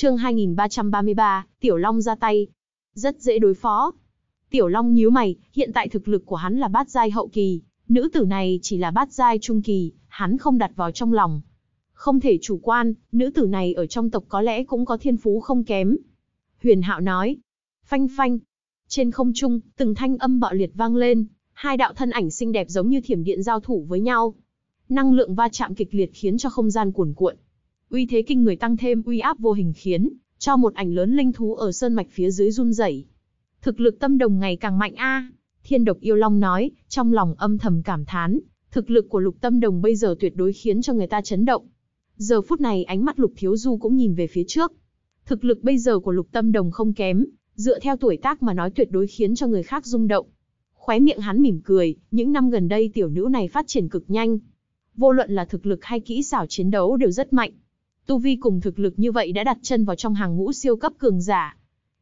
Chương 2333, Tiểu Long ra tay. Rất dễ đối phó. Tiểu Long nhíu mày, hiện tại thực lực của hắn là bát giai hậu kỳ, nữ tử này chỉ là bát giai trung kỳ, hắn không đặt vào trong lòng. Không thể chủ quan, nữ tử này ở trong tộc có lẽ cũng có thiên phú không kém. Huyền Hạo nói. Phanh phanh. Trên không trung, từng thanh âm bạo liệt vang lên, hai đạo thân ảnh xinh đẹp giống như thiểm điện giao thủ với nhau. Năng lượng va chạm kịch liệt khiến cho không gian cuồn cuộn, Uy thế kinh người tăng thêm uy áp vô hình khiến cho một ảnh lớn linh thú ở sơn mạch phía dưới run rẩy. Thực lực tâm đồng ngày càng mạnh a, Thiên độc yêu long nói, trong lòng âm thầm cảm thán, thực lực của Lục Tâm Đồng bây giờ tuyệt đối khiến cho người ta chấn động. Giờ phút này ánh mắt Lục Thiếu Du cũng nhìn về phía trước. Thực lực bây giờ của Lục Tâm Đồng không kém, dựa theo tuổi tác mà nói tuyệt đối khiến cho người khác rung động. Khóe miệng hắn mỉm cười, những năm gần đây tiểu nữ này phát triển cực nhanh. Vô luận là thực lực hay kỹ xảo chiến đấu đều rất mạnh. Tu vi cùng thực lực như vậy đã đặt chân vào trong hàng ngũ siêu cấp cường giả.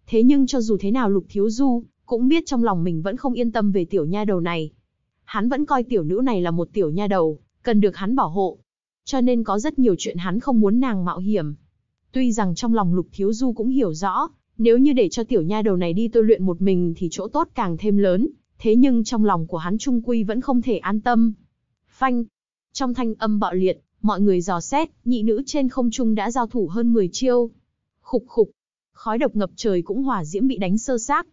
Thế nhưng cho dù thế nào Lục Thiếu Du, cũng biết trong lòng mình vẫn không yên tâm về tiểu nha đầu này. Hắn vẫn coi tiểu nữ này là một tiểu nha đầu, cần được hắn bảo hộ. Cho nên có rất nhiều chuyện hắn không muốn nàng mạo hiểm. Tuy rằng trong lòng Lục Thiếu Du cũng hiểu rõ, nếu như để cho tiểu nha đầu này đi tôi luyện một mình thì chỗ tốt càng thêm lớn, thế nhưng trong lòng của hắn trung quy vẫn không thể an tâm. Phanh! Trong thanh âm bạo liệt, Mọi người dò xét, nhị nữ trên không trung đã giao thủ hơn 10 chiêu. Khục khục, khói độc ngập trời cũng hỏa diễm bị đánh sơ xác.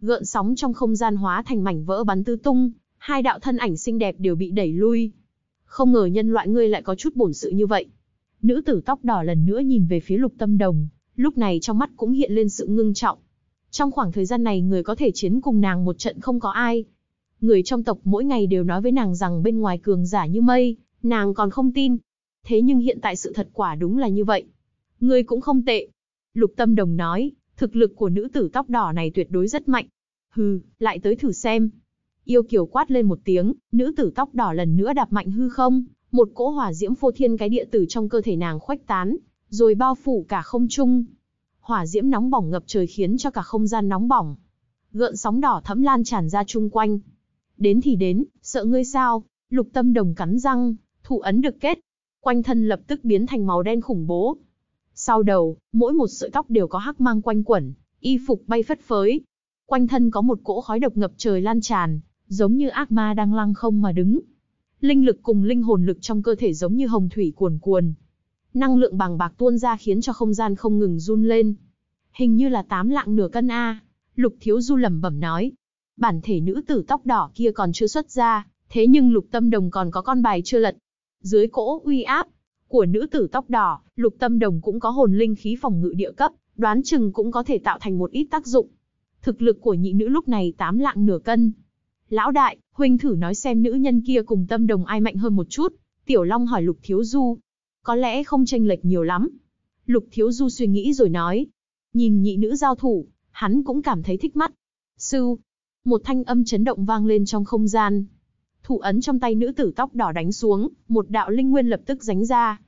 Gợn sóng trong không gian hóa thành mảnh vỡ bắn tứ tung, hai đạo thân ảnh xinh đẹp đều bị đẩy lui. Không ngờ nhân loại ngươi lại có chút bổn sự như vậy. Nữ tử tóc đỏ lần nữa nhìn về phía lục tâm đồng, lúc này trong mắt cũng hiện lên sự ngưng trọng. Trong khoảng thời gian này người có thể chiến cùng nàng một trận không có ai. Người trong tộc mỗi ngày đều nói với nàng rằng bên ngoài cường giả như mây, nàng còn không tin thế nhưng hiện tại sự thật quả đúng là như vậy. Ngươi cũng không tệ. Lục Tâm Đồng nói, thực lực của nữ tử tóc đỏ này tuyệt đối rất mạnh. Hừ, lại tới thử xem. Yêu kiều quát lên một tiếng, nữ tử tóc đỏ lần nữa đạp mạnh hư không, một cỗ hỏa diễm phô thiên cái địa tử trong cơ thể nàng khoách tán, rồi bao phủ cả không trung. Hỏa diễm nóng bỏng ngập trời khiến cho cả không gian nóng bỏng. Gợn sóng đỏ thẫm lan tràn ra chung quanh. Đến thì đến, sợ ngươi sao? Lục Tâm Đồng cắn răng, thủ ấn được kết, quanh thân lập tức biến thành màu đen khủng bố. Sau đầu, mỗi một sợi tóc đều có hắc mang quanh quẩn, y phục bay phất phới. Quanh thân có một cỗ khói độc ngập trời lan tràn, giống như ác ma đang lăng không mà đứng. Linh lực cùng linh hồn lực trong cơ thể giống như hồng thủy cuồn cuồn. Năng lượng bàng bạc tuôn ra khiến cho không gian không ngừng run lên. Hình như là tám lạng nửa cân A. Lục thiếu du lẩm bẩm nói. Bản thể nữ tử tóc đỏ kia còn chưa xuất ra, thế nhưng lục tâm đồng còn có con bài chưa lật, dưới cỗ uy áp của nữ tử tóc đỏ, Lục Tâm Đồng cũng có hồn linh khí phòng ngự địa cấp, đoán chừng cũng có thể tạo thành một ít tác dụng. Thực lực của nhị nữ lúc này tám lạng nửa cân. Lão đại, huynh thử nói xem nữ nhân kia cùng Tâm Đồng ai mạnh hơn một chút, Tiểu Long hỏi Lục Thiếu Du. Có lẽ không tranh lệch nhiều lắm. Lục Thiếu Du suy nghĩ rồi nói. Nhìn nhị nữ giao thủ, hắn cũng cảm thấy thích mắt. Sư, một thanh âm chấn động vang lên trong không gian, thủ ấn trong tay nữ tử tóc đỏ đánh xuống, một đạo linh nguyên lập tức ránh ra.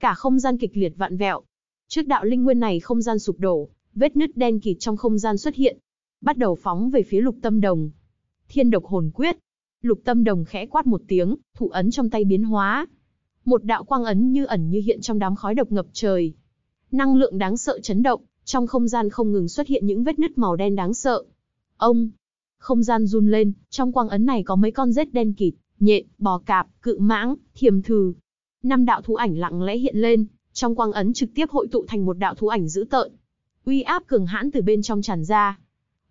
Cả không gian kịch liệt vặn vẹo. Trước đạo linh nguyên này không gian sụp đổ, vết nứt đen kịt trong không gian xuất hiện, bắt đầu phóng về phía Lục Tâm Đồng. Thiên độc hồn quyết. Lục Tâm Đồng khẽ quát một tiếng, thủ ấn trong tay biến hóa. Một đạo quang ấn như ẩn như hiện trong đám khói độc ngập trời. Năng lượng đáng sợ chấn động, trong không gian không ngừng xuất hiện những vết nứt màu đen đáng sợ. Ông, không gian run lên, trong quang ấn này có mấy con rết đen kịt, nhện, bò cạp, cự mãng, thiềm thừ. Năm đạo thú ảnh lặng lẽ hiện lên, trong quang ấn trực tiếp hội tụ thành một đạo thú ảnh dữ tợn. Uy áp cường hãn từ bên trong tràn ra.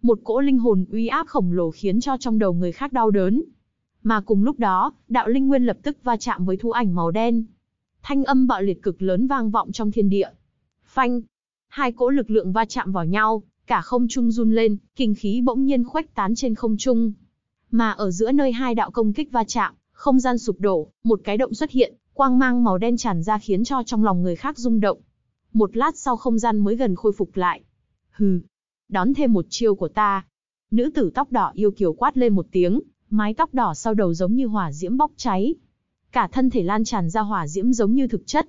Một cỗ linh hồn uy áp khổng lồ khiến cho trong đầu người khác đau đớn. Mà cùng lúc đó, đạo linh nguyên lập tức va chạm với thú ảnh màu đen. Thanh âm bạo liệt cực lớn vang vọng trong thiên địa. Phanh! Hai cỗ lực lượng va chạm vào nhau, cả không trung run lên, kinh khí bỗng nhiên khuếch tán trên không trung. Mà ở giữa nơi hai đạo công kích va chạm, không gian sụp đổ, một cái động xuất hiện, quang mang màu đen tràn ra khiến cho trong lòng người khác rung động. Một lát sau không gian mới gần khôi phục lại. Hừ, đón thêm một chiêu của ta. Nữ tử tóc đỏ yêu kiều quát lên một tiếng, mái tóc đỏ sau đầu giống như hỏa diễm bốc cháy. Cả thân thể lan tràn ra hỏa diễm giống như thực chất.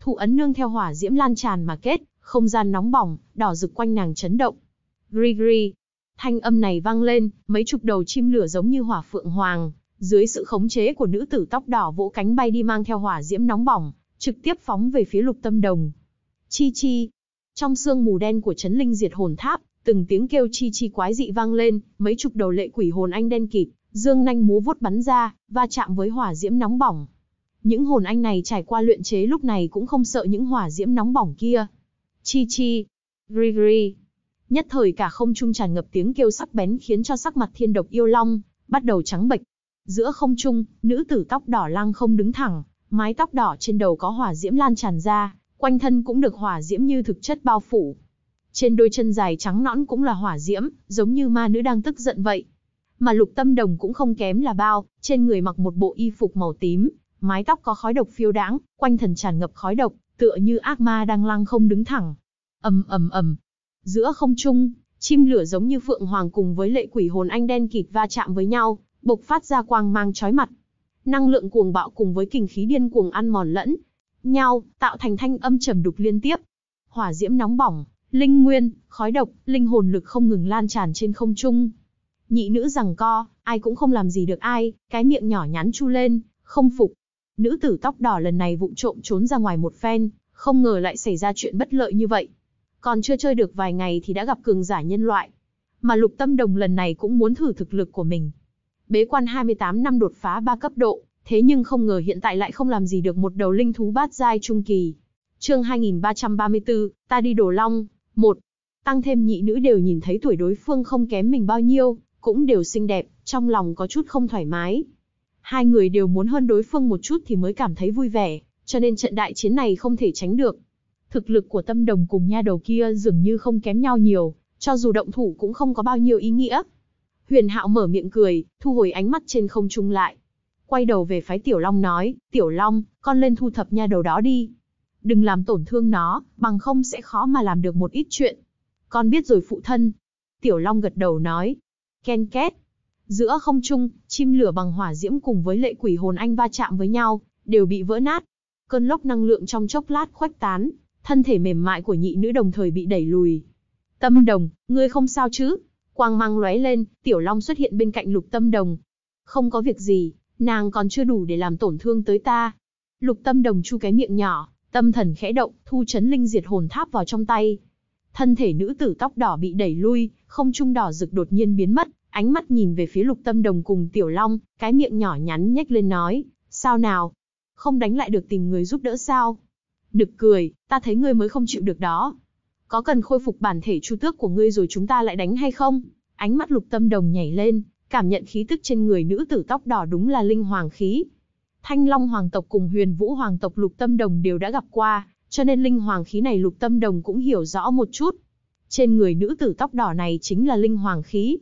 Thụ ấn nương theo hỏa diễm lan tràn mà kết, không gian nóng bỏng, đỏ rực quanh nàng chấn động. Gri gri. Thanh âm này vang lên, mấy chục đầu chim lửa giống như hỏa phượng hoàng, dưới sự khống chế của nữ tử tóc đỏ vỗ cánh bay đi mang theo hỏa diễm nóng bỏng, trực tiếp phóng về phía Lục Tâm Đồng. Chi chi. Trong sương mù đen của chấn linh diệt hồn tháp, từng tiếng kêu chi chi quái dị vang lên, mấy chục đầu lệ quỷ hồn anh đen kịt, dương nanh múa vuốt bắn ra, va chạm với hỏa diễm nóng bỏng. Những hồn anh này trải qua luyện chế lúc này cũng không sợ những hỏa diễm nóng bỏng kia, Chi chi, gri gri. Nhất thời cả không trung tràn ngập tiếng kêu sắc bén khiến cho sắc mặt thiên độc yêu long, bắt đầu trắng bệch. Giữa không trung, nữ tử tóc đỏ lăng không đứng thẳng, mái tóc đỏ trên đầu có hỏa diễm lan tràn ra, quanh thân cũng được hỏa diễm như thực chất bao phủ. Trên đôi chân dài trắng nõn cũng là hỏa diễm, giống như ma nữ đang tức giận vậy. Mà lục tâm đồng cũng không kém là bao, trên người mặc một bộ y phục màu tím, mái tóc có khói độc phiêu đãng, quanh thần tràn ngập khói độc, tựa như ác ma đang lăng không đứng thẳng. ầm ầm ầm, giữa không trung, chim lửa giống như phượng hoàng cùng với lệ quỷ hồn anh đen kịt va chạm với nhau, bộc phát ra quang mang chói mặt. Năng lượng cuồng bạo cùng với kình khí điên cuồng ăn mòn lẫn nhau, tạo thành thanh âm trầm đục liên tiếp. Hỏa diễm nóng bỏng, linh nguyên, khói độc, linh hồn lực không ngừng lan tràn trên không trung. Nhị nữ rằng co, ai cũng không làm gì được ai, cái miệng nhỏ nhắn chu lên, không phục, Nữ tử tóc đỏ lần này vụng trộm trốn ra ngoài một phen, không ngờ lại xảy ra chuyện bất lợi như vậy. Còn chưa chơi được vài ngày thì đã gặp cường giả nhân loại. Mà lục tâm đồng lần này cũng muốn thử thực lực của mình. Bế quan 28 năm đột phá 3 cấp độ, thế nhưng không ngờ hiện tại lại không làm gì được một đầu linh thú bát giai trung kỳ. Chương 2334, ta đi đổ long, 1. Tăng thêm nhị nữ đều nhìn thấy tuổi đối phương không kém mình bao nhiêu, cũng đều xinh đẹp, trong lòng có chút không thoải mái hai người đều muốn hơn đối phương một chút thì mới cảm thấy vui vẻ, cho nên trận đại chiến này không thể tránh được. Thực lực của tâm đồng cùng nha đầu kia dường như không kém nhau nhiều, cho dù động thủ cũng không có bao nhiêu ý nghĩa. Huyền Hạo mở miệng cười, thu hồi ánh mắt trên không trung lại. Quay đầu về phái Tiểu Long nói, Tiểu Long, con lên thu thập nha đầu đó đi. Đừng làm tổn thương nó, bằng không sẽ khó mà làm được một ít chuyện. Con biết rồi phụ thân. Tiểu Long gật đầu nói. Ken két, Giữa không trung, chim lửa bằng hỏa diễm cùng với lệ quỷ hồn anh va chạm với nhau, đều bị vỡ nát. Cơn lốc năng lượng trong chốc lát khoách tán, thân thể mềm mại của nhị nữ đồng thời bị đẩy lùi. Tâm đồng, ngươi không sao chứ? Quang mang lóe lên, tiểu long xuất hiện bên cạnh lục tâm đồng. Không có việc gì, nàng còn chưa đủ để làm tổn thương tới ta. Lục tâm đồng chu cái miệng nhỏ, tâm thần khẽ động, thu chấn linh diệt hồn tháp vào trong tay. Thân thể nữ tử tóc đỏ bị đẩy lui, không trung đỏ rực đột nhiên biến mất, ánh mắt nhìn về phía lục tâm đồng cùng tiểu long, cái miệng nhỏ nhắn nhếch lên nói, sao nào? Không đánh lại được tìm người giúp đỡ sao? Nực cười, ta thấy ngươi mới không chịu được đó. Có cần khôi phục bản thể chu tước của ngươi rồi chúng ta lại đánh hay không? Ánh mắt lục tâm đồng nhảy lên, cảm nhận khí tức trên người nữ tử tóc đỏ đúng là linh hoàng khí. Thanh Long hoàng tộc cùng huyền vũ hoàng tộc lục tâm đồng đều đã gặp qua, cho nên linh hoàng khí này lục tâm đồng cũng hiểu rõ một chút. Trên người nữ tử tóc đỏ này chính là linh hoàng khí,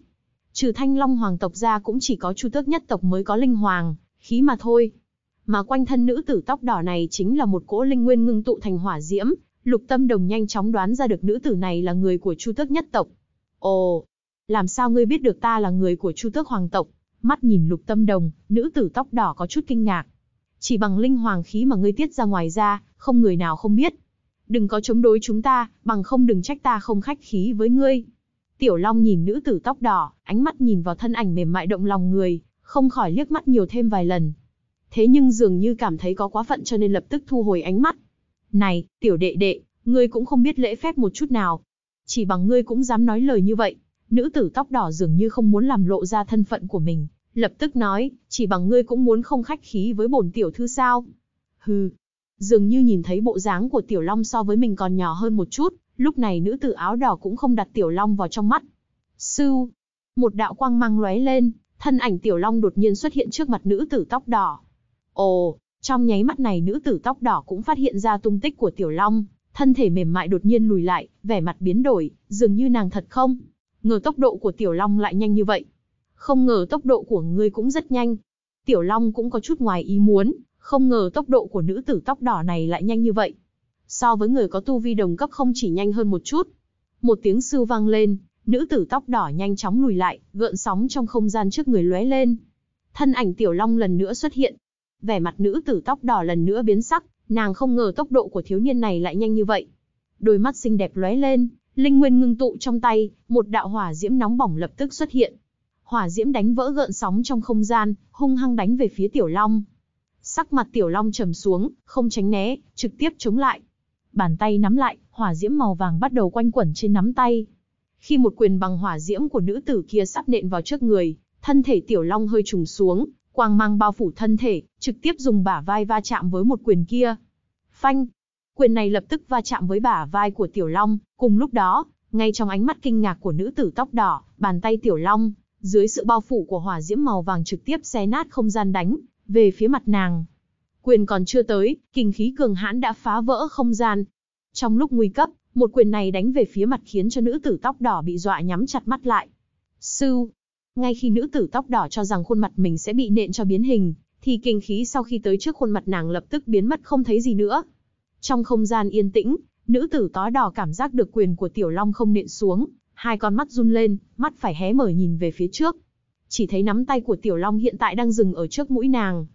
Trừ thanh long hoàng tộc ra cũng chỉ có chu tước nhất tộc mới có linh hoàng, khí mà thôi. Mà quanh thân nữ tử tóc đỏ này chính là một cỗ linh nguyên ngưng tụ thành hỏa diễm, lục tâm đồng nhanh chóng đoán ra được nữ tử này là người của chu tước nhất tộc. Ồ, làm sao ngươi biết được ta là người của chu tước hoàng tộc? Mắt nhìn lục tâm đồng, nữ tử tóc đỏ có chút kinh ngạc. Chỉ bằng linh hoàng khí mà ngươi tiết ra ngoài ra, không người nào không biết. Đừng có chống đối chúng ta, bằng không đừng trách ta không khách khí với ngươi. Tiểu Long nhìn nữ tử tóc đỏ, ánh mắt nhìn vào thân ảnh mềm mại động lòng người, không khỏi liếc mắt nhiều thêm vài lần. Thế nhưng dường như cảm thấy có quá phận cho nên lập tức thu hồi ánh mắt. Này, tiểu đệ đệ, ngươi cũng không biết lễ phép một chút nào. Chỉ bằng ngươi cũng dám nói lời như vậy. Nữ tử tóc đỏ dường như không muốn làm lộ ra thân phận của mình, lập tức nói, chỉ bằng ngươi cũng muốn không khách khí với bổn tiểu thư sao. Hừ, dường như nhìn thấy bộ dáng của tiểu long so với mình còn nhỏ hơn một chút, Lúc này nữ tử áo đỏ cũng không đặt Tiểu Long vào trong mắt. Sưu, một đạo quang mang lóe lên, thân ảnh Tiểu Long đột nhiên xuất hiện trước mặt nữ tử tóc đỏ. Ồ, trong nháy mắt này nữ tử tóc đỏ cũng phát hiện ra tung tích của Tiểu Long, thân thể mềm mại đột nhiên lùi lại, vẻ mặt biến đổi, dường như nàng thật không. Ngờ tốc độ của Tiểu Long lại nhanh như vậy. Không ngờ tốc độ của ngươi cũng rất nhanh. Tiểu Long cũng có chút ngoài ý muốn, không ngờ tốc độ của nữ tử tóc đỏ này lại nhanh như vậy so với người có tu vi đồng cấp không chỉ nhanh hơn một chút. Một tiếng sưu vang lên, nữ tử tóc đỏ nhanh chóng lùi lại, gợn sóng trong không gian trước người lóe lên. Thân ảnh tiểu long lần nữa xuất hiện. Vẻ mặt nữ tử tóc đỏ lần nữa biến sắc, nàng không ngờ tốc độ của thiếu niên này lại nhanh như vậy. Đôi mắt xinh đẹp lóe lên, linh nguyên ngưng tụ trong tay, một đạo hỏa diễm nóng bỏng lập tức xuất hiện. Hỏa diễm đánh vỡ gợn sóng trong không gian, hung hăng đánh về phía tiểu long. Sắc mặt tiểu long trầm xuống, không tránh né, trực tiếp chống lại bàn tay nắm lại, hỏa diễm màu vàng bắt đầu quanh quẩn trên nắm tay. Khi một quyền bằng hỏa diễm của nữ tử kia sắp nện vào trước người, thân thể tiểu long hơi trùng xuống, quang mang bao phủ thân thể, trực tiếp dùng bả vai va chạm với một quyền kia. Phanh! Quyền này lập tức va chạm với bả vai của tiểu long, cùng lúc đó, ngay trong ánh mắt kinh ngạc của nữ tử tóc đỏ, bàn tay tiểu long, dưới sự bao phủ của hỏa diễm màu vàng trực tiếp xé nát không gian đánh, về phía mặt nàng. Quyền còn chưa tới, kinh khí cường hãn đã phá vỡ không gian. Trong lúc nguy cấp, một quyền này đánh về phía mặt khiến cho nữ tử tóc đỏ bị dọa nhắm chặt mắt lại. Sư. Ngay khi nữ tử tóc đỏ cho rằng khuôn mặt mình sẽ bị nện cho biến hình, thì kinh khí sau khi tới trước khuôn mặt nàng lập tức biến mất không thấy gì nữa. Trong không gian yên tĩnh, nữ tử tó đỏ cảm giác được quyền của tiểu long không nện xuống, hai con mắt run lên, mắt phải hé mở nhìn về phía trước. Chỉ thấy nắm tay của tiểu long hiện tại đang dừng ở trước mũi nàng,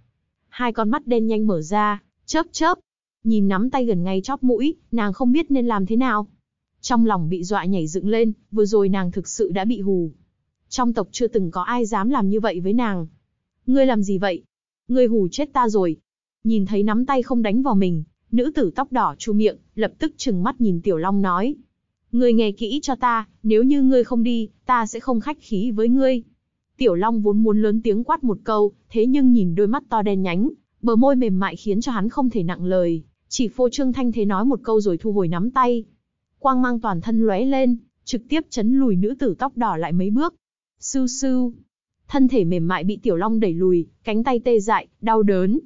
hai con mắt đen nhanh mở ra, chớp chớp. Nhìn nắm tay gần ngay chóp mũi, nàng không biết nên làm thế nào. Trong lòng bị dọa nhảy dựng lên, vừa rồi nàng thực sự đã bị hù. Trong tộc chưa từng có ai dám làm như vậy với nàng. Ngươi làm gì vậy? Ngươi hù chết ta rồi. Nhìn thấy nắm tay không đánh vào mình, nữ tử tóc đỏ chu miệng, lập tức trừng mắt nhìn Tiểu Long nói. Ngươi nghe kỹ cho ta, nếu như ngươi không đi, ta sẽ không khách khí với ngươi. Tiểu Long vốn muốn lớn tiếng quát một câu, thế nhưng nhìn đôi mắt to đen nhánh, bờ môi mềm mại khiến cho hắn không thể nặng lời, chỉ phô trương thanh thế nói một câu rồi thu hồi nắm tay. Quang mang toàn thân lóe lên, trực tiếp chấn lùi nữ tử tóc đỏ lại mấy bước. Sư sư, thân thể mềm mại bị Tiểu Long đẩy lùi, cánh tay tê dại, đau đớn.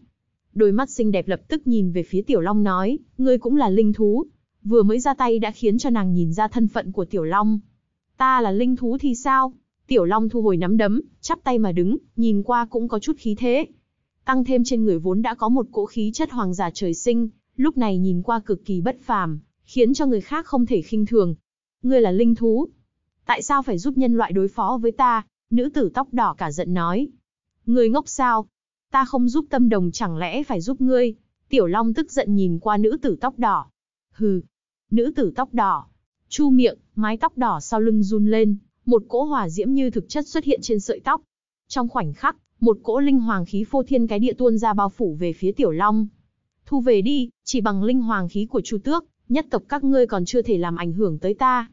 Đôi mắt xinh đẹp lập tức nhìn về phía Tiểu Long nói, ngươi cũng là linh thú. Vừa mới ra tay đã khiến cho nàng nhìn ra thân phận của Tiểu Long. Ta là linh thú thì sao? Tiểu Long thu hồi nắm đấm, chắp tay mà đứng, nhìn qua cũng có chút khí thế. Tăng thêm trên người vốn đã có một cỗ khí chất hoàng giả trời sinh, lúc này nhìn qua cực kỳ bất phàm, khiến cho người khác không thể khinh thường. Ngươi là linh thú. Tại sao phải giúp nhân loại đối phó với ta? Nữ tử tóc đỏ cả giận nói. Ngươi ngốc sao? Ta không giúp tâm đồng chẳng lẽ phải giúp ngươi? Tiểu Long tức giận nhìn qua nữ tử tóc đỏ. Hừ. Nữ tử tóc đỏ. Chu miệng, mái tóc đỏ sau lưng run lên, một cỗ hỏa diễm như thực chất xuất hiện trên sợi tóc. Trong khoảnh khắc, một cỗ linh hoàng khí phô thiên cái địa tuôn ra bao phủ về phía Tiểu Long. Thu về đi, chỉ bằng linh hoàng khí của Chu Tước, nhất tộc các ngươi còn chưa thể làm ảnh hưởng tới ta.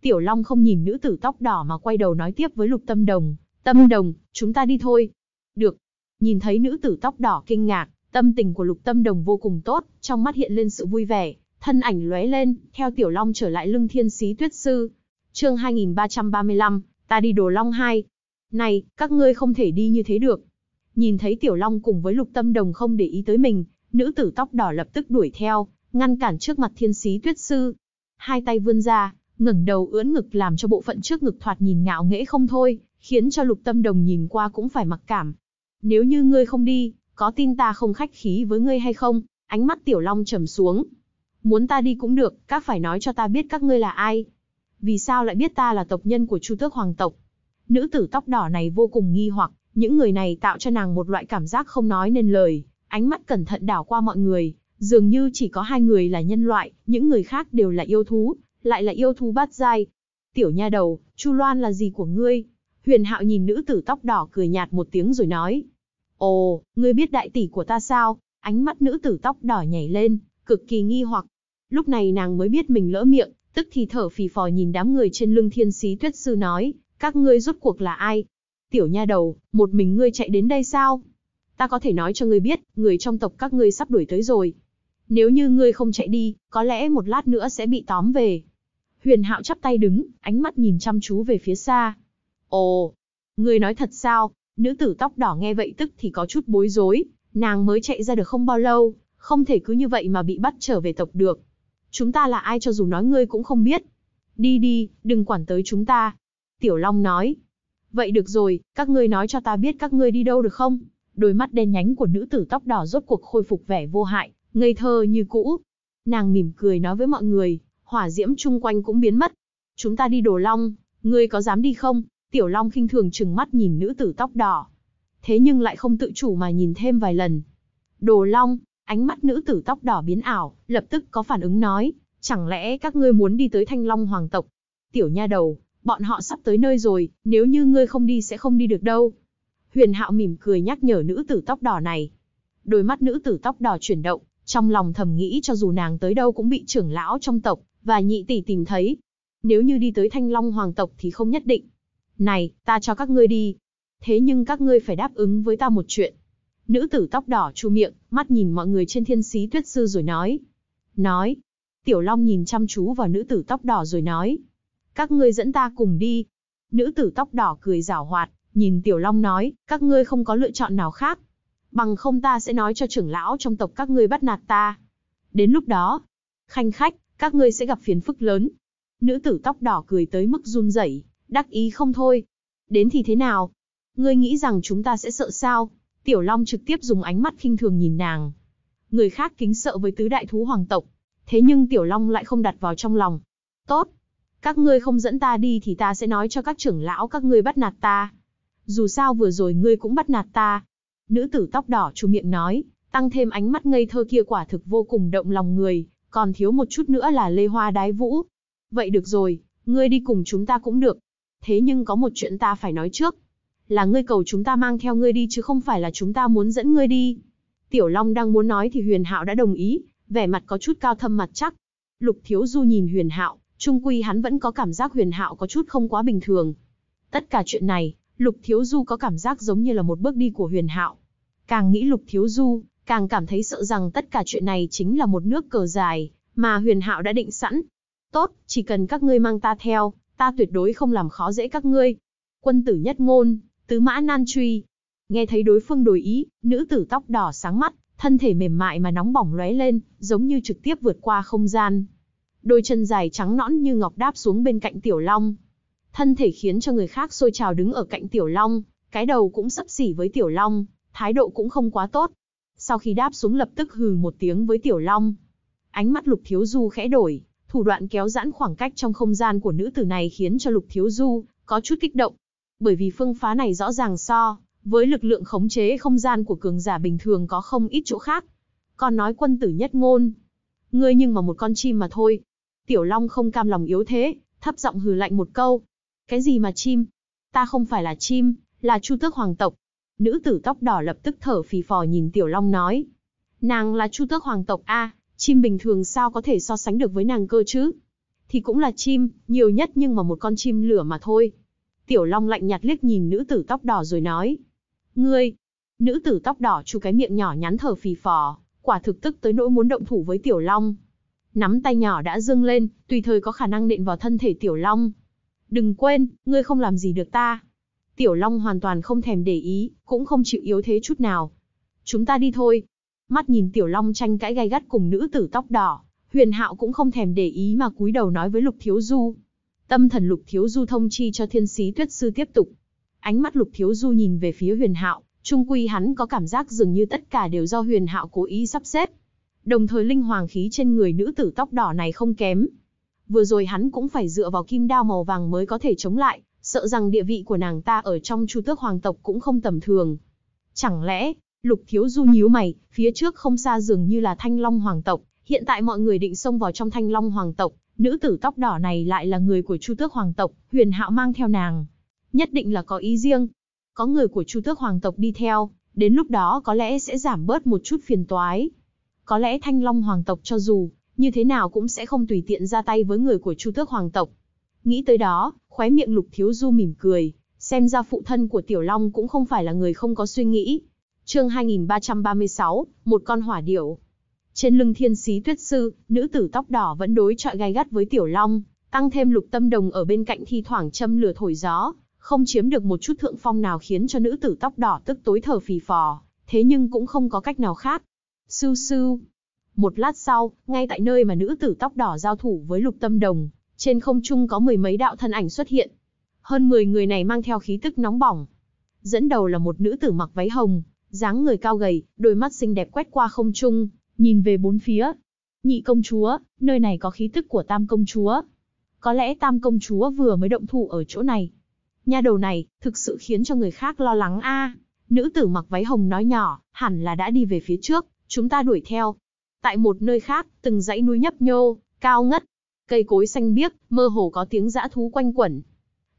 Tiểu Long không nhìn nữ tử tóc đỏ mà quay đầu nói tiếp với Lục Tâm Đồng, "Tâm Đồng, chúng ta đi thôi." "Được." Nhìn thấy nữ tử tóc đỏ kinh ngạc, tâm tình của Lục Tâm Đồng vô cùng tốt, trong mắt hiện lên sự vui vẻ, thân ảnh lóe lên, theo Tiểu Long trở lại Lưng Thiên sĩ Tuyết Sư, chương 2335, ta đi đồ long hai. Này, các ngươi không thể đi như thế được. Nhìn thấy tiểu long cùng với lục tâm đồng không để ý tới mình, nữ tử tóc đỏ lập tức đuổi theo, ngăn cản trước mặt thiên sĩ tuyết sư. Hai tay vươn ra, ngẩng đầu ưỡn ngực làm cho bộ phận trước ngực thoạt nhìn ngạo nghễ không thôi, khiến cho lục tâm đồng nhìn qua cũng phải mặc cảm. Nếu như ngươi không đi, có tin ta không khách khí với ngươi hay không? Ánh mắt tiểu long trầm xuống. Muốn ta đi cũng được, các phải nói cho ta biết các ngươi là ai, vì sao lại biết ta là tộc nhân của Chu Tước Hoàng tộc? Nữ tử tóc đỏ này vô cùng nghi hoặc, những người này tạo cho nàng một loại cảm giác không nói nên lời, ánh mắt cẩn thận đảo qua mọi người, dường như chỉ có hai người là nhân loại, những người khác đều là yêu thú, lại là yêu thú bát giai. Tiểu nha đầu, Chu Loan là gì của ngươi? Huyền Hạo nhìn nữ tử tóc đỏ cười nhạt một tiếng rồi nói. Ồ, ngươi biết đại tỷ của ta sao? Ánh mắt nữ tử tóc đỏ nhảy lên, cực kỳ nghi hoặc. Lúc này nàng mới biết mình lỡ miệng, tức thì thở phì phò nhìn đám người trên lưng thiên sĩ tuyết sư nói, các ngươi rốt cuộc là ai? Tiểu nha đầu, một mình ngươi chạy đến đây sao? Ta có thể nói cho ngươi biết, người trong tộc các ngươi sắp đuổi tới rồi. Nếu như ngươi không chạy đi, có lẽ một lát nữa sẽ bị tóm về. Huyền hạo chắp tay đứng, ánh mắt nhìn chăm chú về phía xa. Ồ, ngươi nói thật sao? Nữ tử tóc đỏ nghe vậy tức thì có chút bối rối, nàng mới chạy ra được không bao lâu, không thể cứ như vậy mà bị bắt trở về tộc được. Chúng ta là ai cho dù nói ngươi cũng không biết. Đi đi, đừng quản tới chúng ta. Tiểu Long nói. Vậy được rồi, các ngươi nói cho ta biết các ngươi đi đâu được không? Đôi mắt đen nhánh của nữ tử tóc đỏ rốt cuộc khôi phục vẻ vô hại, ngây thơ như cũ. Nàng mỉm cười nói với mọi người, hỏa diễm chung quanh cũng biến mất. Chúng ta đi đồ long, ngươi có dám đi không? Tiểu Long khinh thường chừng mắt nhìn nữ tử tóc đỏ. Thế nhưng lại không tự chủ mà nhìn thêm vài lần. Đồ Long, Ánh mắt nữ tử tóc đỏ biến ảo, lập tức có phản ứng nói, chẳng lẽ các ngươi muốn đi tới thanh long hoàng tộc? Tiểu nha đầu, bọn họ sắp tới nơi rồi, nếu như ngươi không đi sẽ không đi được đâu. Huyền hạo mỉm cười nhắc nhở nữ tử tóc đỏ này. Đôi mắt nữ tử tóc đỏ chuyển động, trong lòng thầm nghĩ cho dù nàng tới đâu cũng bị trưởng lão trong tộc, và nhị tỷ tìm thấy. Nếu như đi tới thanh long hoàng tộc thì không nhất định. Này, ta cho các ngươi đi. Thế nhưng các ngươi phải đáp ứng với ta một chuyện. Nữ tử tóc đỏ chu miệng, mắt nhìn mọi người trên thiên sĩ tuyết sư rồi nói. Nói. Tiểu Long nhìn chăm chú vào nữ tử tóc đỏ rồi nói. Các ngươi dẫn ta cùng đi. Nữ tử tóc đỏ cười rảo hoạt, nhìn Tiểu Long nói, các ngươi không có lựa chọn nào khác. Bằng không ta sẽ nói cho trưởng lão trong tộc các ngươi bắt nạt ta. Đến lúc đó, khanh khách, các ngươi sẽ gặp phiền phức lớn. Nữ tử tóc đỏ cười tới mức run rẩy, đắc ý không thôi. Đến thì thế nào? Ngươi nghĩ rằng chúng ta sẽ sợ sao? Tiểu Long trực tiếp dùng ánh mắt khinh thường nhìn nàng. Người khác kính sợ với tứ đại thú hoàng tộc, thế nhưng Tiểu Long lại không đặt vào trong lòng. Tốt, các ngươi không dẫn ta đi thì ta sẽ nói cho các trưởng lão các ngươi bắt nạt ta. Dù sao vừa rồi ngươi cũng bắt nạt ta. Nữ tử tóc đỏ chủ miệng nói, tăng thêm ánh mắt ngây thơ kia quả thực vô cùng động lòng người, còn thiếu một chút nữa là lê hoa đái vũ. Vậy được rồi, ngươi đi cùng chúng ta cũng được. Thế nhưng có một chuyện ta phải nói trước là ngươi cầu chúng ta mang theo ngươi đi chứ không phải là chúng ta muốn dẫn ngươi đi. Tiểu Long đang muốn nói thì Huyền Hạo đã đồng ý, vẻ mặt có chút cao thâm mặt chắc. Lục Thiếu Du nhìn Huyền Hạo, trung quy hắn vẫn có cảm giác Huyền Hạo có chút không quá bình thường. Tất cả chuyện này, Lục Thiếu Du có cảm giác giống như là một bước đi của Huyền Hạo. Càng nghĩ Lục Thiếu Du, càng cảm thấy sợ rằng tất cả chuyện này chính là một nước cờ dài mà Huyền Hạo đã định sẵn. Tốt, chỉ cần các ngươi mang ta theo, ta tuyệt đối không làm khó dễ các ngươi. Quân tử nhất ngôn, tứ mã nan truy. Nghe thấy đối phương đổi ý, nữ tử tóc đỏ sáng mắt, thân thể mềm mại mà nóng bỏng lóe lên, giống như trực tiếp vượt qua không gian. Đôi chân dài trắng nõn như ngọc đáp xuống bên cạnh Tiểu Long. Thân thể khiến cho người khác sôi trào đứng ở cạnh Tiểu Long, cái đầu cũng sấp xỉ với Tiểu Long, thái độ cũng không quá tốt. Sau khi đáp xuống lập tức hừ một tiếng với Tiểu Long. Ánh mắt Lục Thiếu Du khẽ đổi, thủ đoạn kéo giãn khoảng cách trong không gian của nữ tử này khiến cho Lục Thiếu Du có chút kích động, bởi vì phương phá này rõ ràng so với lực lượng khống chế không gian của cường giả bình thường có không ít chỗ khác. Còn nói quân tử nhất ngôn, ngươi nhưng mà một con chim mà thôi. Tiểu Long không cam lòng yếu thế, thấp giọng hừ lạnh một câu. Cái gì mà chim? Ta không phải là chim, là Chu Tước Hoàng tộc. Nữ tử tóc đỏ lập tức thở phì phò nhìn Tiểu Long nói. Nàng là Chu Tước Hoàng tộc A, chim bình thường sao có thể so sánh được với nàng cơ chứ? Thì cũng là chim, nhiều nhất nhưng mà một con chim lửa mà thôi. Tiểu Long lạnh nhạt liếc nhìn nữ tử tóc đỏ rồi nói. Ngươi! Nữ tử tóc đỏ chu cái miệng nhỏ nhắn thở phì phò, quả thực tức tới nỗi muốn động thủ với Tiểu Long. Nắm tay nhỏ đã dâng lên, tùy thời có khả năng nện vào thân thể Tiểu Long. Đừng quên, ngươi không làm gì được ta. Tiểu Long hoàn toàn không thèm để ý, cũng không chịu yếu thế chút nào. Chúng ta đi thôi. Mắt nhìn Tiểu Long tranh cãi gay gắt cùng nữ tử tóc đỏ, Huyền Hạo cũng không thèm để ý mà cúi đầu nói với Lục Thiếu Du, Tâm thần Lục Thiếu Du thông chi cho Thiên Sĩ Tuyết sư tiếp tục. Ánh mắt Lục Thiếu Du nhìn về phía Huyền Hạo, trung quy hắn có cảm giác dường như tất cả đều do Huyền Hạo cố ý sắp xếp. Đồng thời linh hoàng khí trên người nữ tử tóc đỏ này không kém. Vừa rồi hắn cũng phải dựa vào kim đao màu vàng mới có thể chống lại, sợ rằng địa vị của nàng ta ở trong Chu Tước hoàng tộc cũng không tầm thường. Chẳng lẽ, Lục Thiếu Du nhíu mày, phía trước không xa dường như là Thanh Long hoàng tộc, hiện tại mọi người định xông vào trong Thanh Long hoàng tộc, Nữ tử tóc đỏ này lại là người của Chu Tước Hoàng tộc, Huyền Hạo mang theo nàng, nhất định là có ý riêng. Có người của Chu Tước Hoàng tộc đi theo, đến lúc đó có lẽ sẽ giảm bớt một chút phiền toái. Có lẽ Thanh Long Hoàng tộc cho dù như thế nào cũng sẽ không tùy tiện ra tay với người của Chu Tước Hoàng tộc. Nghĩ tới đó, khóe miệng Lục Thiếu Du mỉm cười, xem ra phụ thân của Tiểu Long cũng không phải là người không có suy nghĩ. Chương 2336, một con hỏa điểu. Trên lưng thiên sĩ tuyết sư, nữ tử tóc đỏ vẫn đối chọi gai gắt với tiểu long, tăng thêm lục tâm đồng ở bên cạnh thi thoảng châm lửa thổi gió, không chiếm được một chút thượng phong nào khiến cho nữ tử tóc đỏ tức tối thở phì phò, thế nhưng cũng không có cách nào khác. Sưu sưu. Một lát sau, ngay tại nơi mà nữ tử tóc đỏ giao thủ với lục tâm đồng, trên không trung có mười mấy đạo thân ảnh xuất hiện. Hơn 10 người này mang theo khí tức nóng bỏng. Dẫn đầu là một nữ tử mặc váy hồng, dáng người cao gầy, đôi mắt xinh đẹp quét qua không trung, nhìn về bốn phía. Nhị công chúa, nơi này có khí tức của tam công chúa. Có lẽ tam công chúa vừa mới động thủ ở chỗ này. Nha đầu này, thực sự khiến cho người khác lo lắng a. nữ tử mặc váy hồng nói nhỏ, hẳn là đã đi về phía trước, chúng ta đuổi theo. Tại một nơi khác, từng dãy núi nhấp nhô, cao ngất, cây cối xanh biếc, mơ hồ có tiếng dã thú quanh quẩn.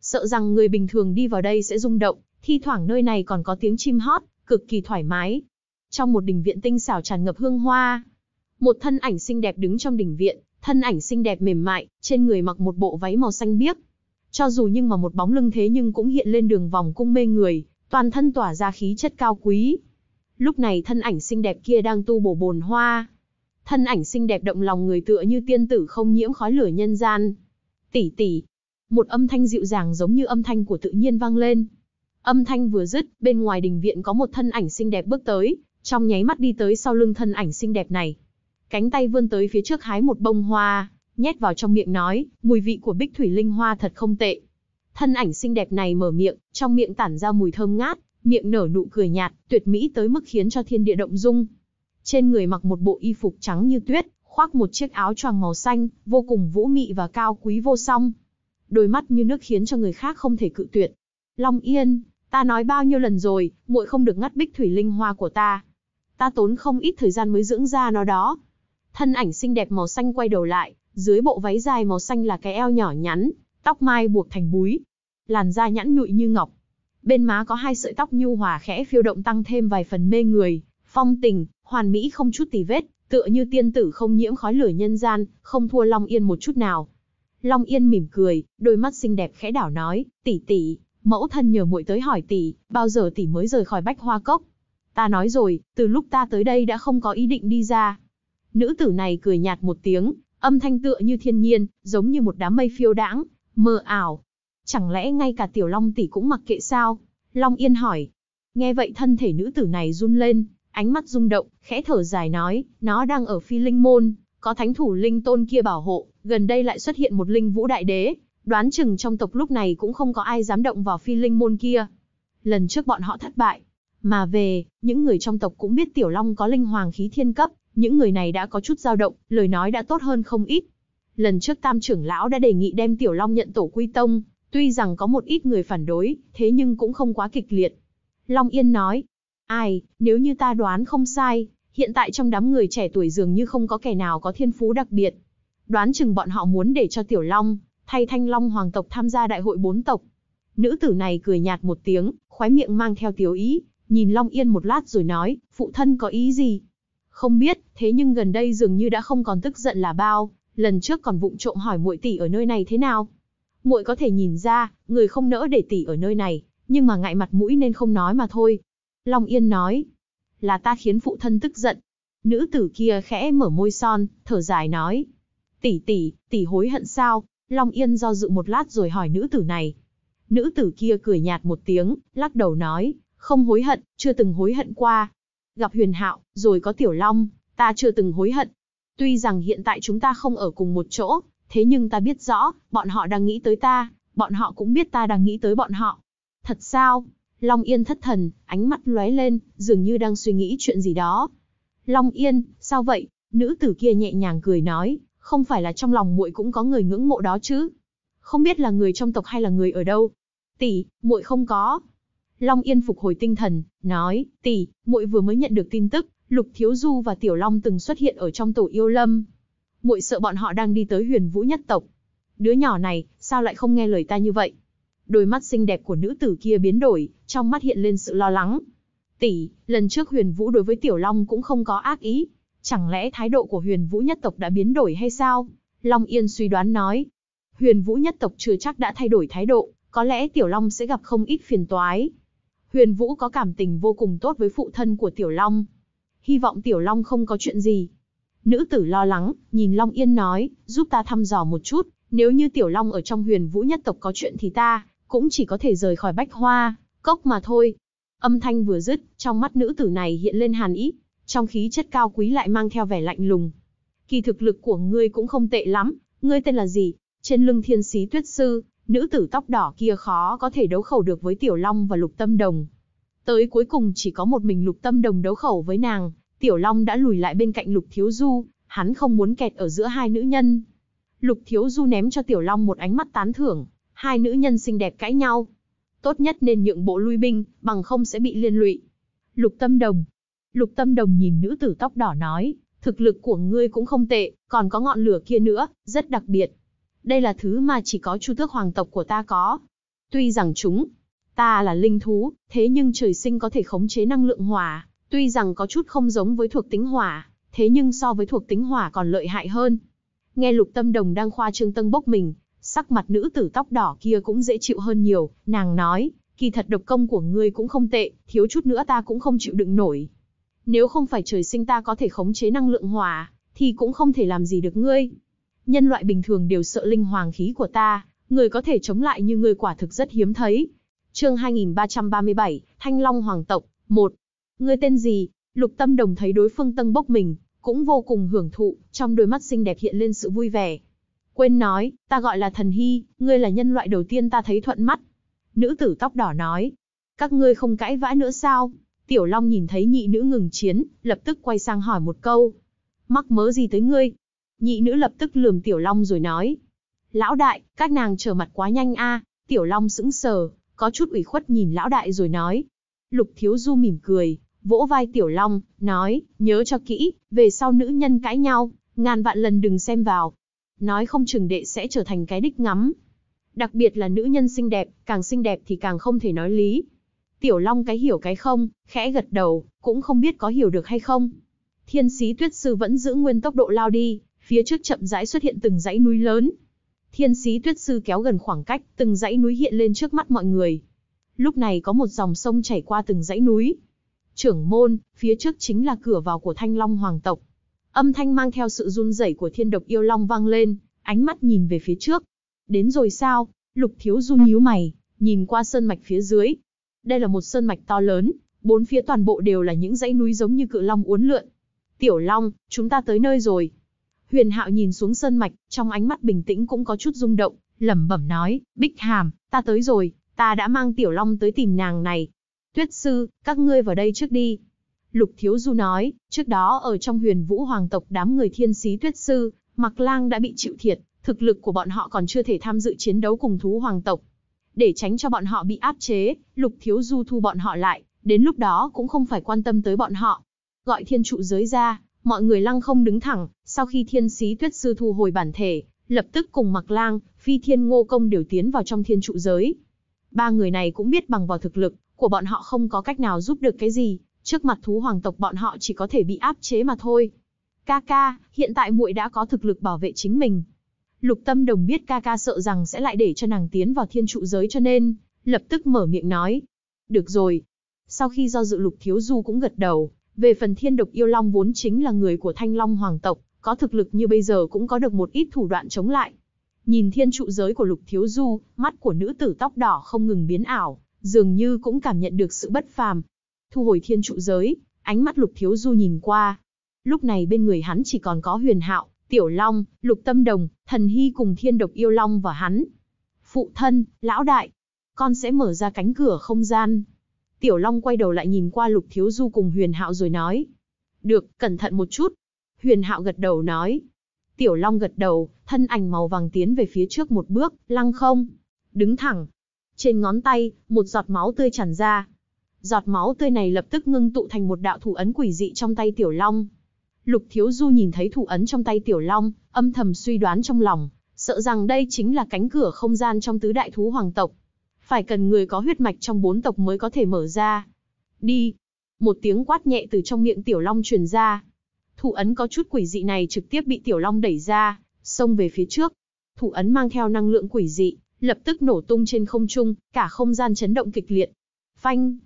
Sợ rằng người bình thường đi vào đây sẽ rung động, thi thoảng nơi này còn có tiếng chim hót, cực kỳ thoải mái trong một đình viện tinh xảo tràn ngập hương hoa. Một thân ảnh xinh đẹp đứng trong đình viện, thân ảnh xinh đẹp mềm mại, trên người mặc một bộ váy màu xanh biếc. Cho dù nhưng mà một bóng lưng thế nhưng cũng hiện lên đường vòng cung mê người, toàn thân tỏa ra khí chất cao quý. Lúc này thân ảnh xinh đẹp kia đang tu bổ bồn hoa. Thân ảnh xinh đẹp động lòng người tựa như tiên tử không nhiễm khói lửa nhân gian. Tỷ tỷ, một âm thanh dịu dàng giống như âm thanh của tự nhiên vang lên. Âm thanh vừa dứt, bên ngoài đình viện có một thân ảnh xinh đẹp bước tới, trong nháy mắt đi tới sau lưng thân ảnh xinh đẹp này. Cánh tay vươn tới phía trước hái một bông hoa, nhét vào trong miệng nói, mùi vị của bích thủy linh hoa thật không tệ. Thân ảnh xinh đẹp này mở miệng, trong miệng tản ra mùi thơm ngát, miệng nở nụ cười nhạt, tuyệt mỹ tới mức khiến cho thiên địa động dung. Trên người mặc một bộ y phục trắng như tuyết, khoác một chiếc áo choàng màu xanh, vô cùng vũ mị và cao quý vô song. Đôi mắt như nước khiến cho người khác không thể cự tuyệt. Long Yên, ta nói bao nhiêu lần rồi, muội không được ngắt bích thủy linh hoa của ta, ta tốn không ít thời gian mới dưỡng ra nó đó. Thân ảnh xinh đẹp màu xanh quay đầu lại, dưới bộ váy dài màu xanh là cái eo nhỏ nhắn, tóc mai buộc thành búi. Làn da nhẵn nhụi như ngọc. Bên má có hai sợi tóc nhu hòa khẽ phiêu động tăng thêm vài phần mê người, phong tình, hoàn mỹ không chút tì vết, tựa như tiên tử không nhiễm khói lửa nhân gian, không thua Long Yên một chút nào. Long Yên mỉm cười, đôi mắt xinh đẹp khẽ đảo nói, tỷ tỷ, mẫu thân nhờ muội tới hỏi tỷ, bao giờ tỷ mới rời khỏi bách hoa cốc? Ta nói rồi, từ lúc ta tới đây đã không có ý định đi ra. Nữ tử này cười nhạt một tiếng, âm thanh tựa như thiên nhiên, giống như một đám mây phiêu đãng, mơ ảo. Chẳng lẽ ngay cả tiểu long tỷ cũng mặc kệ sao? Long Yên hỏi. Nghe vậy thân thể nữ tử này run lên, ánh mắt rung động, khẽ thở dài nói, nó đang ở phi linh môn, có thánh thủ linh tôn kia bảo hộ, gần đây lại xuất hiện một linh vũ đại đế, đoán chừng trong tộc lúc này cũng không có ai dám động vào phi linh môn kia. Lần trước bọn họ thất bại, mà về, những người trong tộc cũng biết Tiểu Long có linh hoàng khí thiên cấp, những người này đã có chút dao động, lời nói đã tốt hơn không ít. Lần trước Tam trưởng lão đã đề nghị đem Tiểu Long nhận tổ quy tông, tuy rằng có một ít người phản đối, thế nhưng cũng không quá kịch liệt. Long Yên nói, ai, nếu như ta đoán không sai, hiện tại trong đám người trẻ tuổi dường như không có kẻ nào có thiên phú đặc biệt. Đoán chừng bọn họ muốn để cho Tiểu Long, thay Thanh Long Hoàng tộc tham gia đại hội bốn tộc. Nữ tử này cười nhạt một tiếng, khoái miệng mang theo tiểu ý, nhìn Long Yên một lát rồi nói, phụ thân có ý gì? Không biết, thế nhưng gần đây dường như đã không còn tức giận là bao, lần trước còn vụng trộm hỏi muội tỷ ở nơi này thế nào. Muội có thể nhìn ra, người không nỡ để tỷ ở nơi này, nhưng mà ngại mặt mũi nên không nói mà thôi. Long Yên nói, là ta khiến phụ thân tức giận. Nữ tử kia khẽ mở môi son, thở dài nói, tỷ tỷ, tỷ hối hận sao? Long Yên do dự một lát rồi hỏi nữ tử này. Nữ tử kia cười nhạt một tiếng, lắc đầu nói, không hối hận, chưa từng hối hận qua. Gặp Huyền Hạo, rồi có Tiểu Long, ta chưa từng hối hận. Tuy rằng hiện tại chúng ta không ở cùng một chỗ, thế nhưng ta biết rõ, bọn họ đang nghĩ tới ta, bọn họ cũng biết ta đang nghĩ tới bọn họ. Thật sao? Long Yên thất thần, ánh mắt lóe lên, dường như đang suy nghĩ chuyện gì đó. Long Yên, sao vậy? Nữ tử kia nhẹ nhàng cười nói, không phải là trong lòng muội cũng có người ngưỡng mộ đó chứ? Không biết là người trong tộc hay là người ở đâu? Tỷ, muội không có. Long Yên phục hồi tinh thần, nói, tỷ, muội vừa mới nhận được tin tức, Lục Thiếu Du và Tiểu Long từng xuất hiện ở trong tổ yêu lâm. Muội sợ bọn họ đang đi tới huyền vũ nhất tộc. Đứa nhỏ này, sao lại không nghe lời ta như vậy? Đôi mắt xinh đẹp của nữ tử kia biến đổi, trong mắt hiện lên sự lo lắng. Tỷ, lần trước huyền vũ đối với Tiểu Long cũng không có ác ý. Chẳng lẽ thái độ của huyền vũ nhất tộc đã biến đổi hay sao? Long Yên suy đoán nói. Huyền vũ nhất tộc chưa chắc đã thay đổi thái độ, có lẽ Tiểu Long sẽ gặp không ít phiền toái, Huyền Vũ có cảm tình vô cùng tốt với phụ thân của Tiểu Long. Hy vọng Tiểu Long không có chuyện gì. Nữ tử lo lắng, nhìn Long Yên nói, giúp ta thăm dò một chút, nếu như Tiểu Long ở trong huyền vũ nhất tộc có chuyện thì ta, cũng chỉ có thể rời khỏi bách hoa, cốc mà thôi. Âm thanh vừa dứt, trong mắt nữ tử này hiện lên hàn ý, trong khí chất cao quý lại mang theo vẻ lạnh lùng. Kỳ thực lực của ngươi cũng không tệ lắm, ngươi tên là gì? Trên lưng thiên sĩ tuyết sư, nữ tử tóc đỏ kia khó có thể đấu khẩu được với Tiểu Long và Lục Tâm Đồng. Tới cuối cùng chỉ có một mình Lục Tâm Đồng đấu khẩu với nàng, Tiểu Long đã lùi lại bên cạnh Lục Thiếu Du, hắn không muốn kẹt ở giữa hai nữ nhân. Lục Thiếu Du ném cho Tiểu Long một ánh mắt tán thưởng, hai nữ nhân xinh đẹp cãi nhau. Tốt nhất nên nhượng bộ lui binh, bằng không sẽ bị liên lụy. Lục Tâm Đồng. Lục Tâm Đồng nhìn nữ tử tóc đỏ nói, thực lực của ngươi cũng không tệ, còn có ngọn lửa kia nữa, rất đặc biệt, đây là thứ mà chỉ có chu tước hoàng tộc của ta có. Tuy rằng chúng, ta là linh thú, thế nhưng trời sinh có thể khống chế năng lượng hỏa, tuy rằng có chút không giống với thuộc tính hỏa, thế nhưng so với thuộc tính hỏa còn lợi hại hơn. Nghe lục tâm đồng đang khoa trương tân bốc mình, sắc mặt nữ tử tóc đỏ kia cũng dễ chịu hơn nhiều, nàng nói, kỳ thật độc công của ngươi cũng không tệ, thiếu chút nữa ta cũng không chịu đựng nổi. Nếu không phải trời sinh ta có thể khống chế năng lượng hỏa, thì cũng không thể làm gì được ngươi nhân loại bình thường đều sợ linh hoàng khí của ta, người có thể chống lại như ngươi quả thực rất hiếm thấy. Chương 2337, Thanh Long Hoàng tộc, 1. Ngươi tên gì? Lục Tâm Đồng thấy đối phương tân bốc mình, cũng vô cùng hưởng thụ, trong đôi mắt xinh đẹp hiện lên sự vui vẻ. Quên nói, ta gọi là Thần Hy, ngươi là nhân loại đầu tiên ta thấy thuận mắt. Nữ tử tóc đỏ nói, các ngươi không cãi vã nữa sao? Tiểu Long nhìn thấy nhị nữ ngừng chiến, lập tức quay sang hỏi một câu. Mắc mớ gì tới ngươi? Nhị nữ lập tức lườm Tiểu Long rồi nói. Lão đại, các nàng trở mặt quá nhanh a. Tiểu Long sững sờ, có chút ủy khuất nhìn lão đại rồi nói. Lục Thiếu Du mỉm cười, vỗ vai Tiểu Long, nói, nhớ cho kỹ, về sau nữ nhân cãi nhau, ngàn vạn lần đừng xem vào. Nói không chừng đệ sẽ trở thành cái đích ngắm. Đặc biệt là nữ nhân xinh đẹp, càng xinh đẹp thì càng không thể nói lý. Tiểu Long cái hiểu cái không, khẽ gật đầu, cũng không biết có hiểu được hay không. Thiên sĩ tuyết sư vẫn giữ nguyên tốc độ lao đi, Phía trước chậm rãi xuất hiện từng dãy núi lớn. Thiên sĩ tuyết sư kéo gần khoảng cách, từng dãy núi hiện lên trước mắt mọi người. Lúc này có một dòng sông chảy qua từng dãy núi. Trưởng môn, phía trước chính là cửa vào của thanh long hoàng tộc. Âm thanh mang theo sự run rẩy của thiên độc yêu long vang lên, ánh mắt nhìn về phía trước. Đến rồi sao? Lục thiếu Du nhíu mày, nhìn qua sơn mạch phía dưới. Đây là một sơn mạch to lớn, bốn phía toàn bộ đều là những dãy núi giống như cự long uốn lượn. Tiểu Long, chúng ta tới nơi rồi. Huyền Hạo nhìn xuống sơn mạch, trong ánh mắt bình tĩnh cũng có chút rung động, lẩm bẩm nói, Bích Hàm, ta tới rồi, ta đã mang Tiểu Long tới tìm nàng này. Tuyết sư, các ngươi vào đây trước đi. Lục Thiếu Du nói, trước đó ở trong huyền vũ hoàng tộc đám người thiên sĩ tuyết sư, Mặc Lang đã bị chịu thiệt, thực lực của bọn họ còn chưa thể tham dự chiến đấu cùng thú hoàng tộc. Để tránh cho bọn họ bị áp chế, Lục Thiếu Du thu bọn họ lại, đến lúc đó cũng không phải quan tâm tới bọn họ. Gọi thiên trụ giới ra, mọi người lăng không đứng thẳng, sau khi thiên sĩ tuyết sư thu hồi bản thể, lập tức cùng mặc lang, phi thiên ngô công đều tiến vào trong thiên trụ giới. Ba người này cũng biết bằng vào thực lực, của bọn họ không có cách nào giúp được cái gì, trước mặt thú hoàng tộc bọn họ chỉ có thể bị áp chế mà thôi. Ca ca, hiện tại muội đã có thực lực bảo vệ chính mình. Lục tâm đồng biết ca ca sợ rằng sẽ lại để cho nàng tiến vào thiên trụ giới cho nên, lập tức mở miệng nói. Được rồi. Sau khi do dự lục thiếu du cũng gật đầu, về phần thiên độc yêu long vốn chính là người của thanh long hoàng tộc, có thực lực như bây giờ cũng có được một ít thủ đoạn chống lại. Nhìn thiên trụ giới của lục thiếu du, mắt của nữ tử tóc đỏ không ngừng biến ảo, dường như cũng cảm nhận được sự bất phàm. Thu hồi thiên trụ giới, ánh mắt lục thiếu du nhìn qua. Lúc này bên người hắn chỉ còn có huyền hạo, tiểu long, lục tâm đồng, thần hy cùng thiên độc yêu long và hắn. Phụ thân, lão đại, con sẽ mở ra cánh cửa không gian. Tiểu Long quay đầu lại nhìn qua Lục Thiếu Du cùng Huyền Hạo rồi nói. Được, cẩn thận một chút. Huyền Hạo gật đầu nói. Tiểu Long gật đầu, thân ảnh màu vàng tiến về phía trước một bước, lăng không. Đứng thẳng. Trên ngón tay, một giọt máu tươi tràn ra. Giọt máu tươi này lập tức ngưng tụ thành một đạo thủ ấn quỷ dị trong tay Tiểu Long. Lục Thiếu Du nhìn thấy thủ ấn trong tay Tiểu Long, âm thầm suy đoán trong lòng, sợ rằng đây chính là cánh cửa không gian trong tứ đại thú hoàng tộc phải cần người có huyết mạch trong bốn tộc mới có thể mở ra. Đi! Một tiếng quát nhẹ từ trong miệng Tiểu Long truyền ra. Thủ ấn có chút quỷ dị này trực tiếp bị Tiểu Long đẩy ra, xông về phía trước. Thủ ấn mang theo năng lượng quỷ dị, lập tức nổ tung trên không trung, cả không gian chấn động kịch liệt. Phanh!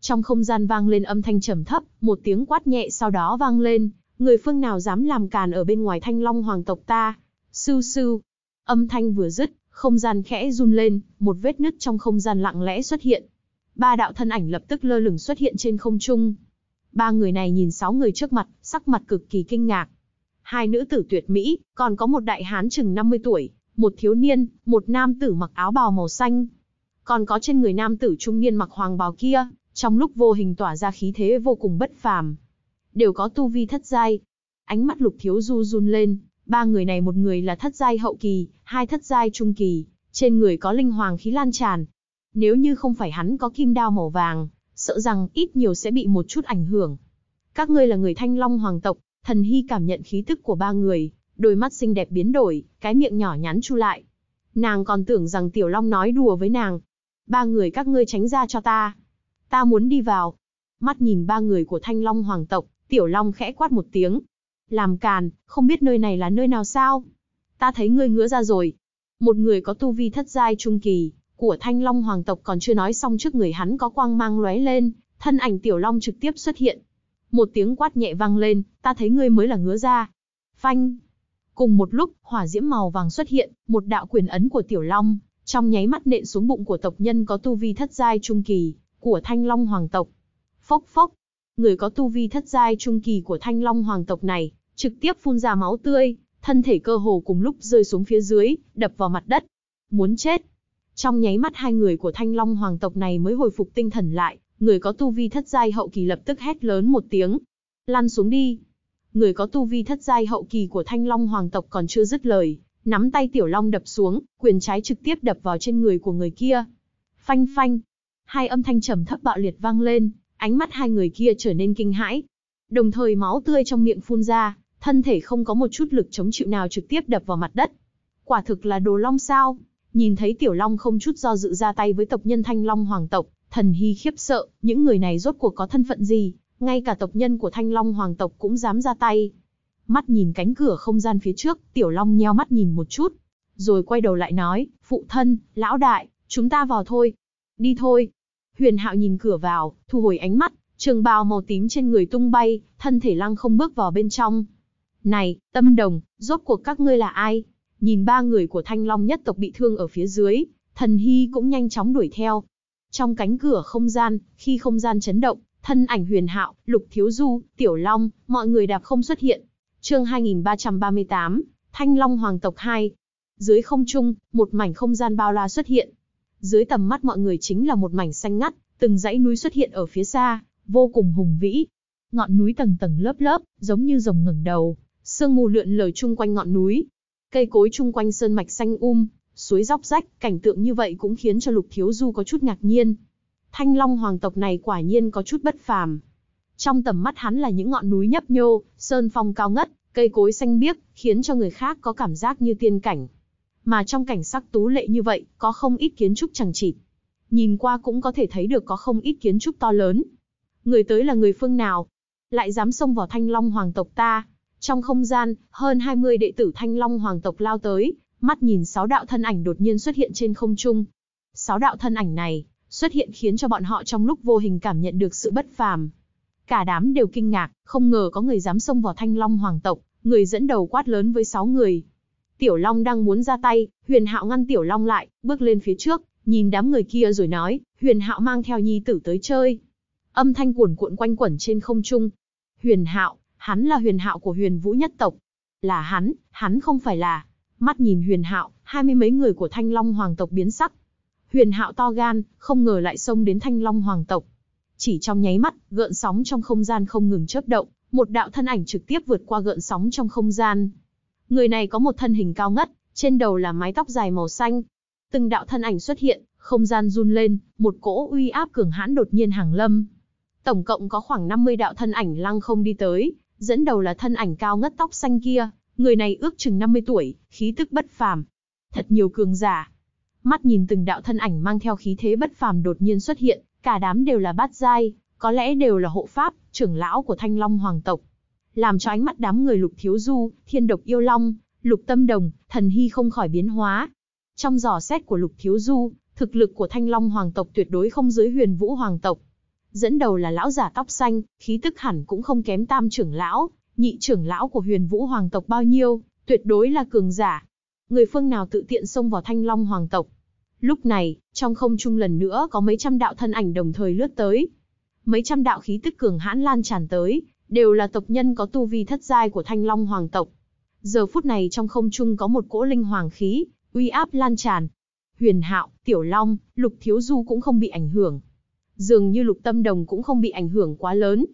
Trong không gian vang lên âm thanh trầm thấp, một tiếng quát nhẹ sau đó vang lên, người phương nào dám làm càn ở bên ngoài thanh long hoàng tộc ta. Sư sư. Âm thanh vừa dứt, không gian khẽ run lên, một vết nứt trong không gian lặng lẽ xuất hiện. Ba đạo thân ảnh lập tức lơ lửng xuất hiện trên không trung. Ba người này nhìn sáu người trước mặt, sắc mặt cực kỳ kinh ngạc. Hai nữ tử tuyệt mỹ, còn có một đại hán chừng 50 tuổi, một thiếu niên, một nam tử mặc áo bào màu xanh. Còn có trên người nam tử trung niên mặc hoàng bào kia, trong lúc vô hình tỏa ra khí thế vô cùng bất phàm. Đều có tu vi thất giai. Ánh mắt lục thiếu du run lên, Ba người này một người là thất giai hậu kỳ, hai thất giai trung kỳ, trên người có linh hoàng khí lan tràn. Nếu như không phải hắn có kim đao màu vàng, sợ rằng ít nhiều sẽ bị một chút ảnh hưởng. Các ngươi là người thanh long hoàng tộc, thần hy cảm nhận khí tức của ba người, đôi mắt xinh đẹp biến đổi, cái miệng nhỏ nhắn chu lại. Nàng còn tưởng rằng tiểu long nói đùa với nàng. Ba người các ngươi tránh ra cho ta. Ta muốn đi vào. Mắt nhìn ba người của thanh long hoàng tộc, tiểu long khẽ quát một tiếng, làm càn, không biết nơi này là nơi nào sao? Ta thấy ngươi ngứa ra rồi. Một người có tu vi thất giai trung kỳ, của thanh long hoàng tộc còn chưa nói xong trước người hắn có quang mang lóe lên, thân ảnh tiểu long trực tiếp xuất hiện. Một tiếng quát nhẹ vang lên, ta thấy ngươi mới là ngứa ra. Phanh. Cùng một lúc, hỏa diễm màu vàng xuất hiện, một đạo quyền ấn của tiểu long, trong nháy mắt nện xuống bụng của tộc nhân có tu vi thất giai trung kỳ, của thanh long hoàng tộc. Phốc phốc, người có tu vi thất giai trung kỳ của thanh long hoàng tộc này, trực tiếp phun ra máu tươi, thân thể cơ hồ cùng lúc rơi xuống phía dưới, đập vào mặt đất. Muốn chết. Trong nháy mắt hai người của thanh long hoàng tộc này mới hồi phục tinh thần lại, người có tu vi thất giai hậu kỳ lập tức hét lớn một tiếng. Lăn xuống đi. Người có tu vi thất giai hậu kỳ của thanh long hoàng tộc còn chưa dứt lời, nắm tay tiểu long đập xuống, quyền trái trực tiếp đập vào trên người của người kia. Phanh phanh. Hai âm thanh trầm thấp bạo liệt vang lên, Ánh mắt hai người kia trở nên kinh hãi. Đồng thời máu tươi trong miệng phun ra, thân thể không có một chút lực chống chịu nào trực tiếp đập vào mặt đất. Quả thực là đồ long sao? Nhìn thấy tiểu long không chút do dự ra tay với tộc nhân thanh long hoàng tộc, thần hy khiếp sợ, những người này rốt cuộc có thân phận gì, ngay cả tộc nhân của thanh long hoàng tộc cũng dám ra tay. Mắt nhìn cánh cửa không gian phía trước, tiểu long nheo mắt nhìn một chút, rồi quay đầu lại nói, phụ thân, lão đại, chúng ta vào thôi. Đi thôi. Huyền Hạo nhìn cửa vào, thu hồi ánh mắt, trường bào màu tím trên người tung bay, thân thể lăng không bước vào bên trong. Này, tâm đồng, rốt cuộc các ngươi là ai? Nhìn ba người của thanh long nhất tộc bị thương ở phía dưới, thần hy cũng nhanh chóng đuổi theo. Trong cánh cửa không gian, khi không gian chấn động, thân ảnh huyền hạo, lục thiếu du, tiểu long, mọi người đạp không xuất hiện. chương 2338, Thanh Long Hoàng tộc 2. Dưới không trung, một mảnh không gian bao la xuất hiện, dưới tầm mắt mọi người chính là một mảnh xanh ngắt, từng dãy núi xuất hiện ở phía xa, vô cùng hùng vĩ. Ngọn núi tầng tầng lớp lớp, giống như rồng ngẩng đầu, sương mù lượn lờ chung quanh ngọn núi. Cây cối chung quanh sơn mạch xanh um, suối róc rách, cảnh tượng như vậy cũng khiến cho Lục Thiếu Du có chút ngạc nhiên. Thanh Long hoàng tộc này quả nhiên có chút bất phàm. Trong tầm mắt hắn là những ngọn núi nhấp nhô, sơn phong cao ngất, cây cối xanh biếc, khiến cho người khác có cảm giác như tiên cảnh mà trong cảnh sắc tú lệ như vậy, có không ít kiến trúc chẳng chịt. Nhìn qua cũng có thể thấy được có không ít kiến trúc to lớn. Người tới là người phương nào? Lại dám xông vào thanh long hoàng tộc ta. Trong không gian, hơn 20 đệ tử thanh long hoàng tộc lao tới, mắt nhìn sáu đạo thân ảnh đột nhiên xuất hiện trên không trung. Sáu đạo thân ảnh này, xuất hiện khiến cho bọn họ trong lúc vô hình cảm nhận được sự bất phàm. Cả đám đều kinh ngạc, không ngờ có người dám xông vào thanh long hoàng tộc, người dẫn đầu quát lớn với sáu người, Tiểu Long đang muốn ra tay, Huyền Hạo ngăn Tiểu Long lại, bước lên phía trước, nhìn đám người kia rồi nói, Huyền Hạo mang theo nhi tử tới chơi. Âm thanh cuồn cuộn quanh quẩn trên không trung. Huyền Hạo, hắn là Huyền Hạo của Huyền Vũ nhất tộc. Là hắn, hắn không phải là. Mắt nhìn Huyền Hạo, hai mươi mấy người của Thanh Long hoàng tộc biến sắc. Huyền Hạo to gan, không ngờ lại xông đến Thanh Long hoàng tộc. Chỉ trong nháy mắt, gợn sóng trong không gian không ngừng chớp động, một đạo thân ảnh trực tiếp vượt qua gợn sóng trong không gian, Người này có một thân hình cao ngất, trên đầu là mái tóc dài màu xanh. Từng đạo thân ảnh xuất hiện, không gian run lên, một cỗ uy áp cường hãn đột nhiên hàng lâm. Tổng cộng có khoảng 50 đạo thân ảnh lăng không đi tới, dẫn đầu là thân ảnh cao ngất tóc xanh kia, người này ước chừng 50 tuổi, khí tức bất phàm. Thật nhiều cường giả. Mắt nhìn từng đạo thân ảnh mang theo khí thế bất phàm đột nhiên xuất hiện, cả đám đều là bát giai, có lẽ đều là hộ pháp, trưởng lão của Thanh Long hoàng tộc làm cho ánh mắt đám người lục thiếu du, thiên độc yêu long, lục tâm đồng, thần hy không khỏi biến hóa. Trong giò xét của lục thiếu du, thực lực của thanh long hoàng tộc tuyệt đối không dưới huyền vũ hoàng tộc. Dẫn đầu là lão giả tóc xanh, khí tức hẳn cũng không kém tam trưởng lão, nhị trưởng lão của huyền vũ hoàng tộc bao nhiêu, tuyệt đối là cường giả. Người phương nào tự tiện xông vào thanh long hoàng tộc. Lúc này, trong không trung lần nữa có mấy trăm đạo thân ảnh đồng thời lướt tới. Mấy trăm đạo khí tức cường hãn lan tràn tới, đều là tộc nhân có tu vi thất giai của Thanh Long Hoàng tộc. Giờ phút này trong không trung có một cỗ linh hoàng khí, uy áp lan tràn. Huyền Hạo, Tiểu Long, Lục Thiếu Du cũng không bị ảnh hưởng. Dường như Lục Tâm Đồng cũng không bị ảnh hưởng quá lớn.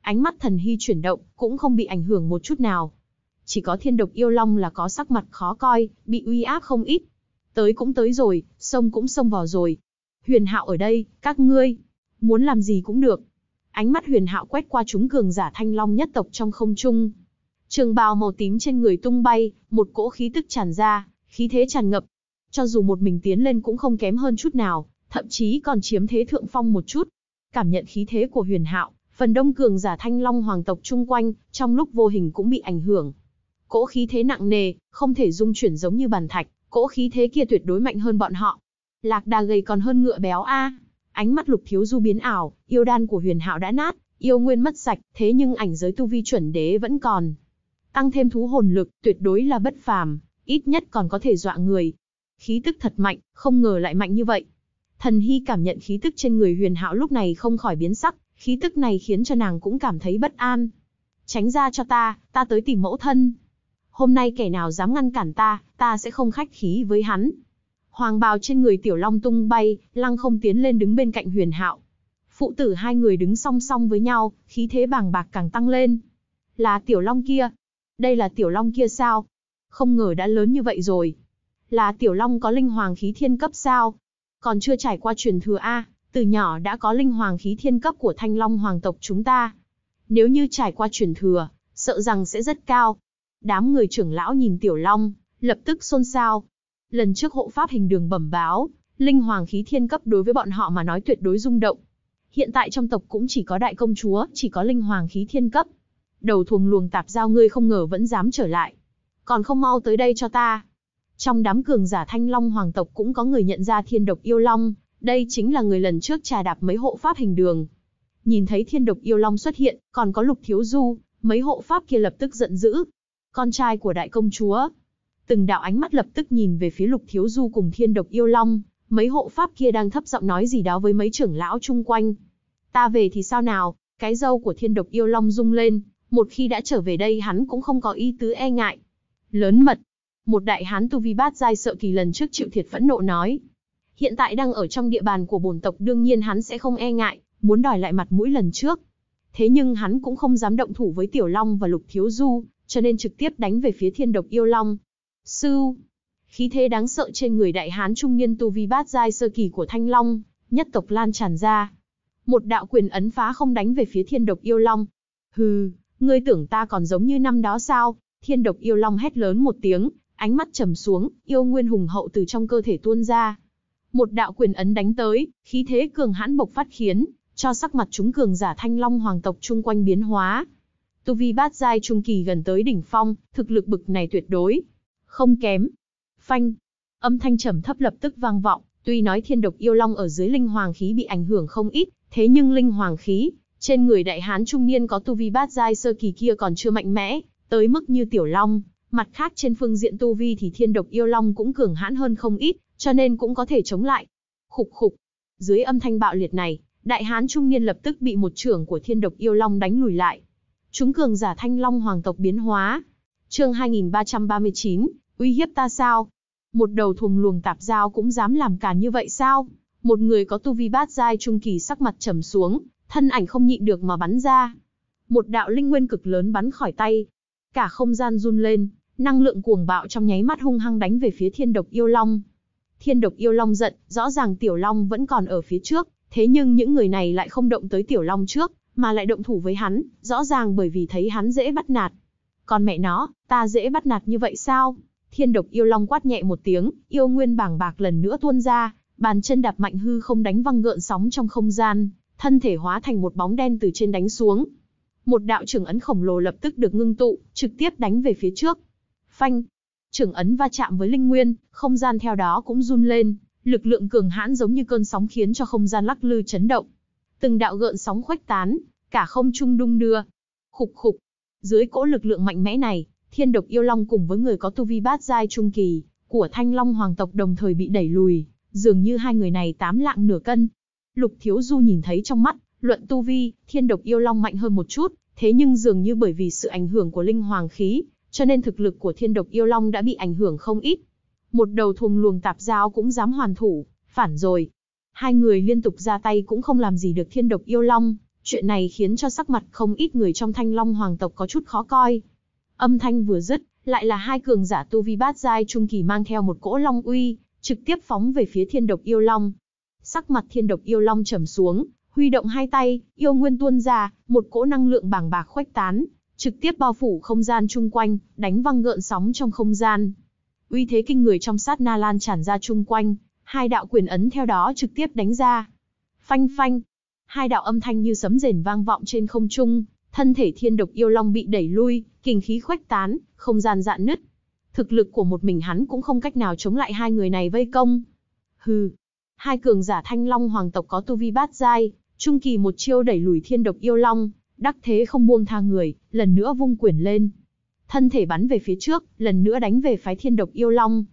Ánh mắt thần hy chuyển động, cũng không bị ảnh hưởng một chút nào. Chỉ có thiên độc yêu long là có sắc mặt khó coi, bị uy áp không ít. Tới cũng tới rồi, sông cũng sông vào rồi. Huyền Hạo ở đây, các ngươi, muốn làm gì cũng được. Ánh mắt huyền hạo quét qua chúng cường giả thanh long nhất tộc trong không trung. Trường bào màu tím trên người tung bay, một cỗ khí tức tràn ra, khí thế tràn ngập. Cho dù một mình tiến lên cũng không kém hơn chút nào, thậm chí còn chiếm thế thượng phong một chút. Cảm nhận khí thế của huyền hạo, phần đông cường giả thanh long hoàng tộc chung quanh, trong lúc vô hình cũng bị ảnh hưởng. Cỗ khí thế nặng nề, không thể dung chuyển giống như bàn thạch, cỗ khí thế kia tuyệt đối mạnh hơn bọn họ. Lạc đà gầy còn hơn ngựa béo a. À. Ánh mắt Lục Thiếu Du biến ảo, yêu đan của Huyền Hạo đã nát, yêu nguyên mất sạch, thế nhưng ảnh giới tu vi chuẩn đế vẫn còn. Tăng thêm thú hồn lực, tuyệt đối là bất phàm, ít nhất còn có thể dọa người. Khí tức thật mạnh, không ngờ lại mạnh như vậy. Thần Hy cảm nhận khí tức trên người Huyền Hạo lúc này không khỏi biến sắc, khí tức này khiến cho nàng cũng cảm thấy bất an. Tránh ra cho ta, ta tới tìm mẫu thân. Hôm nay kẻ nào dám ngăn cản ta, ta sẽ không khách khí với hắn hoàng bào trên người tiểu long tung bay, lăng không tiến lên đứng bên cạnh huyền hạo. Phụ tử hai người đứng song song với nhau, khí thế bàng bạc càng tăng lên. Là tiểu long kia. Đây là tiểu long kia sao? Không ngờ đã lớn như vậy rồi. Là tiểu long có linh hoàng khí thiên cấp sao? Còn chưa trải qua truyền thừa A, từ nhỏ đã có linh hoàng khí thiên cấp của thanh long hoàng tộc chúng ta. Nếu như trải qua truyền thừa, sợ rằng sẽ rất cao. Đám người trưởng lão nhìn tiểu long, lập tức xôn xao, Lần trước hộ pháp hình đường bẩm báo, linh hoàng khí thiên cấp đối với bọn họ mà nói tuyệt đối rung động. Hiện tại trong tộc cũng chỉ có đại công chúa, chỉ có linh hoàng khí thiên cấp. Đầu thuồng luồng tạp giao ngươi không ngờ vẫn dám trở lại. Còn không mau tới đây cho ta. Trong đám cường giả thanh long hoàng tộc cũng có người nhận ra thiên độc yêu long, đây chính là người lần trước trà đạp mấy hộ pháp hình đường. Nhìn thấy thiên độc yêu long xuất hiện, còn có lục thiếu du, mấy hộ pháp kia lập tức giận dữ. Con trai của đại công chúa, từng đạo ánh mắt lập tức nhìn về phía Lục Thiếu Du cùng Thiên Độc Yêu Long, mấy hộ pháp kia đang thấp giọng nói gì đó với mấy trưởng lão chung quanh. Ta về thì sao nào, cái dâu của Thiên Độc Yêu Long rung lên, một khi đã trở về đây hắn cũng không có ý tứ e ngại. Lớn mật, một đại hán tu vi bát giai sợ kỳ lần trước chịu thiệt phẫn nộ nói. Hiện tại đang ở trong địa bàn của bổn tộc đương nhiên hắn sẽ không e ngại, muốn đòi lại mặt mũi lần trước. Thế nhưng hắn cũng không dám động thủ với Tiểu Long và Lục Thiếu Du, cho nên trực tiếp đánh về phía Thiên Độc Yêu Long, sư Khí thế đáng sợ trên người đại hán trung niên tu vi bát giai sơ kỳ của Thanh Long, nhất tộc lan tràn ra. Một đạo quyền ấn phá không đánh về phía thiên độc yêu long. Hừ, ngươi tưởng ta còn giống như năm đó sao? Thiên độc yêu long hét lớn một tiếng, ánh mắt trầm xuống, yêu nguyên hùng hậu từ trong cơ thể tuôn ra. Một đạo quyền ấn đánh tới, khí thế cường hãn bộc phát khiến, cho sắc mặt chúng cường giả thanh long hoàng tộc chung quanh biến hóa. Tu vi bát giai trung kỳ gần tới đỉnh phong, thực lực bực này tuyệt đối, không kém. Phanh, âm thanh trầm thấp lập tức vang vọng, tuy nói thiên độc yêu long ở dưới linh hoàng khí bị ảnh hưởng không ít, thế nhưng linh hoàng khí, trên người đại hán trung niên có tu vi bát giai sơ kỳ kia còn chưa mạnh mẽ, tới mức như tiểu long, mặt khác trên phương diện tu vi thì thiên độc yêu long cũng cường hãn hơn không ít, cho nên cũng có thể chống lại. Khục khục, dưới âm thanh bạo liệt này, đại hán trung niên lập tức bị một trưởng của thiên độc yêu long đánh lùi lại. Chúng cường giả thanh long hoàng tộc biến hóa. Chương 2339, uy hiếp ta sao? Một đầu thùng luồng tạp giao cũng dám làm càn như vậy sao? Một người có tu vi bát giai trung kỳ sắc mặt trầm xuống, thân ảnh không nhịn được mà bắn ra. Một đạo linh nguyên cực lớn bắn khỏi tay. Cả không gian run lên, năng lượng cuồng bạo trong nháy mắt hung hăng đánh về phía thiên độc yêu long. Thiên độc yêu long giận, rõ ràng tiểu long vẫn còn ở phía trước, thế nhưng những người này lại không động tới tiểu long trước, mà lại động thủ với hắn, rõ ràng bởi vì thấy hắn dễ bắt nạt. Còn mẹ nó, ta dễ bắt nạt như vậy sao? Thiên độc yêu long quát nhẹ một tiếng, yêu nguyên bảng bạc lần nữa tuôn ra, bàn chân đạp mạnh hư không đánh văng gợn sóng trong không gian, thân thể hóa thành một bóng đen từ trên đánh xuống. Một đạo trưởng ấn khổng lồ lập tức được ngưng tụ, trực tiếp đánh về phía trước. Phanh! Trưởng ấn va chạm với linh nguyên, không gian theo đó cũng run lên, lực lượng cường hãn giống như cơn sóng khiến cho không gian lắc lư chấn động. Từng đạo gợn sóng khuếch tán, cả không trung đung đưa. Khục khục! Dưới cỗ lực lượng mạnh mẽ này, Thiên độc yêu long cùng với người có tu vi bát giai trung kỳ của Thanh Long hoàng tộc đồng thời bị đẩy lùi, dường như hai người này tám lạng nửa cân. Lục Thiếu Du nhìn thấy trong mắt, luận tu vi, Thiên độc yêu long mạnh hơn một chút, thế nhưng dường như bởi vì sự ảnh hưởng của linh hoàng khí, cho nên thực lực của Thiên độc yêu long đã bị ảnh hưởng không ít. Một đầu thùng luồng tạp dao cũng dám hoàn thủ, phản rồi. Hai người liên tục ra tay cũng không làm gì được Thiên độc yêu long, chuyện này khiến cho sắc mặt không ít người trong Thanh Long hoàng tộc có chút khó coi Âm thanh vừa dứt, lại là hai cường giả tu vi bát giai trung kỳ mang theo một cỗ long uy, trực tiếp phóng về phía Thiên Độc Yêu Long. Sắc mặt Thiên Độc Yêu Long trầm xuống, huy động hai tay, yêu nguyên tuôn ra, một cỗ năng lượng bàng bạc khuếch tán, trực tiếp bao phủ không gian chung quanh, đánh văng gợn sóng trong không gian. Uy thế kinh người trong sát na lan tràn ra chung quanh, hai đạo quyền ấn theo đó trực tiếp đánh ra. Phanh phanh, hai đạo âm thanh như sấm rền vang vọng trên không trung, thân thể thiên độc yêu long bị đẩy lui, kinh khí khuếch tán, không gian dạn nứt. Thực lực của một mình hắn cũng không cách nào chống lại hai người này vây công. Hừ, hai cường giả thanh long hoàng tộc có tu vi bát giai, trung kỳ một chiêu đẩy lùi thiên độc yêu long, đắc thế không buông tha người, lần nữa vung quyển lên. Thân thể bắn về phía trước, lần nữa đánh về phái thiên độc yêu long.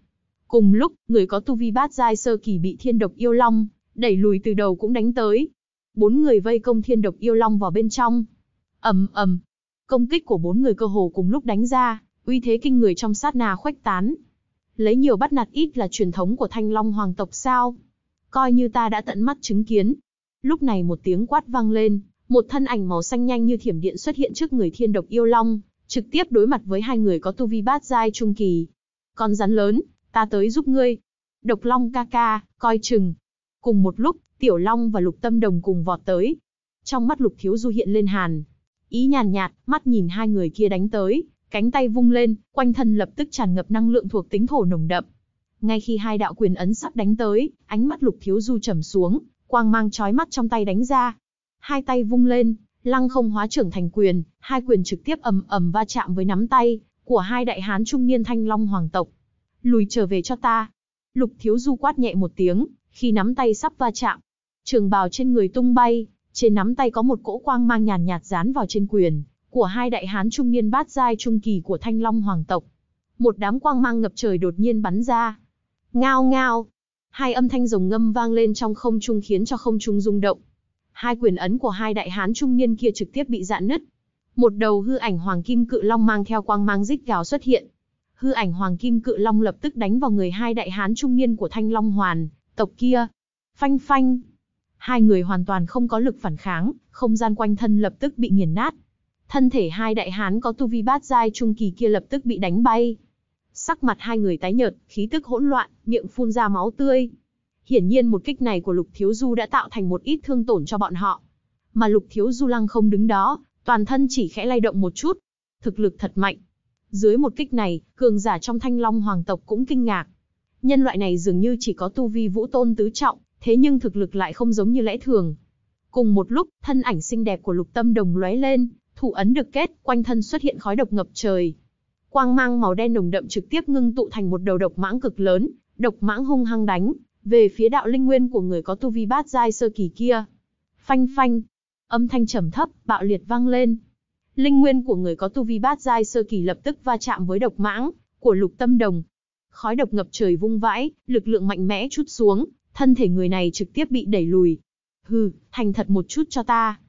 Cùng lúc, người có tu vi bát giai sơ kỳ bị thiên độc yêu long, đẩy lùi từ đầu cũng đánh tới. Bốn người vây công thiên độc yêu long vào bên trong, ầm ầm, công kích của bốn người cơ hồ cùng lúc đánh ra, uy thế kinh người trong sát na khoách tán. Lấy nhiều bắt nạt ít là truyền thống của Thanh Long hoàng tộc sao? Coi như ta đã tận mắt chứng kiến. Lúc này một tiếng quát vang lên, một thân ảnh màu xanh nhanh như thiểm điện xuất hiện trước người Thiên Độc Yêu Long, trực tiếp đối mặt với hai người có tu vi bát giai trung kỳ. Con rắn lớn, ta tới giúp ngươi. Độc Long ca ca, coi chừng. Cùng một lúc, Tiểu Long và Lục Tâm Đồng cùng vọt tới. Trong mắt Lục Thiếu Du hiện lên hàn, ý nhàn nhạt, mắt nhìn hai người kia đánh tới, cánh tay vung lên, quanh thân lập tức tràn ngập năng lượng thuộc tính thổ nồng đậm. Ngay khi hai đạo quyền ấn sắp đánh tới, ánh mắt Lục Thiếu Du trầm xuống, quang mang chói mắt trong tay đánh ra. Hai tay vung lên, lăng không hóa trưởng thành quyền, hai quyền trực tiếp ầm ầm va chạm với nắm tay của hai đại hán trung niên Thanh Long hoàng tộc. "Lùi trở về cho ta." Lục Thiếu Du quát nhẹ một tiếng, khi nắm tay sắp va chạm, trường bào trên người tung bay, trên nắm tay có một cỗ quang mang nhàn nhạt dán vào trên quyền của hai đại hán trung niên bát giai trung kỳ của Thanh Long hoàng tộc. Một đám quang mang ngập trời đột nhiên bắn ra. Ngao ngao, hai âm thanh rồng ngâm vang lên trong không trung khiến cho không trung rung động. Hai quyền ấn của hai đại hán trung niên kia trực tiếp bị dạn nứt. Một đầu hư ảnh hoàng kim cự long mang theo quang mang rít gào xuất hiện. Hư ảnh hoàng kim cự long lập tức đánh vào người hai đại hán trung niên của Thanh Long Hoàn, tộc kia. Phanh phanh, Hai người hoàn toàn không có lực phản kháng, không gian quanh thân lập tức bị nghiền nát. Thân thể hai đại hán có tu vi bát giai trung kỳ kia lập tức bị đánh bay. Sắc mặt hai người tái nhợt, khí tức hỗn loạn, miệng phun ra máu tươi. Hiển nhiên một kích này của Lục Thiếu Du đã tạo thành một ít thương tổn cho bọn họ. Mà Lục Thiếu Du lăng không đứng đó, toàn thân chỉ khẽ lay động một chút. Thực lực thật mạnh. Dưới một kích này, cường giả trong thanh long hoàng tộc cũng kinh ngạc. Nhân loại này dường như chỉ có tu vi vũ tôn tứ trọng, thế nhưng thực lực lại không giống như lẽ thường. Cùng một lúc, thân ảnh xinh đẹp của lục tâm đồng lóe lên, thủ ấn được kết, quanh thân xuất hiện khói độc ngập trời. Quang mang màu đen nồng đậm trực tiếp ngưng tụ thành một đầu độc mãng cực lớn, độc mãng hung hăng đánh, về phía đạo linh nguyên của người có tu vi bát giai sơ kỳ kia. Phanh phanh, âm thanh trầm thấp, bạo liệt vang lên. Linh nguyên của người có tu vi bát giai sơ kỳ lập tức va chạm với độc mãng của Lục Tâm Đồng. Khói độc ngập trời vung vãi, lực lượng mạnh mẽ chút xuống, Thân thể người này trực tiếp bị đẩy lùi. Hừ, thành thật một chút cho ta.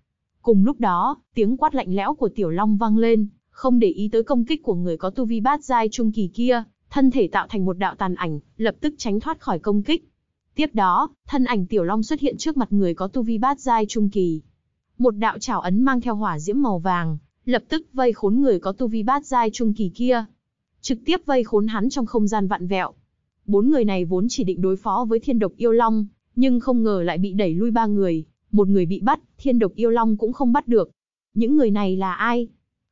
Cùng lúc đó, tiếng quát lạnh lẽo của Tiểu Long vang lên, không để ý tới công kích của người có tu vi bát giai trung kỳ kia, thân thể tạo thành một đạo tàn ảnh, lập tức tránh thoát khỏi công kích. Tiếp đó, thân ảnh Tiểu Long xuất hiện trước mặt người có tu vi bát giai trung kỳ. Một đạo chảo ấn mang theo hỏa diễm màu vàng, lập tức vây khốn người có tu vi bát giai trung kỳ kia. Trực tiếp vây khốn hắn trong không gian vạn vẹo, Bốn người này vốn chỉ định đối phó với thiên độc yêu long, nhưng không ngờ lại bị đẩy lui ba người. Một người bị bắt, thiên độc yêu long cũng không bắt được. Những người này là ai?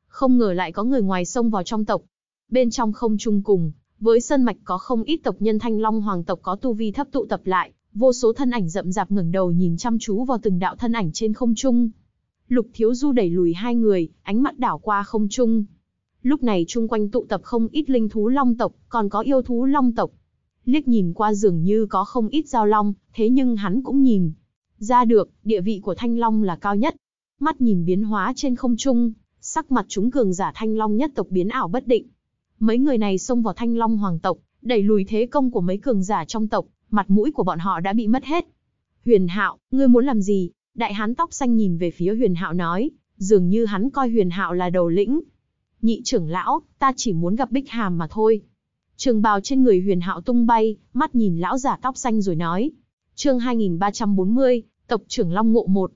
Không ngờ lại có người ngoài sông vào trong tộc. Bên trong không chung cùng, với sân mạch có không ít tộc nhân thanh long hoàng tộc có tu vi thấp tụ tập lại, vô số thân ảnh rậm rạp ngẩng đầu nhìn chăm chú vào từng đạo thân ảnh trên không trung. Lục Thiếu Du đẩy lùi hai người, ánh mắt đảo qua không trung. Lúc này chung quanh tụ tập không ít linh thú long tộc, còn có yêu thú long tộc, liếc nhìn qua dường như có không ít giao long, thế nhưng hắn cũng nhìn. Ra được, địa vị của thanh long là cao nhất. Mắt nhìn biến hóa trên không trung, sắc mặt chúng cường giả thanh long nhất tộc biến ảo bất định. Mấy người này xông vào thanh long hoàng tộc, đẩy lùi thế công của mấy cường giả trong tộc, mặt mũi của bọn họ đã bị mất hết. Huyền hạo, ngươi muốn làm gì? Đại hán tóc xanh nhìn về phía huyền hạo nói, dường như hắn coi huyền hạo là đầu lĩnh. Nhị trưởng lão, ta chỉ muốn gặp Bích Hàm mà thôi, Trường bào trên người huyền hạo tung bay, mắt nhìn lão giả tóc xanh rồi nói. chương 2340, tộc trưởng Long Ngộ một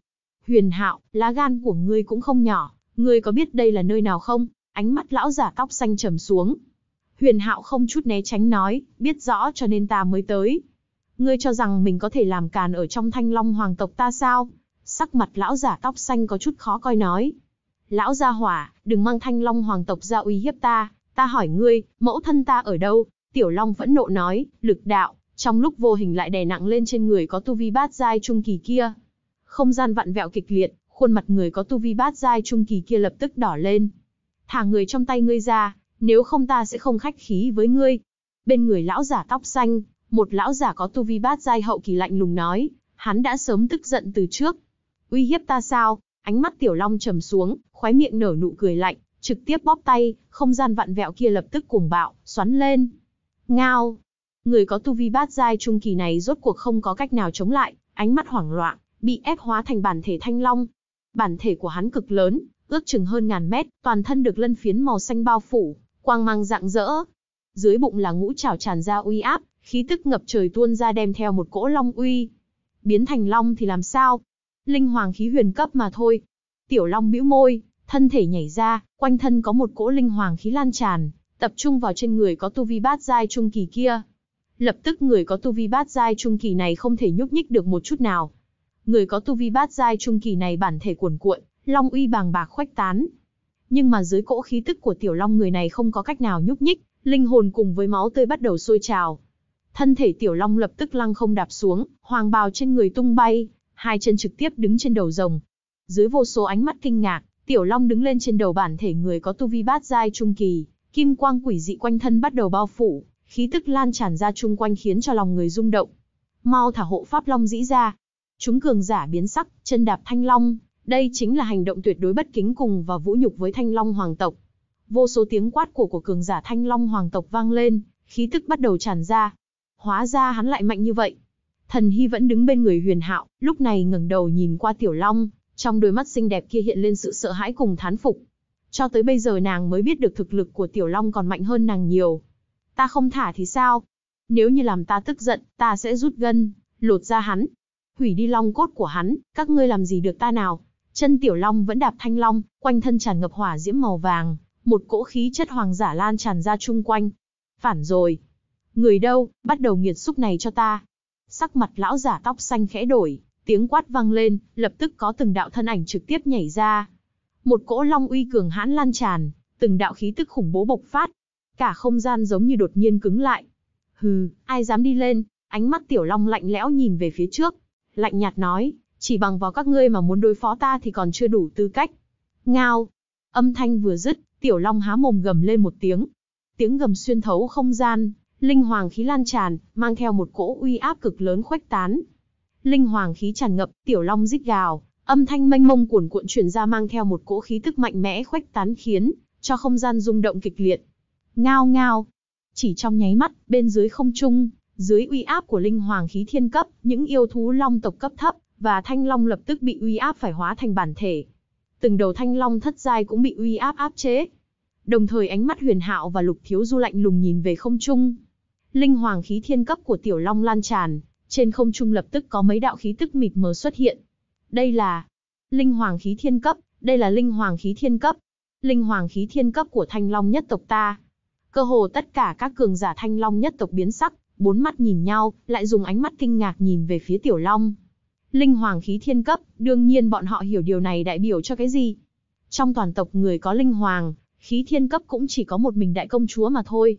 Huyền hạo, lá gan của ngươi cũng không nhỏ, ngươi có biết đây là nơi nào không? Ánh mắt lão giả tóc xanh trầm xuống. Huyền hạo không chút né tránh nói, biết rõ cho nên ta mới tới. Ngươi cho rằng mình có thể làm càn ở trong thanh long hoàng tộc ta sao? Sắc mặt lão giả tóc xanh có chút khó coi nói. Lão gia hỏa, đừng mang thanh long hoàng tộc ra uy hiếp ta, Ta hỏi ngươi, mẫu thân ta ở đâu? Tiểu Long vẫn nộ nói, lực đạo, trong lúc vô hình lại đè nặng lên trên người có tu vi bát giai trung kỳ kia. Không gian vặn vẹo kịch liệt, khuôn mặt người có tu vi bát giai trung kỳ kia lập tức đỏ lên. Thả người trong tay ngươi ra, nếu không ta sẽ không khách khí với ngươi. Bên người lão giả tóc xanh, một lão giả có tu vi bát giai hậu kỳ lạnh lùng nói, hắn đã sớm tức giận từ trước. Uy hiếp ta sao? Ánh mắt tiểu long trầm xuống, khóe miệng nở nụ cười lạnh, trực tiếp bóp tay, không gian vặn vẹo kia lập tức cuồng bạo, xoắn lên. Ngao! Người có tu vi bát giai trung kỳ này rốt cuộc không có cách nào chống lại, ánh mắt hoảng loạn, bị ép hóa thành bản thể thanh long. Bản thể của hắn cực lớn, ước chừng hơn ngàn mét, toàn thân được lân phiến màu xanh bao phủ, quang mang rạng rỡ. Dưới bụng là ngũ trảo tràn ra uy áp, khí tức ngập trời tuôn ra đem theo một cỗ long uy. Biến thành long thì làm sao? Linh hoàng khí huyền cấp mà thôi. Tiểu long bĩu môi, thân thể nhảy ra, quanh thân có một cỗ linh hoàng khí lan tràn, tập trung vào trên người có tu vi bát giai trung kỳ kia. Lập tức người có tu vi bát giai trung kỳ này không thể nhúc nhích được một chút nào. Người có tu vi bát giai trung kỳ này bản thể cuồn cuộn, long uy bàng bạc khoách tán. Nhưng mà dưới cỗ khí tức của tiểu long người này không có cách nào nhúc nhích, linh hồn cùng với máu tươi bắt đầu sôi trào. Thân thể tiểu long lập tức lăng không đạp xuống, hoàng bào trên người tung bay, hai chân trực tiếp đứng trên đầu rồng. Dưới vô số ánh mắt kinh ngạc, Tiểu Long đứng lên trên đầu bản thể người có tu vi bát giai trung kỳ, kim quang quỷ dị quanh thân bắt đầu bao phủ, khí tức lan tràn ra chung quanh khiến cho lòng người rung động. Mau thả hộ pháp long dĩ ra. Chúng cường giả biến sắc, chân đạp thanh long, đây chính là hành động tuyệt đối bất kính cùng và vũ nhục với thanh long hoàng tộc. Vô số tiếng quát của của cường giả thanh long hoàng tộc vang lên, khí tức bắt đầu tràn ra. Hóa ra hắn lại mạnh như vậy. Thần Hy vẫn đứng bên người huyền hạo, lúc này ngẩng đầu nhìn qua tiểu long, trong đôi mắt xinh đẹp kia hiện lên sự sợ hãi cùng thán phục. Cho tới bây giờ nàng mới biết được thực lực của Tiểu Long còn mạnh hơn nàng nhiều. Ta không thả thì sao? Nếu như làm ta tức giận, ta sẽ rút gân, lột ra hắn. Hủy đi long cốt của hắn, các ngươi làm gì được ta nào? Chân Tiểu Long vẫn đạp thanh long, quanh thân tràn ngập hỏa diễm màu vàng, một cỗ khí chất hoàng giả lan tràn ra chung quanh. Phản rồi. Người đâu, bắt đầu nghiệt xúc này cho ta. Sắc mặt lão giả tóc xanh khẽ đổi, Tiếng quát vang lên, lập tức có từng đạo thân ảnh trực tiếp nhảy ra. Một cỗ long uy cường hãn lan tràn, từng đạo khí tức khủng bố bộc phát. Cả không gian giống như đột nhiên cứng lại. Hừ, ai dám đi lên? Ánh mắt tiểu long lạnh lẽo nhìn về phía trước. Lạnh nhạt nói, chỉ bằng vào các ngươi mà muốn đối phó ta thì còn chưa đủ tư cách. Ngao. Âm thanh vừa dứt, tiểu long há mồm gầm lên một tiếng. Tiếng gầm xuyên thấu không gian, linh hoàng khí lan tràn, mang theo một cỗ uy áp cực lớn khuếch tán, linh hoàng khí tràn ngập, tiểu long rít gào, âm thanh mênh mông cuồn cuộn truyền ra mang theo một cỗ khí tức mạnh mẽ khuếch tán khiến cho không gian rung động kịch liệt. Ngao ngao. Chỉ trong nháy mắt, bên dưới không trung, dưới uy áp của linh hoàng khí thiên cấp, những yêu thú long tộc cấp thấp và thanh long lập tức bị uy áp phải hóa thành bản thể. Từng đầu thanh long thất giai cũng bị uy áp áp chế. Đồng thời ánh mắt Huyền Hạo và Lục Thiếu Du lạnh lùng nhìn về không trung. Linh hoàng khí thiên cấp của tiểu long lan tràn, trên không trung lập tức có mấy đạo khí tức mịt mờ xuất hiện. Đây là Linh Hoàng khí thiên cấp, đây là Linh Hoàng khí thiên cấp. Linh Hoàng khí thiên cấp của Thanh Long nhất tộc ta. Cơ hồ tất cả các cường giả Thanh Long nhất tộc biến sắc, bốn mắt nhìn nhau, lại dùng ánh mắt kinh ngạc nhìn về phía Tiểu Long. Linh Hoàng khí thiên cấp, đương nhiên bọn họ hiểu điều này đại biểu cho cái gì. Trong toàn tộc người có Linh Hoàng, khí thiên cấp cũng chỉ có một mình đại công chúa mà thôi.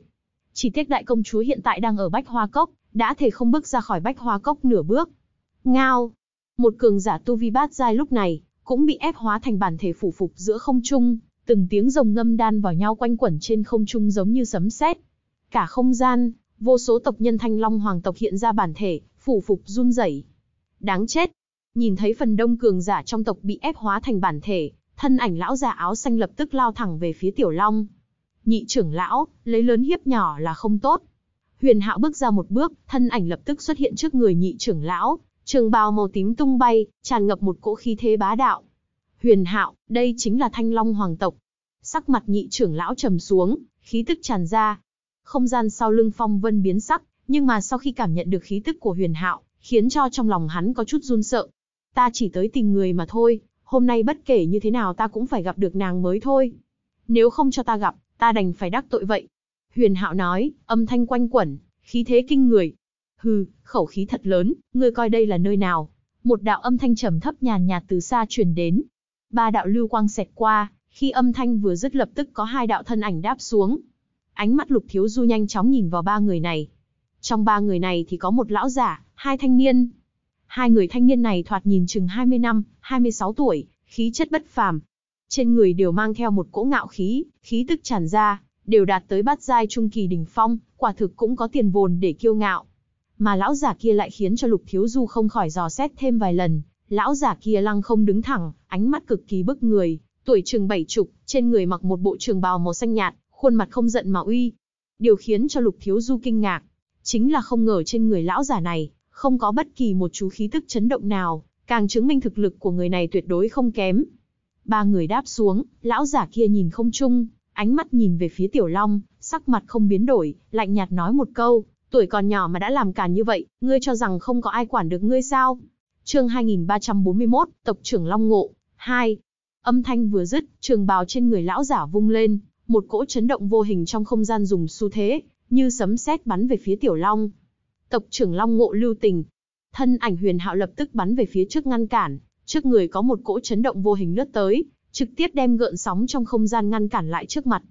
Chỉ tiếc đại công chúa hiện tại đang ở Bách Hoa Cốc, đã thể không bước ra khỏi bách hoa cốc nửa bước. Ngao, một cường giả tu vi bát giai lúc này, cũng bị ép hóa thành bản thể phủ phục giữa không trung, từng tiếng rồng ngâm đan vào nhau quanh quẩn trên không trung giống như sấm sét. Cả không gian, vô số tộc nhân thanh long hoàng tộc hiện ra bản thể, phủ phục run rẩy. Đáng chết. Nhìn thấy phần đông cường giả trong tộc bị ép hóa thành bản thể, thân ảnh lão già áo xanh lập tức lao thẳng về phía tiểu long. Nhị trưởng lão, lấy lớn hiếp nhỏ là không tốt. Huyền Hạo bước ra một bước, thân ảnh lập tức xuất hiện trước người nhị trưởng lão, trường bào màu tím tung bay, tràn ngập một cỗ khí thế bá đạo. Huyền Hạo, đây chính là Thanh Long hoàng tộc. Sắc mặt nhị trưởng lão trầm xuống, khí tức tràn ra. Không gian sau lưng Phong Vân biến sắc, nhưng mà sau khi cảm nhận được khí tức của Huyền Hạo, khiến cho trong lòng hắn có chút run sợ. Ta chỉ tới tìm người mà thôi, hôm nay bất kể như thế nào ta cũng phải gặp được nàng mới thôi. Nếu không cho ta gặp, ta đành phải đắc tội vậy. Huyền Hạo nói, âm thanh quanh quẩn, khí thế kinh người. Hừ, khẩu khí thật lớn, ngươi coi đây là nơi nào? Một đạo âm thanh trầm thấp nhàn nhạt từ xa truyền đến. Ba đạo lưu quang xẹt qua, khi âm thanh vừa dứt lập tức có hai đạo thân ảnh đáp xuống. Ánh mắt Lục Thiếu Du nhanh chóng nhìn vào ba người này. Trong ba người này thì có một lão giả, hai thanh niên. Hai người thanh niên này thoạt nhìn chừng 20 năm, 26 tuổi, khí chất bất phàm. Trên người đều mang theo một cỗ ngạo khí, khí tức tràn ra, đều đạt tới bát giai trung kỳ đỉnh phong, quả thực cũng có tiền vồn để kiêu ngạo. Mà lão giả kia lại khiến cho Lục Thiếu Du không khỏi dò xét thêm vài lần, lão giả kia lăng không đứng thẳng, ánh mắt cực kỳ bức người, tuổi chừng bảy chục, trên người mặc một bộ trường bào màu xanh nhạt, khuôn mặt không giận mà uy. Điều khiến cho Lục Thiếu Du kinh ngạc, chính là không ngờ trên người lão giả này, không có bất kỳ một chú khí tức chấn động nào, càng chứng minh thực lực của người này tuyệt đối không kém. Ba người đáp xuống, lão giả kia nhìn không chung, ánh mắt nhìn về phía Tiểu Long, sắc mặt không biến đổi, lạnh nhạt nói một câu, tuổi còn nhỏ mà đã làm càn như vậy, ngươi cho rằng không có ai quản được ngươi sao? Chương 2341, tộc trưởng Long Ngộ, 2. Âm thanh vừa dứt, trường bào trên người lão giả vung lên, một cỗ chấn động vô hình trong không gian dùng xu thế, như sấm sét bắn về phía Tiểu Long. Tộc trưởng Long Ngộ lưu tình, thân ảnh Huyền Hạo lập tức bắn về phía trước ngăn cản, trước người có một cỗ chấn động vô hình lướt tới, trực tiếp đem gợn sóng trong không gian ngăn cản lại trước mặt.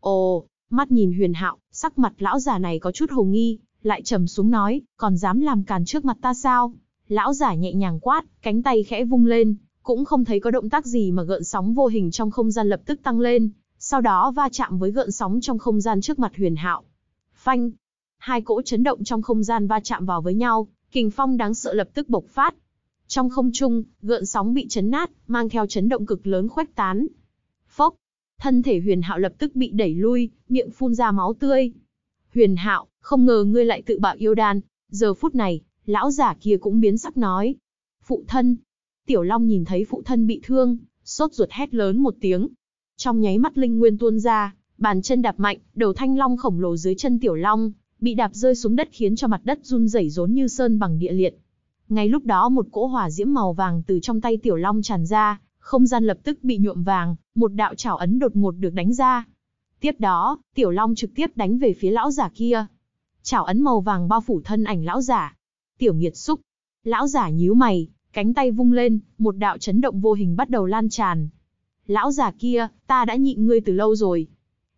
Ồ, mắt nhìn huyền hạo, sắc mặt lão già này có chút hồ nghi, lại trầm xuống nói, còn dám làm càn trước mặt ta sao? Lão giả nhẹ nhàng quát, cánh tay khẽ vung lên, cũng không thấy có động tác gì mà gợn sóng vô hình trong không gian lập tức tăng lên, sau đó va chạm với gợn sóng trong không gian trước mặt huyền hạo. Phanh! Hai cỗ chấn động trong không gian va chạm vào với nhau, kình phong đáng sợ lập tức bộc phát, trong không trung, gợn sóng bị chấn nát, mang theo chấn động cực lớn khuếch tán. Phốc, thân thể Huyền Hạo lập tức bị đẩy lui, miệng phun ra máu tươi. Huyền Hạo, không ngờ ngươi lại tự bạo yêu đan. Giờ phút này, lão giả kia cũng biến sắc nói. Phụ thân. Tiểu Long nhìn thấy phụ thân bị thương, sốt ruột hét lớn một tiếng. Trong nháy mắt linh nguyên tuôn ra, bàn chân đạp mạnh, đầu thanh long khổng lồ dưới chân tiểu long, bị đạp rơi xuống đất khiến cho mặt đất run rẩy rốn như sơn bằng địa liệt. Ngay lúc đó một cỗ hỏa diễm màu vàng từ trong tay tiểu long tràn ra, không gian lập tức bị nhuộm vàng, một đạo chảo ấn đột ngột được đánh ra. Tiếp đó, tiểu long trực tiếp đánh về phía lão giả kia. Chảo ấn màu vàng bao phủ thân ảnh lão giả. Tiểu nghiệt xúc. Lão giả nhíu mày, cánh tay vung lên, một đạo chấn động vô hình bắt đầu lan tràn. Lão giả kia, ta đã nhịn ngươi từ lâu rồi.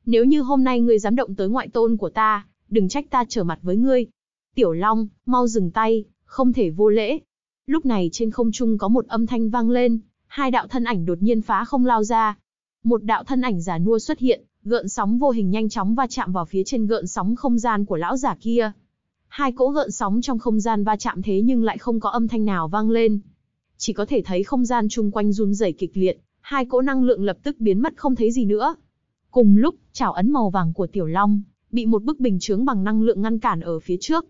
Nếu như hôm nay ngươi dám động tới ngoại tôn của ta, đừng trách ta trở mặt với ngươi. Tiểu Long, mau dừng tay, không thể vô lễ. Lúc này trên không trung có một âm thanh vang lên, hai đạo thân ảnh đột nhiên phá không lao ra. Một đạo thân ảnh giả nua xuất hiện, gợn sóng vô hình nhanh chóng va chạm vào phía trên gợn sóng không gian của lão giả kia. Hai cỗ gợn sóng trong không gian va chạm thế nhưng lại không có âm thanh nào vang lên. Chỉ có thể thấy không gian chung quanh run rẩy kịch liệt, hai cỗ năng lượng lập tức biến mất không thấy gì nữa. Cùng lúc, chảo ấn màu vàng của Tiểu Long bị một bức bình chướng bằng năng lượng ngăn cản ở phía trước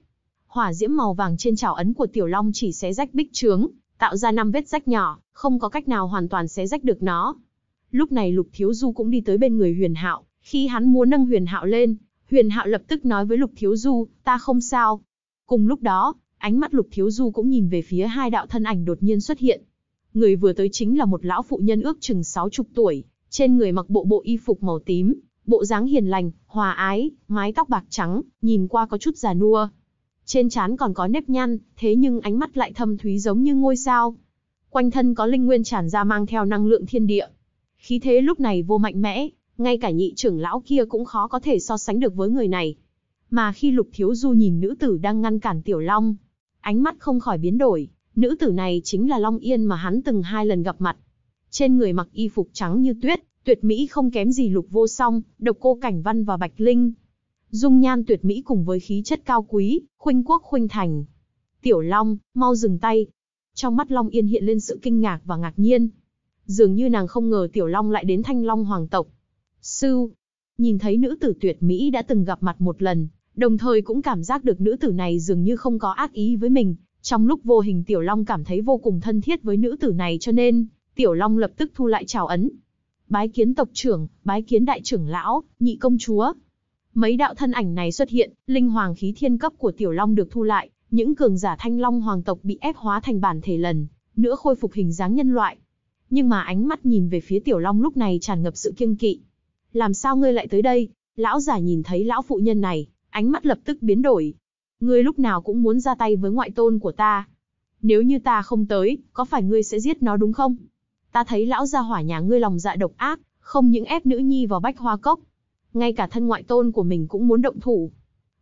hỏa diễm màu vàng trên chảo ấn của tiểu long chỉ xé rách bích trướng, tạo ra năm vết rách nhỏ, không có cách nào hoàn toàn xé rách được nó. Lúc này Lục Thiếu Du cũng đi tới bên người Huyền Hạo, khi hắn muốn nâng Huyền Hạo lên, Huyền Hạo lập tức nói với Lục Thiếu Du, ta không sao. Cùng lúc đó, ánh mắt Lục Thiếu Du cũng nhìn về phía hai đạo thân ảnh đột nhiên xuất hiện. Người vừa tới chính là một lão phụ nhân ước chừng 60 tuổi, trên người mặc bộ bộ y phục màu tím, bộ dáng hiền lành, hòa ái, mái tóc bạc trắng, nhìn qua có chút già nua, trên trán còn có nếp nhăn, thế nhưng ánh mắt lại thâm thúy giống như ngôi sao. Quanh thân có linh nguyên tràn ra mang theo năng lượng thiên địa. Khí thế lúc này vô mạnh mẽ, ngay cả nhị trưởng lão kia cũng khó có thể so sánh được với người này. Mà khi Lục Thiếu Du nhìn nữ tử đang ngăn cản Tiểu Long, ánh mắt không khỏi biến đổi, nữ tử này chính là Long Yên mà hắn từng hai lần gặp mặt. Trên người mặc y phục trắng như tuyết, tuyệt mỹ không kém gì Lục Vô Song, Độc Cô Cảnh Văn và Bạch Linh dung nhan tuyệt mỹ cùng với khí chất cao quý, khuynh quốc khuynh thành. Tiểu Long, mau dừng tay. Trong mắt Long Yên hiện lên sự kinh ngạc và ngạc nhiên. Dường như nàng không ngờ Tiểu Long lại đến Thanh Long Hoàng tộc. Sư, nhìn thấy nữ tử tuyệt mỹ đã từng gặp mặt một lần, đồng thời cũng cảm giác được nữ tử này dường như không có ác ý với mình. Trong lúc vô hình Tiểu Long cảm thấy vô cùng thân thiết với nữ tử này cho nên, Tiểu Long lập tức thu lại chào ấn. Bái kiến tộc trưởng, bái kiến đại trưởng lão, nhị công chúa. Mấy đạo thân ảnh này xuất hiện, linh hoàng khí thiên cấp của Tiểu Long được thu lại, những cường giả thanh long hoàng tộc bị ép hóa thành bản thể lần, nữa khôi phục hình dáng nhân loại. Nhưng mà ánh mắt nhìn về phía Tiểu Long lúc này tràn ngập sự kiêng kỵ. Làm sao ngươi lại tới đây? Lão giả nhìn thấy lão phụ nhân này, ánh mắt lập tức biến đổi. Ngươi lúc nào cũng muốn ra tay với ngoại tôn của ta. Nếu như ta không tới, có phải ngươi sẽ giết nó đúng không? Ta thấy lão gia hỏa nhà ngươi lòng dạ độc ác, không những ép nữ nhi vào bách hoa cốc, ngay cả thân ngoại tôn của mình cũng muốn động thủ.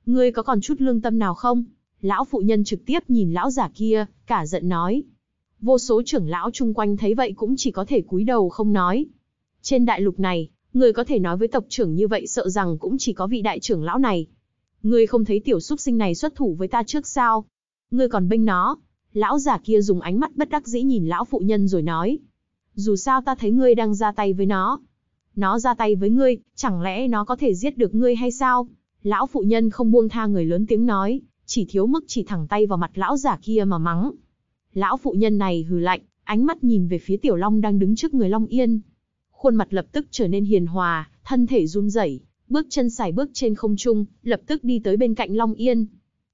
Ngươi có còn chút lương tâm nào không? Lão phụ nhân trực tiếp nhìn lão giả kia, cả giận nói. Vô số trưởng lão chung quanh thấy vậy cũng chỉ có thể cúi đầu không nói. Trên đại lục này, người có thể nói với tộc trưởng như vậy sợ rằng cũng chỉ có vị đại trưởng lão này. Ngươi không thấy tiểu súc sinh này xuất thủ với ta trước sao? Ngươi còn bênh nó. Lão giả kia dùng ánh mắt bất đắc dĩ nhìn lão phụ nhân rồi nói. Dù sao ta thấy ngươi đang ra tay với nó, nó ra tay với ngươi, chẳng lẽ nó có thể giết được ngươi hay sao? Lão phụ nhân không buông tha người lớn tiếng nói, chỉ thiếu mức chỉ thẳng tay vào mặt lão giả kia mà mắng. Lão phụ nhân này hừ lạnh, ánh mắt nhìn về phía tiểu long đang đứng trước người long yên. Khuôn mặt lập tức trở nên hiền hòa, thân thể run rẩy, bước chân xài bước trên không trung, lập tức đi tới bên cạnh long yên.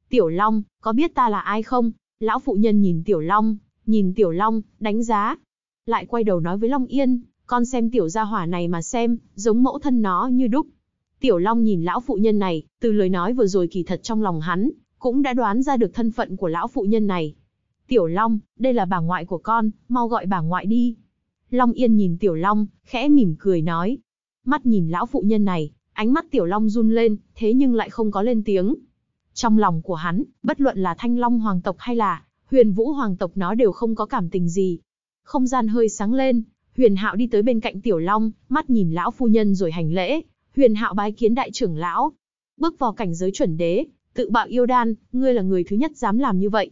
Tiểu long, có biết ta là ai không? Lão phụ nhân nhìn tiểu long, nhìn tiểu long, đánh giá. Lại quay đầu nói với long yên, con xem tiểu gia hỏa này mà xem, giống mẫu thân nó như đúc. Tiểu Long nhìn lão phụ nhân này, từ lời nói vừa rồi kỳ thật trong lòng hắn, cũng đã đoán ra được thân phận của lão phụ nhân này. Tiểu Long, đây là bà ngoại của con, mau gọi bà ngoại đi. Long Yên nhìn Tiểu Long, khẽ mỉm cười nói. Mắt nhìn lão phụ nhân này, ánh mắt Tiểu Long run lên, thế nhưng lại không có lên tiếng. Trong lòng của hắn, bất luận là Thanh Long Hoàng tộc hay là huyền vũ hoàng tộc nó đều không có cảm tình gì. Không gian hơi sáng lên, Huyền Hạo đi tới bên cạnh Tiểu Long, mắt nhìn lão phu nhân rồi hành lễ. Huyền Hạo bái kiến đại trưởng lão. Bước vào cảnh giới chuẩn đế, tự bạo yêu đan, ngươi là người thứ nhất dám làm như vậy.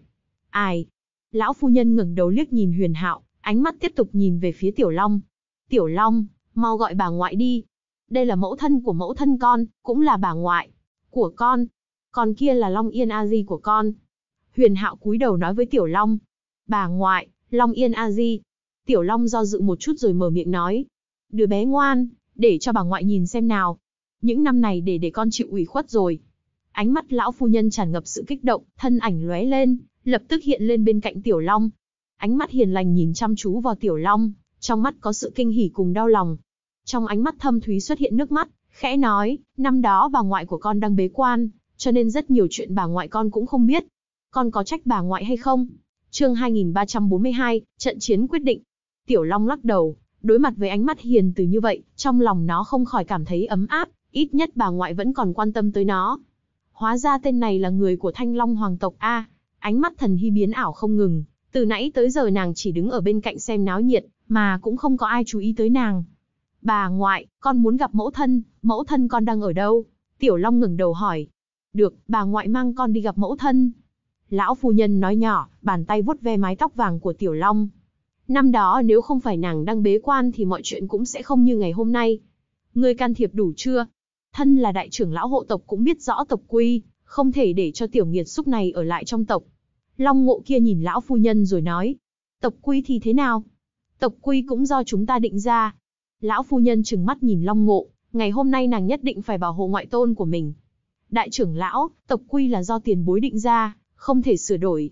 Ai? Lão phu nhân ngẩng đầu liếc nhìn Huyền Hạo, ánh mắt tiếp tục nhìn về phía Tiểu Long. Tiểu Long, mau gọi bà ngoại đi. Đây là mẫu thân của mẫu thân con, cũng là bà ngoại của con. Còn kia là Long Yên A Di của con. Huyền Hạo cúi đầu nói với Tiểu Long. Bà ngoại, Long Yên A Di, Tiểu Long do dự một chút rồi mở miệng nói. Đứa bé ngoan, để cho bà ngoại nhìn xem nào. Những năm này để để con chịu ủy khuất rồi. Ánh mắt lão phu nhân tràn ngập sự kích động, thân ảnh lóe lên, lập tức hiện lên bên cạnh Tiểu Long. Ánh mắt hiền lành nhìn chăm chú vào Tiểu Long, trong mắt có sự kinh hỉ cùng đau lòng. Trong ánh mắt thâm thúy xuất hiện nước mắt, khẽ nói, năm đó bà ngoại của con đang bế quan, cho nên rất nhiều chuyện bà ngoại con cũng không biết. Con có trách bà ngoại hay không? Chương 2342, trận chiến quyết định. Tiểu Long lắc đầu, đối mặt với ánh mắt hiền từ như vậy, trong lòng nó không khỏi cảm thấy ấm áp, ít nhất bà ngoại vẫn còn quan tâm tới nó. Hóa ra tên này là người của Thanh Long Hoàng tộc A, ánh mắt thần hy biến ảo không ngừng, từ nãy tới giờ nàng chỉ đứng ở bên cạnh xem náo nhiệt, mà cũng không có ai chú ý tới nàng. Bà ngoại, con muốn gặp mẫu thân, mẫu thân con đang ở đâu? Tiểu Long ngừng đầu hỏi. Được, bà ngoại mang con đi gặp mẫu thân. Lão phu nhân nói nhỏ, bàn tay vuốt ve mái tóc vàng của Tiểu Long, Năm đó nếu không phải nàng đang bế quan thì mọi chuyện cũng sẽ không như ngày hôm nay. Ngươi can thiệp đủ chưa? Thân là đại trưởng lão hộ tộc cũng biết rõ tộc quy, không thể để cho tiểu nghiệt xúc này ở lại trong tộc. Long ngộ kia nhìn lão phu nhân rồi nói, tộc quy thì thế nào? Tộc quy cũng do chúng ta định ra. Lão phu nhân trừng mắt nhìn long ngộ, ngày hôm nay nàng nhất định phải bảo hộ ngoại tôn của mình. Đại trưởng lão, tộc quy là do tiền bối định ra, không thể sửa đổi,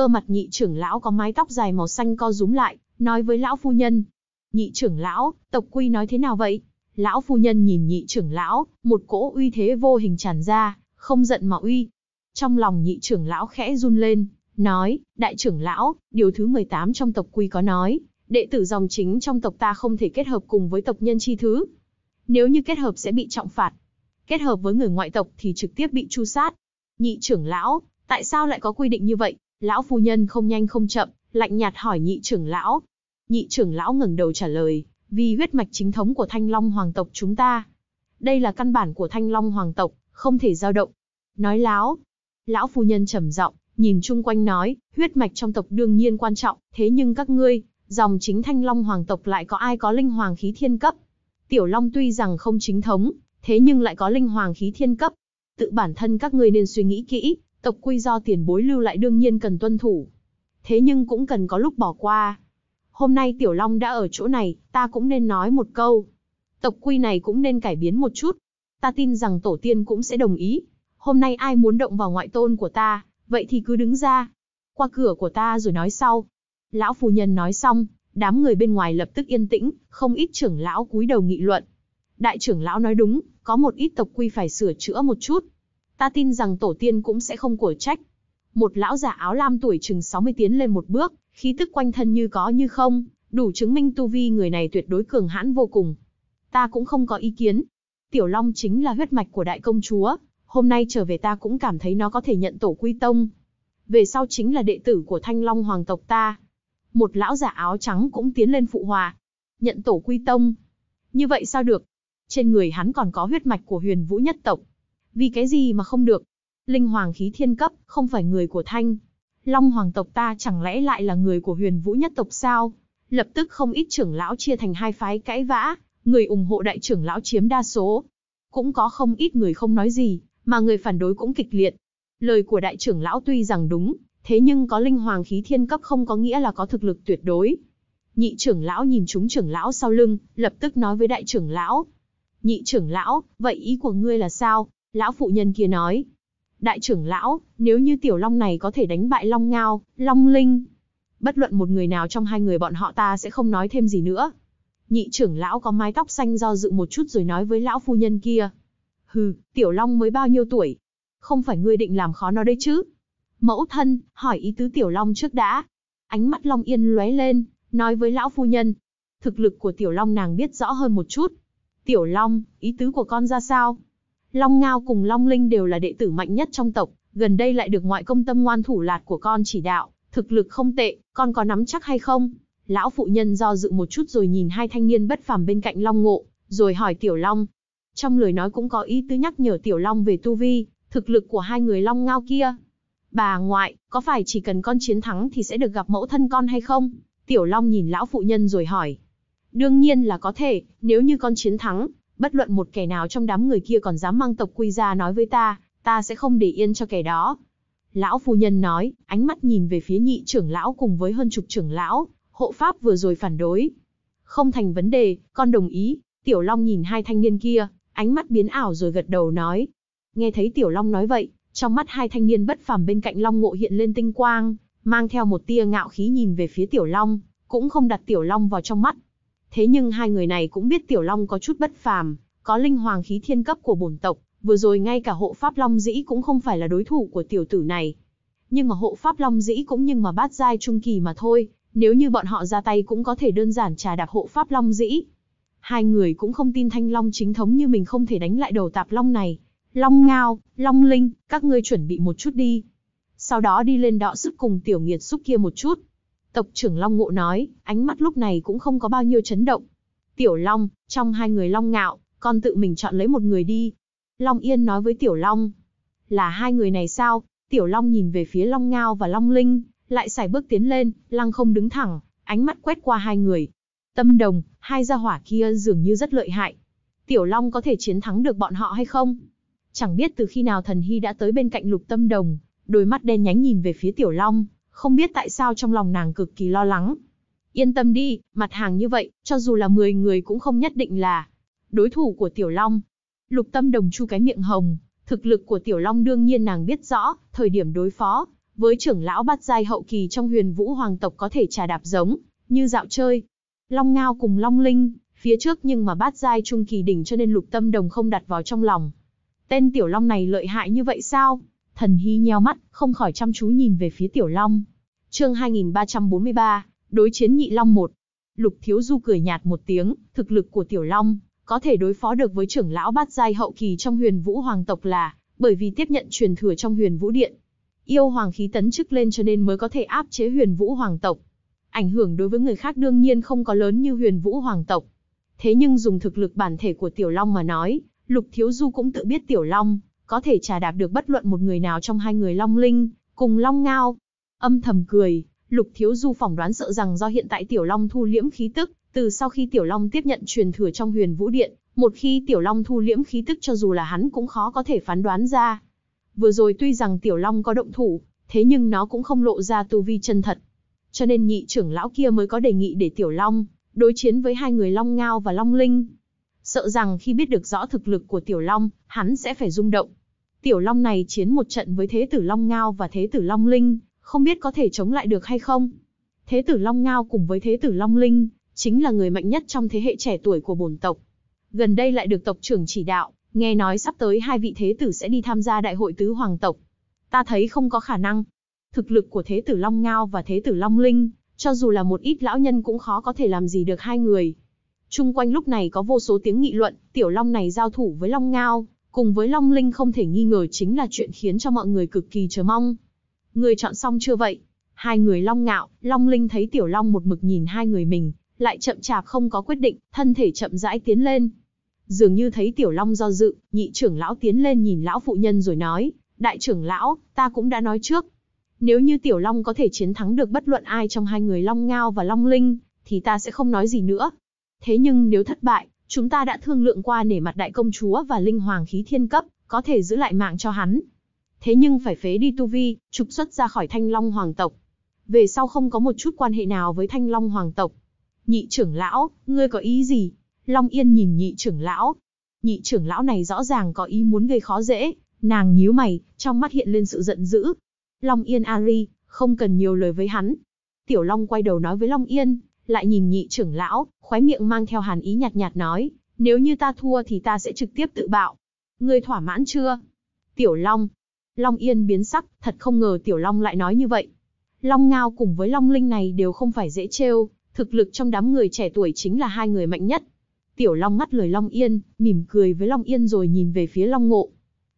Cơ mặt nhị trưởng lão có mái tóc dài màu xanh co rúm lại, nói với lão phu nhân. Nhị trưởng lão, tộc quy nói thế nào vậy? Lão phu nhân nhìn nhị trưởng lão, một cỗ uy thế vô hình tràn ra, không giận mà uy. Trong lòng nhị trưởng lão khẽ run lên, nói, đại trưởng lão, điều thứ 18 trong tộc quy có nói, đệ tử dòng chính trong tộc ta không thể kết hợp cùng với tộc nhân chi thứ. Nếu như kết hợp sẽ bị trọng phạt. Kết hợp với người ngoại tộc thì trực tiếp bị tru sát. Nhị trưởng lão, tại sao lại có quy định như vậy? Lão phu nhân không nhanh không chậm, lạnh nhạt hỏi nhị trưởng lão. Nhị trưởng lão ngẩng đầu trả lời, vì huyết mạch chính thống của thanh long hoàng tộc chúng ta. Đây là căn bản của thanh long hoàng tộc, không thể dao động. Nói láo. Lão phu nhân trầm giọng, nhìn chung quanh nói, huyết mạch trong tộc đương nhiên quan trọng, thế nhưng các ngươi, dòng chính thanh long hoàng tộc lại có ai có linh hoàng khí thiên cấp. Tiểu long tuy rằng không chính thống, thế nhưng lại có linh hoàng khí thiên cấp. Tự bản thân các ngươi nên suy nghĩ kỹ, Tộc quy do tiền bối lưu lại đương nhiên cần tuân thủ. Thế nhưng cũng cần có lúc bỏ qua. Hôm nay Tiểu Long đã ở chỗ này, ta cũng nên nói một câu. Tộc quy này cũng nên cải biến một chút. Ta tin rằng tổ tiên cũng sẽ đồng ý. Hôm nay ai muốn động vào ngoại tôn của ta, vậy thì cứ đứng ra. Qua cửa của ta rồi nói sau. Lão phu nhân nói xong, đám người bên ngoài lập tức yên tĩnh, không ít trưởng lão cúi đầu nghị luận. Đại trưởng lão nói đúng, có một ít tộc quy phải sửa chữa một chút, ta tin rằng tổ tiên cũng sẽ không của trách. Một lão giả áo lam tuổi chừng 60 tiến lên một bước, khí tức quanh thân như có như không, đủ chứng minh tu vi người này tuyệt đối cường hãn vô cùng. Ta cũng không có ý kiến. Tiểu Long chính là huyết mạch của đại công chúa, hôm nay trở về ta cũng cảm thấy nó có thể nhận tổ quy tông. Về sau chính là đệ tử của Thanh Long hoàng tộc ta. Một lão giả áo trắng cũng tiến lên phụ hòa. Nhận tổ quy tông. Như vậy sao được? Trên người hắn còn có huyết mạch của huyền vũ nhất tộc, vì cái gì mà không được? Linh hoàng khí thiên cấp, không phải người của Thanh. Long hoàng tộc ta chẳng lẽ lại là người của huyền vũ nhất tộc sao? Lập tức không ít trưởng lão chia thành hai phái cãi vã, người ủng hộ đại trưởng lão chiếm đa số. Cũng có không ít người không nói gì, mà người phản đối cũng kịch liệt. Lời của đại trưởng lão tuy rằng đúng, thế nhưng có linh hoàng khí thiên cấp không có nghĩa là có thực lực tuyệt đối. Nhị trưởng lão nhìn chúng trưởng lão sau lưng, lập tức nói với đại trưởng lão. Nhị trưởng lão, vậy ý của ngươi là sao? Lão phụ nhân kia nói. Đại trưởng lão, nếu như tiểu long này có thể đánh bại long ngao, long linh. Bất luận một người nào trong hai người bọn họ ta sẽ không nói thêm gì nữa. Nhị trưởng lão có mái tóc xanh do dự một chút rồi nói với lão phu nhân kia. Hừ, tiểu long mới bao nhiêu tuổi? Không phải ngươi định làm khó nó đấy chứ? Mẫu thân, hỏi ý tứ tiểu long trước đã. Ánh mắt long yên lóe lên, nói với lão phu nhân. Thực lực của tiểu long nàng biết rõ hơn một chút. Tiểu long, ý tứ của con ra sao? Long Ngao cùng Long Linh đều là đệ tử mạnh nhất trong tộc, gần đây lại được ngoại công tâm ngoan thủ lạt của con chỉ đạo, thực lực không tệ, con có nắm chắc hay không? Lão phụ nhân do dự một chút rồi nhìn hai thanh niên bất phàm bên cạnh Long Ngộ, rồi hỏi Tiểu Long. Trong lời nói cũng có ý tứ nhắc nhở Tiểu Long về tu vi, thực lực của hai người Long Ngao kia. Bà ngoại, có phải chỉ cần con chiến thắng thì sẽ được gặp mẫu thân con hay không? Tiểu Long nhìn lão phụ nhân rồi hỏi. Đương nhiên là có thể, nếu như con chiến thắng, bất luận một kẻ nào trong đám người kia còn dám mang tộc quy ra nói với ta, ta sẽ không để yên cho kẻ đó. Lão phu nhân nói, ánh mắt nhìn về phía nhị trưởng lão cùng với hơn chục trưởng lão, hộ pháp vừa rồi phản đối. Không thành vấn đề, con đồng ý, tiểu long nhìn hai thanh niên kia, ánh mắt biến ảo rồi gật đầu nói. Nghe thấy tiểu long nói vậy, trong mắt hai thanh niên bất phàm bên cạnh long ngộ hiện lên tinh quang, mang theo một tia ngạo khí nhìn về phía tiểu long, cũng không đặt tiểu long vào trong mắt, Thế nhưng hai người này cũng biết Tiểu Long có chút bất phàm, có linh hoàng khí thiên cấp của bổn tộc, vừa rồi ngay cả hộ pháp Long Dĩ cũng không phải là đối thủ của tiểu tử này. Nhưng mà hộ pháp Long Dĩ cũng nhưng mà bát giai trung kỳ mà thôi, nếu như bọn họ ra tay cũng có thể đơn giản trà đạp hộ pháp Long Dĩ. Hai người cũng không tin Thanh Long chính thống như mình không thể đánh lại đầu tạp Long này. Long Ngao, Long Linh, các ngươi chuẩn bị một chút đi. Sau đó đi lên đọ sức cùng tiểu nghiệt xúc kia một chút, Tộc trưởng Long Ngộ nói, ánh mắt lúc này cũng không có bao nhiêu chấn động. Tiểu Long, trong hai người Long Ngạo, con tự mình chọn lấy một người đi. Long Yên nói với Tiểu Long, là hai người này sao? Tiểu Long nhìn về phía Long Ngao và Long Linh, lại xài bước tiến lên, lăng không đứng thẳng, ánh mắt quét qua hai người. Tâm đồng, hai gia hỏa kia dường như rất lợi hại. Tiểu Long có thể chiến thắng được bọn họ hay không? Chẳng biết từ khi nào thần hy đã tới bên cạnh lục tâm đồng, đôi mắt đen nhánh nhìn về phía Tiểu Long, không biết tại sao trong lòng nàng cực kỳ lo lắng. Yên tâm đi, mặt hàng như vậy, cho dù là 10 người cũng không nhất định là đối thủ của Tiểu Long. Lục Tâm Đồng chu cái miệng hồng, thực lực của Tiểu Long đương nhiên nàng biết rõ, thời điểm đối phó, với trưởng lão bát giai hậu kỳ trong huyền vũ hoàng tộc có thể trà đạp giống, như dạo chơi. Long Ngao cùng Long Linh, phía trước nhưng mà bát giai trung kỳ đỉnh cho nên lục tâm đồng không đặt vào trong lòng. Tên Tiểu Long này lợi hại như vậy sao? Thần Hy nheo mắt, không khỏi chăm chú nhìn về phía Tiểu Long. Chương 2343, đối chiến nhị long một. Lục Thiếu Du cười nhạt một tiếng, thực lực của Tiểu Long có thể đối phó được với trưởng lão bát giai hậu kỳ trong Huyền Vũ Hoàng tộc là bởi vì tiếp nhận truyền thừa trong Huyền Vũ Điện. Yêu hoàng khí tấn chức lên cho nên mới có thể áp chế Huyền Vũ Hoàng tộc. Ảnh hưởng đối với người khác đương nhiên không có lớn như Huyền Vũ Hoàng tộc. Thế nhưng dùng thực lực bản thể của Tiểu Long mà nói, Lục Thiếu Du cũng tự biết Tiểu Long có thể trà đạp được bất luận một người nào trong hai người Long Linh, cùng Long Ngao, âm thầm cười, Lục Thiếu Du phỏng đoán sợ rằng do hiện tại Tiểu Long thu liễm khí tức, từ sau khi Tiểu Long tiếp nhận truyền thừa trong Huyền Vũ Điện, một khi Tiểu Long thu liễm khí tức cho dù là hắn cũng khó có thể phán đoán ra. Vừa rồi tuy rằng Tiểu Long có động thủ, thế nhưng nó cũng không lộ ra tu vi chân thật. Cho nên nhị trưởng lão kia mới có đề nghị để Tiểu Long đối chiến với hai người Long Ngao và Long Linh. Sợ rằng khi biết được rõ thực lực của Tiểu Long, hắn sẽ phải rung động. Tiểu Long này chiến một trận với Thế tử Long Ngao và Thế tử Long Linh, không biết có thể chống lại được hay không. Thế tử Long Ngao cùng với Thế tử Long Linh, chính là người mạnh nhất trong thế hệ trẻ tuổi của bổn tộc. Gần đây lại được tộc trưởng chỉ đạo, nghe nói sắp tới hai vị thế tử sẽ đi tham gia đại hội tứ hoàng tộc. Ta thấy không có khả năng. Thực lực của Thế tử Long Ngao và Thế tử Long Linh, cho dù là một ít lão nhân cũng khó có thể làm gì được hai người. Trung quanh lúc này có vô số tiếng nghị luận, tiểu long này giao thủ với long ngao, cùng với long linh không thể nghi ngờ chính là chuyện khiến cho mọi người cực kỳ chờ mong. Người chọn xong chưa vậy? Hai người long ngạo, long linh thấy tiểu long một mực nhìn hai người mình, lại chậm chạp không có quyết định, thân thể chậm rãi tiến lên. Dường như thấy tiểu long do dự, nhị trưởng lão tiến lên nhìn lão phụ nhân rồi nói, đại trưởng lão, ta cũng đã nói trước. Nếu như tiểu long có thể chiến thắng được bất luận ai trong hai người long ngao và long linh, thì ta sẽ không nói gì nữa. Thế nhưng nếu thất bại, chúng ta đã thương lượng qua nể mặt đại công chúa và linh hoàng khí thiên cấp, có thể giữ lại mạng cho hắn, thế nhưng phải phế đi tu vi, trục xuất ra khỏi Thanh Long Hoàng tộc. Về sau không có một chút quan hệ nào với Thanh Long Hoàng tộc. Nhị trưởng lão, ngươi có ý gì? Long Yên nhìn nhị trưởng lão. Nhị trưởng lão này rõ ràng có ý muốn gây khó dễ, nàng nhíu mày, trong mắt hiện lên sự giận dữ. Long Yên Ari, không cần nhiều lời với hắn. Tiểu Long quay đầu nói với Long Yên, lại nhìn nhị trưởng lão, khóe miệng mang theo hàn ý nhạt nhạt nói, nếu như ta thua thì ta sẽ trực tiếp tự bạo. Ngươi thỏa mãn chưa? Tiểu Long, Long Yên biến sắc, thật không ngờ Tiểu Long lại nói như vậy. Long Ngao cùng với Long Linh này đều không phải dễ trêu, thực lực trong đám người trẻ tuổi chính là hai người mạnh nhất. Tiểu Long mắt lời Long Yên, mỉm cười với Long Yên rồi nhìn về phía Long Ngộ.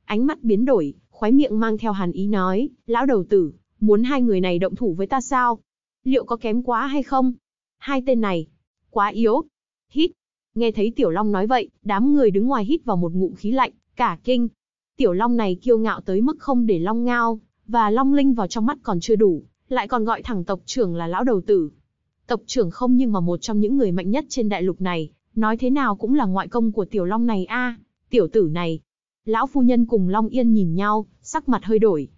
Ánh mắt biến đổi, khóe miệng mang theo hàn ý nói, lão đầu tử, muốn hai người này động thủ với ta sao? Liệu có kém quá hay không? Hai tên này, quá yếu. Hít. Nghe thấy Tiểu Long nói vậy, đám người đứng ngoài hít vào một ngụm khí lạnh, cả kinh, Tiểu Long này kiêu ngạo tới mức không để Long Ngao và Long Linh vào trong mắt còn chưa đủ, lại còn gọi thẳng tộc trưởng là lão đầu tử. Tộc trưởng không nhưng mà một trong những người mạnh nhất trên đại lục này, nói thế nào cũng là ngoại công của Tiểu Long này a, tiểu tử này. Lão phu nhân cùng Long Yên nhìn nhau, sắc mặt hơi đổi.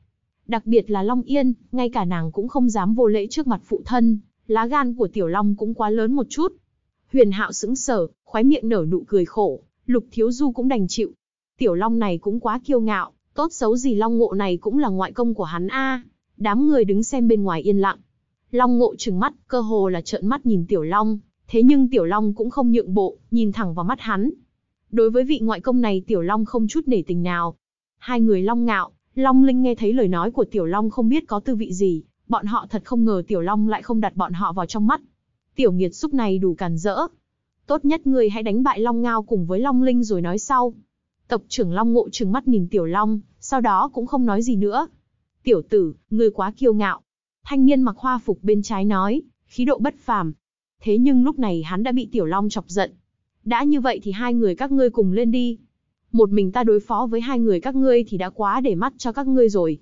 Đặc biệt là Long Yên, ngay cả nàng cũng không dám vô lễ trước mặt phụ thân, lá gan của Tiểu Long cũng quá lớn một chút. Huyền Hạo sững sờ, khóe miệng nở nụ cười khổ, Lục Thiếu Du cũng đành chịu, Tiểu Long này cũng quá kiêu ngạo, tốt xấu gì Long Ngộ này cũng là ngoại công của hắn a. Đám người đứng xem bên ngoài yên lặng. Long Ngộ trừng mắt, cơ hồ là trợn mắt nhìn Tiểu Long, thế nhưng Tiểu Long cũng không nhượng bộ, nhìn thẳng vào mắt hắn. Đối với vị ngoại công này Tiểu Long không chút nể tình nào. Hai người Long ngạo, Long Linh nghe thấy lời nói của Tiểu Long không biết có tư vị gì, bọn họ thật không ngờ Tiểu Long lại không đặt bọn họ vào trong mắt. Tiểu nghiệt xúc này đủ càn rỡ. Tốt nhất người hãy đánh bại Long Ngao cùng với Long Linh rồi nói sau. Tộc trưởng Long Ngộ trừng mắt nhìn Tiểu Long, sau đó cũng không nói gì nữa. Tiểu tử, ngươi quá kiêu ngạo. Thanh niên mặc hoa phục bên trái nói, khí độ bất phàm. Thế nhưng lúc này hắn đã bị Tiểu Long chọc giận. Đã như vậy thì hai người các ngươi cùng lên đi. Một mình ta đối phó với hai người các ngươi thì đã quá để mắt cho các ngươi rồi.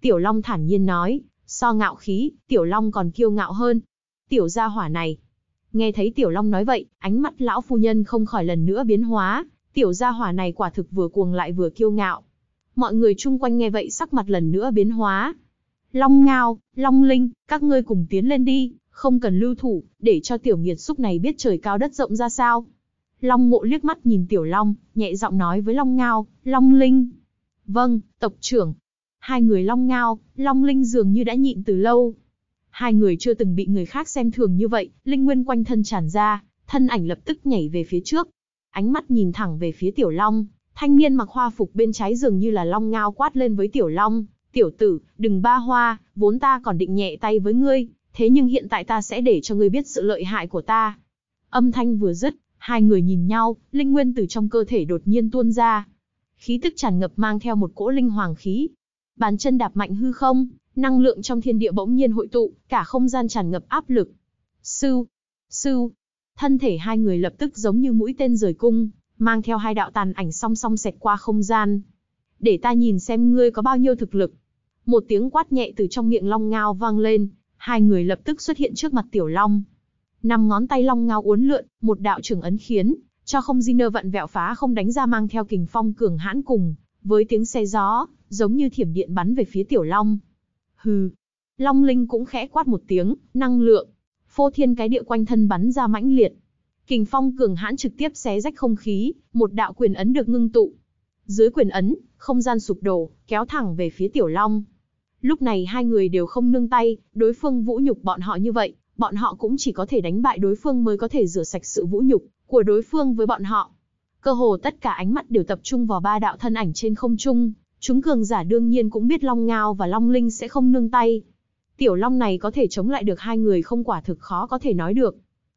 Tiểu Long thản nhiên nói, so ngạo khí, Tiểu Long còn kiêu ngạo hơn. Tiểu gia hỏa này. Nghe thấy Tiểu Long nói vậy, ánh mắt lão phu nhân không khỏi lần nữa biến hóa, Tiểu gia hỏa này quả thực vừa cuồng lại vừa kiêu ngạo. Mọi người chung quanh nghe vậy sắc mặt lần nữa biến hóa. Long Ngao, Long Linh, các ngươi cùng tiến lên đi, không cần lưu thủ, để cho tiểu nghiệt xúc này biết trời cao đất rộng ra sao. Long Mộ liếc mắt nhìn Tiểu Long, nhẹ giọng nói với Long Ngao, Long Linh. Vâng, tộc trưởng. Hai người Long Ngao, Long Linh dường như đã nhịn từ lâu. Hai người chưa từng bị người khác xem thường như vậy, linh nguyên quanh thân tràn ra, thân ảnh lập tức nhảy về phía trước, ánh mắt nhìn thẳng về phía Tiểu Long, thanh niên mặc hoa phục bên trái dường như là long ngao quát lên với Tiểu Long, "Tiểu tử, đừng ba hoa, vốn ta còn định nhẹ tay với ngươi, thế nhưng hiện tại ta sẽ để cho ngươi biết sự lợi hại của ta." Âm thanh vừa dứt, hai người nhìn nhau, linh nguyên từ trong cơ thể đột nhiên tuôn ra. Khí tức tràn ngập mang theo một cỗ linh hoàng khí. Bàn chân đạp mạnh hư không, năng lượng trong thiên địa bỗng nhiên hội tụ, cả không gian tràn ngập áp lực. Sư, sư. Thân thể hai người lập tức giống như mũi tên rời cung, mang theo hai đạo tàn ảnh song song xẹt qua không gian. Để ta nhìn xem ngươi có bao nhiêu thực lực. Một tiếng quát nhẹ từ trong miệng long ngao vang lên, hai người lập tức xuất hiện trước mặt tiểu long. Năm ngón tay long ngao uốn lượn, một đạo trưởng ấn khiến, cho không di nơ vặn vẹo phá không đánh ra mang theo kình phong cường hãn cùng, với tiếng xe gió, giống như thiểm điện bắn về phía tiểu long. Hừ, long linh cũng khẽ quát một tiếng, năng lượng, phô thiên cái địa quanh thân bắn ra mãnh liệt. Kình phong cường hãn trực tiếp xé rách không khí, một đạo quyền ấn được ngưng tụ. Dưới quyền ấn, không gian sụp đổ, kéo thẳng về phía Tiểu Long. Lúc này hai người đều không nương tay, đối phương vũ nhục bọn họ như vậy, bọn họ cũng chỉ có thể đánh bại đối phương mới có thể rửa sạch sự vũ nhục của đối phương với bọn họ. Cơ hồ tất cả ánh mắt đều tập trung vào ba đạo thân ảnh trên không trung, chúng cường giả đương nhiên cũng biết Long Ngao và Long Linh sẽ không nương tay, Tiểu Long này có thể chống lại được hai người không quả thực khó có thể nói được.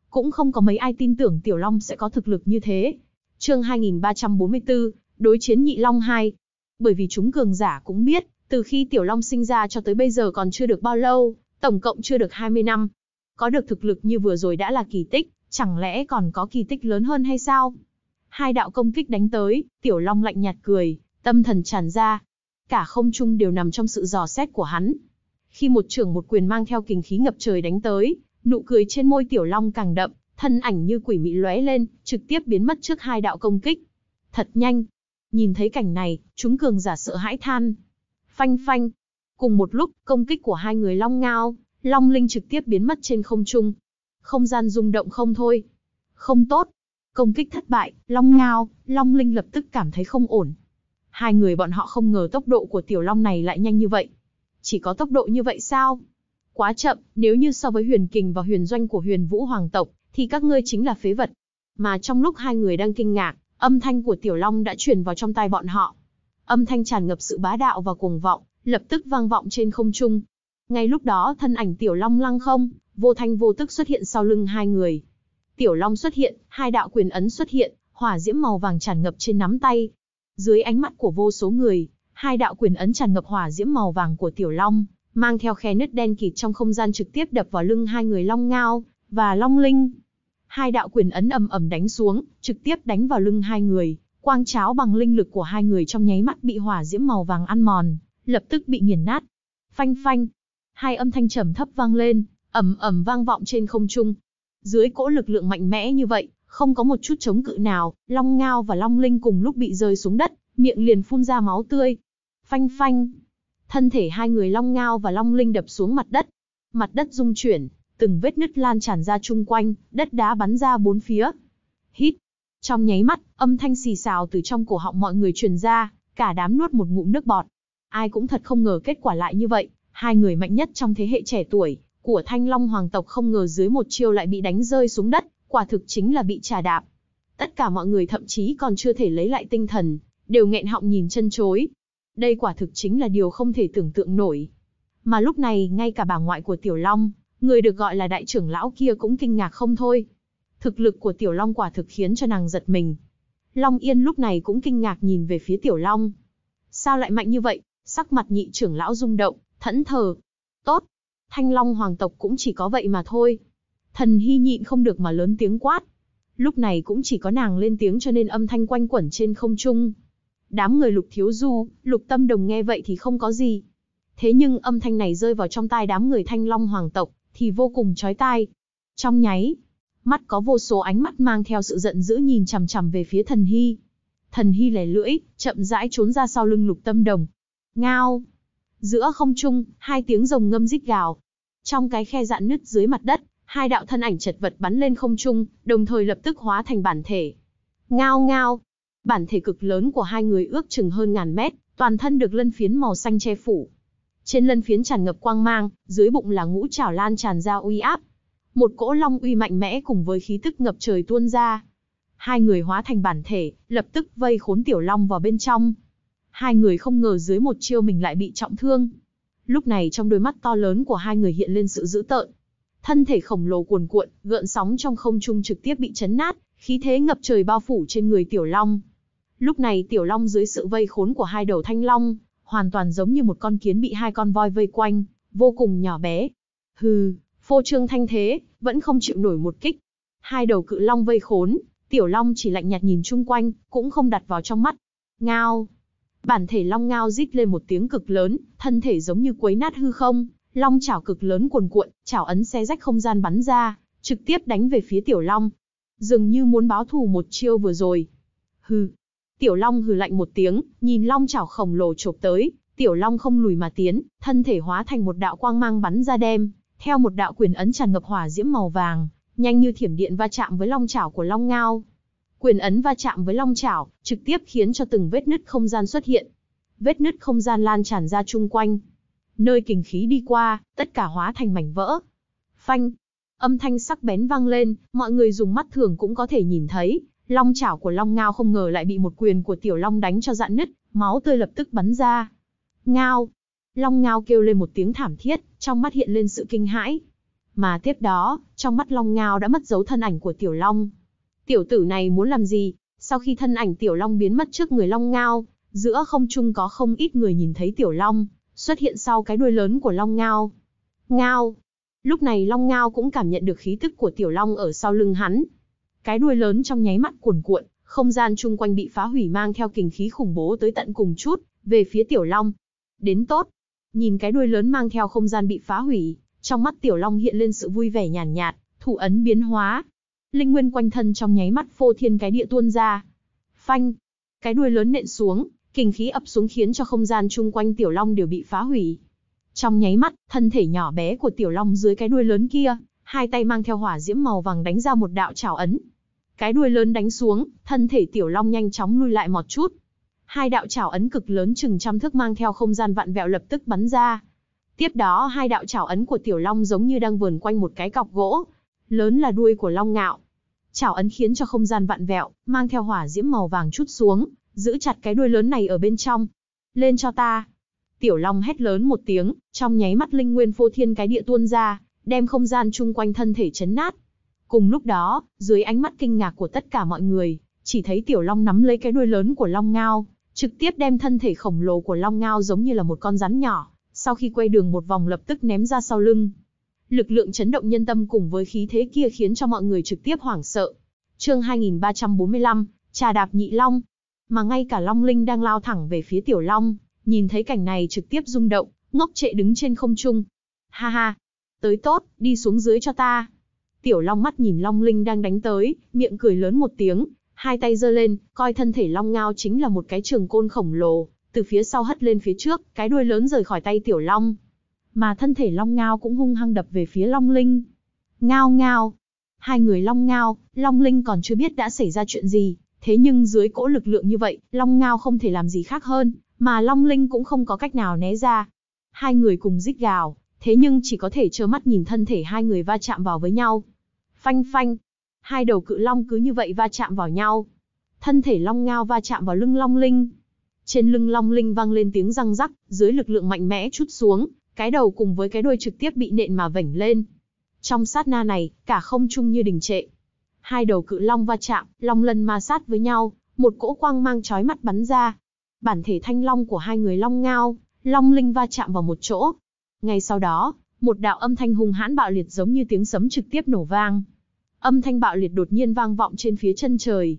Cũng không có mấy ai tin tưởng Tiểu Long sẽ có thực lực như thế. Chương 2344, đối chiến Nhị Long 2. Bởi vì chúng cường giả cũng biết, từ khi Tiểu Long sinh ra cho tới bây giờ còn chưa được bao lâu, tổng cộng chưa được 20 năm. Có được thực lực như vừa rồi đã là kỳ tích, chẳng lẽ còn có kỳ tích lớn hơn hay sao? Hai đạo công kích đánh tới, Tiểu Long lạnh nhạt cười, tâm thần tràn ra. Cả không trung đều nằm trong sự dò xét của hắn. Khi một trưởng một quyền mang theo kình khí ngập trời đánh tới, nụ cười trên môi tiểu long càng đậm, thân ảnh như quỷ mị lóe lên, trực tiếp biến mất trước hai đạo công kích. Thật nhanh. Nhìn thấy cảnh này, chúng cường giả sợ hãi than. Phanh phanh. Cùng một lúc, công kích của hai người long ngao, long linh trực tiếp biến mất trên không trung. Không gian rung động không thôi. Không tốt. Công kích thất bại, long ngao, long linh lập tức cảm thấy không ổn. Hai người bọn họ không ngờ tốc độ của tiểu long này lại nhanh như vậy chỉ có tốc độ như vậy sao? Quá chậm, nếu như so với huyền kình và huyền doanh của huyền vũ hoàng tộc, thì các ngươi chính là phế vật. Mà trong lúc hai người đang kinh ngạc, âm thanh của Tiểu Long đã truyền vào trong tai bọn họ. Âm thanh tràn ngập sự bá đạo và cuồng vọng, lập tức vang vọng trên không trung. Ngay lúc đó thân ảnh Tiểu Long lăng không, vô thanh vô tức xuất hiện sau lưng hai người. Tiểu Long xuất hiện, hai đạo quyền ấn xuất hiện, hỏa diễm màu vàng tràn ngập trên nắm tay. Dưới ánh mắt của vô số người, hai đạo quyền ấn tràn ngập hỏa diễm màu vàng của tiểu long, mang theo khe nứt đen kịt trong không gian trực tiếp đập vào lưng hai người Long Ngao và Long Linh. Hai đạo quyền ấn ầm ầm đánh xuống, trực tiếp đánh vào lưng hai người, quang cháo bằng linh lực của hai người trong nháy mắt bị hỏa diễm màu vàng ăn mòn, lập tức bị nghiền nát. Phanh phanh, hai âm thanh trầm thấp vang lên, ầm ầm vang vọng trên không trung. Dưới cỗ lực lượng mạnh mẽ như vậy, không có một chút chống cự nào, Long Ngao và Long Linh cùng lúc bị rơi xuống đất, miệng liền phun ra máu tươi. Phanh phanh. Thân thể hai người Long Ngao và Long Linh đập xuống mặt đất. Mặt đất rung chuyển, từng vết nứt lan tràn ra chung quanh, đất đá bắn ra bốn phía. Hít. Trong nháy mắt, âm thanh xì xào từ trong cổ họng mọi người truyền ra, cả đám nuốt một ngụm nước bọt. Ai cũng thật không ngờ kết quả lại như vậy, hai người mạnh nhất trong thế hệ trẻ tuổi của Thanh Long hoàng tộc không ngờ dưới một chiêu lại bị đánh rơi xuống đất, quả thực chính là bị trà đạp. Tất cả mọi người thậm chí còn chưa thể lấy lại tinh thần, đều nghẹn họng nhìn chân chối, đây quả thực chính là điều không thể tưởng tượng nổi. Mà lúc này, ngay cả bà ngoại của Tiểu Long, người được gọi là đại trưởng lão kia cũng kinh ngạc không thôi. Thực lực của Tiểu Long quả thực khiến cho nàng giật mình. Long Yên lúc này cũng kinh ngạc nhìn về phía Tiểu Long. Sao lại mạnh như vậy? Sắc mặt nhị trưởng lão rung động, thẫn thờ. Tốt! Thanh Long hoàng tộc cũng chỉ có vậy mà thôi. Thần Hy nhịn không được mà lớn tiếng quát. Lúc này cũng chỉ có nàng lên tiếng cho nên âm thanh quanh quẩn trên không trung, Đám người lục thiếu du, lục tâm đồng nghe vậy thì không có gì. Thế nhưng âm thanh này rơi vào trong tai đám người thanh long hoàng tộc, thì vô cùng chói tai. Trong nháy, mắt có vô số ánh mắt mang theo sự giận dữ nhìn chằm chằm về phía thần hy. Thần hy lẻ lưỡi, chậm rãi trốn ra sau lưng lục tâm đồng. Ngao! Giữa không trung, hai tiếng rồng ngâm rít gào. Trong cái khe dạn nứt dưới mặt đất, hai đạo thân ảnh chật vật bắn lên không trung, đồng thời lập tức hóa thành bản thể. Ngao ngao! Bản thể cực lớn của hai người ước chừng hơn ngàn mét, toàn thân được lân phiến màu xanh che phủ. Trên lân phiến tràn ngập quang mang, dưới bụng là ngũ trảo lan tràn ra uy áp. Một cỗ long uy mạnh mẽ cùng với khí tức ngập trời tuôn ra. Hai người hóa thành bản thể, lập tức vây khốn tiểu long vào bên trong. Hai người không ngờ dưới một chiêu mình lại bị trọng thương. Lúc này trong đôi mắt to lớn của hai người hiện lên sự dữ tợn. Thân thể khổng lồ cuồn cuộn, gợn sóng trong không trung trực tiếp bị chấn nát, khí thế ngập trời bao phủ trên người tiểu long. Lúc này Tiểu Long dưới sự vây khốn của hai đầu thanh long, hoàn toàn giống như một con kiến bị hai con voi vây quanh, vô cùng nhỏ bé. Hừ, phô trương thanh thế, vẫn không chịu nổi một kích. Hai đầu cự long vây khốn, Tiểu Long chỉ lạnh nhạt nhìn chung quanh, cũng không đặt vào trong mắt. Ngao. Bản thể Long Ngao rít lên một tiếng cực lớn, thân thể giống như quấy nát hư không, Long chảo cực lớn cuồn cuộn, chảo ấn xé rách không gian bắn ra, trực tiếp đánh về phía Tiểu Long. Dường như muốn báo thù một chiêu vừa rồi. Hừ, Tiểu Long hừ lạnh một tiếng, nhìn long chảo khổng lồ chộp tới, Tiểu Long không lùi mà tiến, thân thể hóa thành một đạo quang mang bắn ra đem, theo một đạo quyền ấn tràn ngập hỏa diễm màu vàng, nhanh như thiểm điện va chạm với long chảo của Long Ngao. Quyền ấn va chạm với long chảo, trực tiếp khiến cho từng vết nứt không gian xuất hiện. Vết nứt không gian lan tràn ra chung quanh. Nơi kình khí đi qua, tất cả hóa thành mảnh vỡ. Phanh! Âm thanh sắc bén vang lên, mọi người dùng mắt thường cũng có thể nhìn thấy, Long chảo của Long Ngao không ngờ lại bị một quyền của Tiểu Long đánh cho dạn nứt, máu tươi lập tức bắn ra. Ngao! Long Ngao kêu lên một tiếng thảm thiết, trong mắt hiện lên sự kinh hãi. Mà tiếp đó, trong mắt Long Ngao đã mất dấu thân ảnh của Tiểu Long. Tiểu tử này muốn làm gì? Sau khi thân ảnh Tiểu Long biến mất trước người Long Ngao, giữa không trung có không ít người nhìn thấy Tiểu Long, xuất hiện sau cái đuôi lớn của Long Ngao. Ngao! Lúc này Long Ngao cũng cảm nhận được khí tức của Tiểu Long ở sau lưng hắn, cái đuôi lớn trong nháy mắt cuồn cuộn, không gian chung quanh bị phá hủy mang theo kình khí khủng bố tới tận cùng chút, về phía Tiểu Long. Đến tốt. Nhìn cái đuôi lớn mang theo không gian bị phá hủy, trong mắt Tiểu Long hiện lên sự vui vẻ nhàn nhạt, nhạt, thủ ấn biến hóa. Linh nguyên quanh thân trong nháy mắt phô thiên cái địa tuôn ra. Phanh. Cái đuôi lớn nện xuống, kình khí ập xuống khiến cho không gian chung quanh Tiểu Long đều bị phá hủy. Trong nháy mắt, thân thể nhỏ bé của Tiểu Long dưới cái đuôi lớn kia, hai tay mang theo hỏa diễm màu vàng đánh ra một đạo trảo ấn, cái đuôi lớn đánh xuống, thân thể tiểu long nhanh chóng lui lại một chút. Hai đạo chảo ấn cực lớn chừng trăm thước mang theo không gian vặn vẹo lập tức bắn ra. Tiếp đó hai đạo chảo ấn của tiểu long giống như đang vườn quanh một cái cọc gỗ, lớn là đuôi của long ngạo. Chảo ấn khiến cho không gian vặn vẹo, mang theo hỏa diễm màu vàng chút xuống, giữ chặt cái đuôi lớn này ở bên trong. Lên cho ta. Tiểu long hét lớn một tiếng, trong nháy mắt linh nguyên phô thiên cái địa tuôn ra, đem không gian chung quanh thân thể chấn nát. Cùng lúc đó, dưới ánh mắt kinh ngạc của tất cả mọi người, chỉ thấy tiểu long nắm lấy cái đuôi lớn của long ngao, trực tiếp đem thân thể khổng lồ của long ngao giống như là một con rắn nhỏ, sau khi quay đường một vòng lập tức ném ra sau lưng. Lực lượng chấn động nhân tâm cùng với khí thế kia khiến cho mọi người trực tiếp hoảng sợ. Chương 2345, trà đạp nhị long. Mà ngay cả Long Linh đang lao thẳng về phía Tiểu Long, nhìn thấy cảnh này trực tiếp rung động, ngốc trệ đứng trên không trung. Ha ha, tới tốt, đi xuống dưới cho ta. Tiểu Long mắt nhìn Long Linh đang đánh tới, miệng cười lớn một tiếng, hai tay giơ lên, coi thân thể Long Ngao chính là một cái trường côn khổng lồ, từ phía sau hất lên phía trước, cái đuôi lớn rời khỏi tay Tiểu Long. Mà thân thể Long Ngao cũng hung hăng đập về phía Long Linh. Ngao ngao. Hai người Long Ngao, Long Linh còn chưa biết đã xảy ra chuyện gì, thế nhưng dưới cỗ lực lượng như vậy, Long Ngao không thể làm gì khác hơn, mà Long Linh cũng không có cách nào né ra. Hai người cùng rít gào, thế nhưng chỉ có thể trơ mắt nhìn thân thể hai người va chạm vào với nhau, Phanh phanh, hai đầu cự long cứ như vậy va chạm vào nhau. Thân thể long ngao va chạm vào lưng long linh. Trên lưng long linh vang lên tiếng răng rắc, dưới lực lượng mạnh mẽ chút xuống, cái đầu cùng với cái đuôi trực tiếp bị nện mà vểnh lên. Trong sát na này, cả không trung như đình trệ. Hai đầu cự long va chạm, long lân ma sát với nhau, một cỗ quang mang chói mắt bắn ra. Bản thể thanh long của hai người long ngao, long linh va chạm vào một chỗ. Ngay sau đó, một đạo âm thanh hùng hãn bạo liệt giống như tiếng sấm trực tiếp nổ vang, Âm thanh bạo liệt đột nhiên vang vọng trên phía chân trời.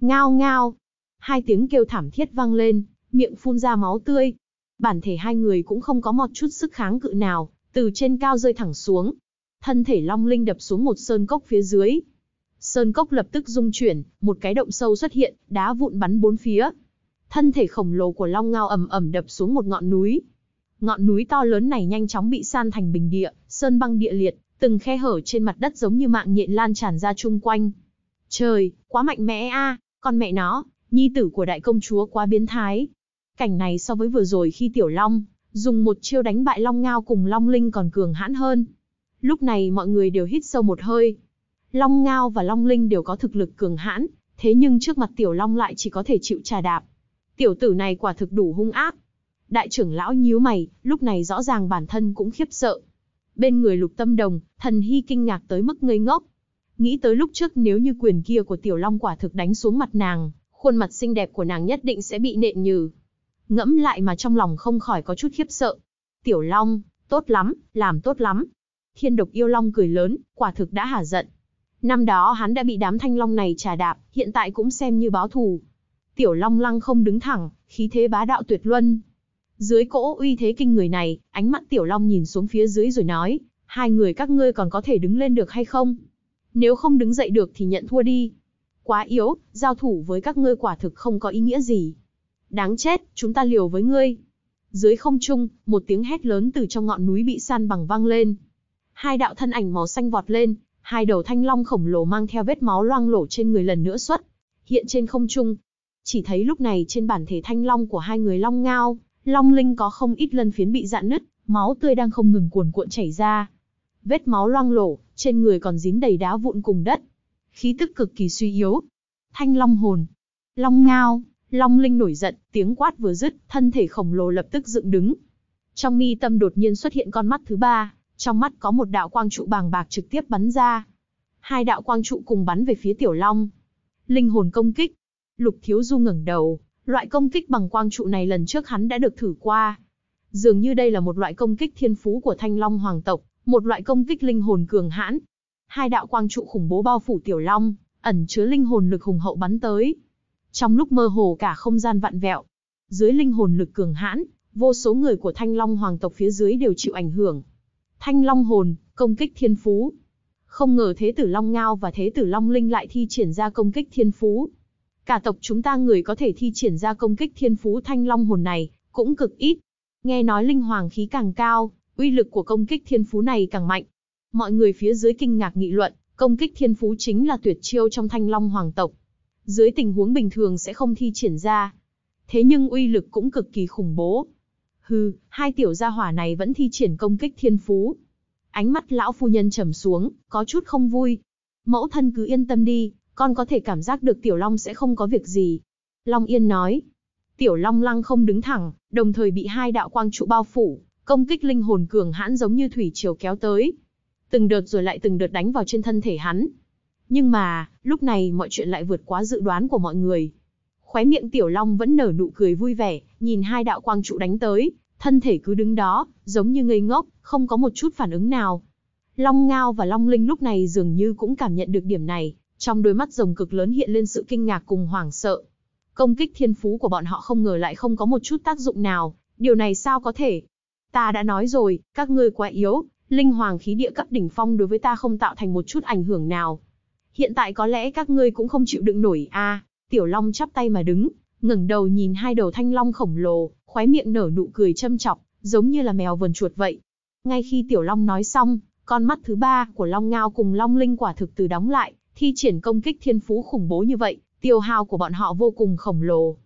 Ngao ngao. Hai tiếng kêu thảm thiết vang lên, miệng phun ra máu tươi. Bản thể hai người cũng không có một chút sức kháng cự nào, từ trên cao rơi thẳng xuống. Thân thể long linh đập xuống một sơn cốc phía dưới. Sơn cốc lập tức rung chuyển, một cái động sâu xuất hiện, đá vụn bắn bốn phía. Thân thể khổng lồ của long ngao ầm ầm đập xuống một ngọn núi. Ngọn núi to lớn này nhanh chóng bị san thành bình địa, sơn băng địa liệt, từng khe hở trên mặt đất giống như mạng nhện lan tràn ra chung quanh. Trời, quá mạnh mẽ a, à, con mẹ nó, nhi tử của đại công chúa quá biến thái. Cảnh này so với vừa rồi khi Tiểu Long dùng một chiêu đánh bại Long Ngao cùng Long Linh còn cường hãn hơn. Lúc này mọi người đều hít sâu một hơi. Long Ngao và Long Linh đều có thực lực cường hãn, thế nhưng trước mặt Tiểu Long lại chỉ có thể chịu trà đạp. Tiểu tử này quả thực đủ hung ác. Đại trưởng lão nhíu mày, lúc này rõ ràng bản thân cũng khiếp sợ, Bên người lục tâm đồng, thần hy kinh ngạc tới mức ngây ngốc. Nghĩ tới lúc trước nếu như quyền kia của tiểu long quả thực đánh xuống mặt nàng, khuôn mặt xinh đẹp của nàng nhất định sẽ bị nện nhừ. Ngẫm lại mà trong lòng không khỏi có chút khiếp sợ. Tiểu long, tốt lắm, làm tốt lắm. Thiên độc yêu long cười lớn, quả thực đã hả giận. Năm đó hắn đã bị đám thanh long này trà đạp, hiện tại cũng xem như báo thù. Tiểu long lăng không đứng thẳng, khí thế bá đạo tuyệt luân, dưới cỗ uy thế kinh người này, ánh mắt Tiểu Long nhìn xuống phía dưới rồi nói, hai người các ngươi còn có thể đứng lên được hay không? Nếu không đứng dậy được thì nhận thua đi. Quá yếu, giao thủ với các ngươi quả thực không có ý nghĩa gì. Đáng chết, chúng ta liều với ngươi. Dưới không trung, một tiếng hét lớn từ trong ngọn núi bị san bằng vang lên. Hai đạo thân ảnh màu xanh vọt lên, hai đầu thanh long khổng lồ mang theo vết máu loang lổ trên người lần nữa xuất, hiện trên không trung. Chỉ thấy lúc này trên bản thể thanh long của hai người long ngao, Long Linh có không ít lần phiến bị dạn nứt, máu tươi đang không ngừng cuồn cuộn chảy ra. Vết máu loang lổ, trên người còn dính đầy đá vụn cùng đất. Khí tức cực kỳ suy yếu. Thanh Long hồn, Long ngao, Long Linh nổi giận, tiếng quát vừa dứt, thân thể khổng lồ lập tức dựng đứng. Trong mi tâm đột nhiên xuất hiện con mắt thứ ba, trong mắt có một đạo quang trụ bàng bạc trực tiếp bắn ra. Hai đạo quang trụ cùng bắn về phía Tiểu Long. Linh hồn công kích. Lục Thiếu Du ngẩng đầu, Loại công kích bằng quang trụ này lần trước hắn đã được thử qua. Dường như đây là một loại công kích thiên phú của Thanh Long Hoàng tộc, một loại công kích linh hồn cường hãn. Hai đạo quang trụ khủng bố bao phủ Tiểu Long, ẩn chứa linh hồn lực hùng hậu bắn tới. Trong lúc mơ hồ cả không gian vặn vẹo, dưới linh hồn lực cường hãn, vô số người của Thanh Long Hoàng tộc phía dưới đều chịu ảnh hưởng. Thanh Long hồn, công kích thiên phú. Không ngờ Thế tử Long Ngao và Thế tử Long Linh lại thi triển ra công kích thiên phú, Cả tộc chúng ta người có thể thi triển ra công kích thiên phú thanh long hồn này, cũng cực ít. Nghe nói linh hoàng khí càng cao, uy lực của công kích thiên phú này càng mạnh. Mọi người phía dưới kinh ngạc nghị luận, công kích thiên phú chính là tuyệt chiêu trong thanh long hoàng tộc. Dưới tình huống bình thường sẽ không thi triển ra. Thế nhưng uy lực cũng cực kỳ khủng bố. Hừ, hai tiểu gia hỏa này vẫn thi triển công kích thiên phú. Ánh mắt lão phu nhân trầm xuống, có chút không vui. Mẫu thân cứ yên tâm đi, con có thể cảm giác được Tiểu Long sẽ không có việc gì. Long Yên nói, Tiểu Long lăng không đứng thẳng, đồng thời bị hai đạo quang trụ bao phủ, công kích linh hồn cường hãn giống như thủy triều kéo tới. Từng đợt rồi lại từng đợt đánh vào trên thân thể hắn. Nhưng mà, lúc này mọi chuyện lại vượt quá dự đoán của mọi người. Khóe miệng Tiểu Long vẫn nở nụ cười vui vẻ, nhìn hai đạo quang trụ đánh tới, thân thể cứ đứng đó, giống như ngây ngốc, không có một chút phản ứng nào. Long Ngao và Long Linh lúc này dường như cũng cảm nhận được điểm này, trong đôi mắt rồng cực lớn hiện lên sự kinh ngạc cùng hoảng sợ. Công kích thiên phú của bọn họ không ngờ lại không có một chút tác dụng nào, điều này sao có thể? Ta đã nói rồi, các ngươi quá yếu, linh hoàng khí địa cấp đỉnh phong đối với ta không tạo thành một chút ảnh hưởng nào. Hiện tại có lẽ các ngươi cũng không chịu đựng nổi a. tiểu Long chắp tay mà đứng, ngẩng đầu nhìn hai đầu thanh long khổng lồ, khóe miệng nở nụ cười châm chọc, giống như là mèo vờn chuột vậy. Ngay khi Tiểu Long nói xong, con mắt thứ ba của Long Ngao cùng Long Linh quả thực từ đóng lại, Thi triển công kích thiên phú khủng bố như vậy, tiêu hao của bọn họ vô cùng khổng lồ.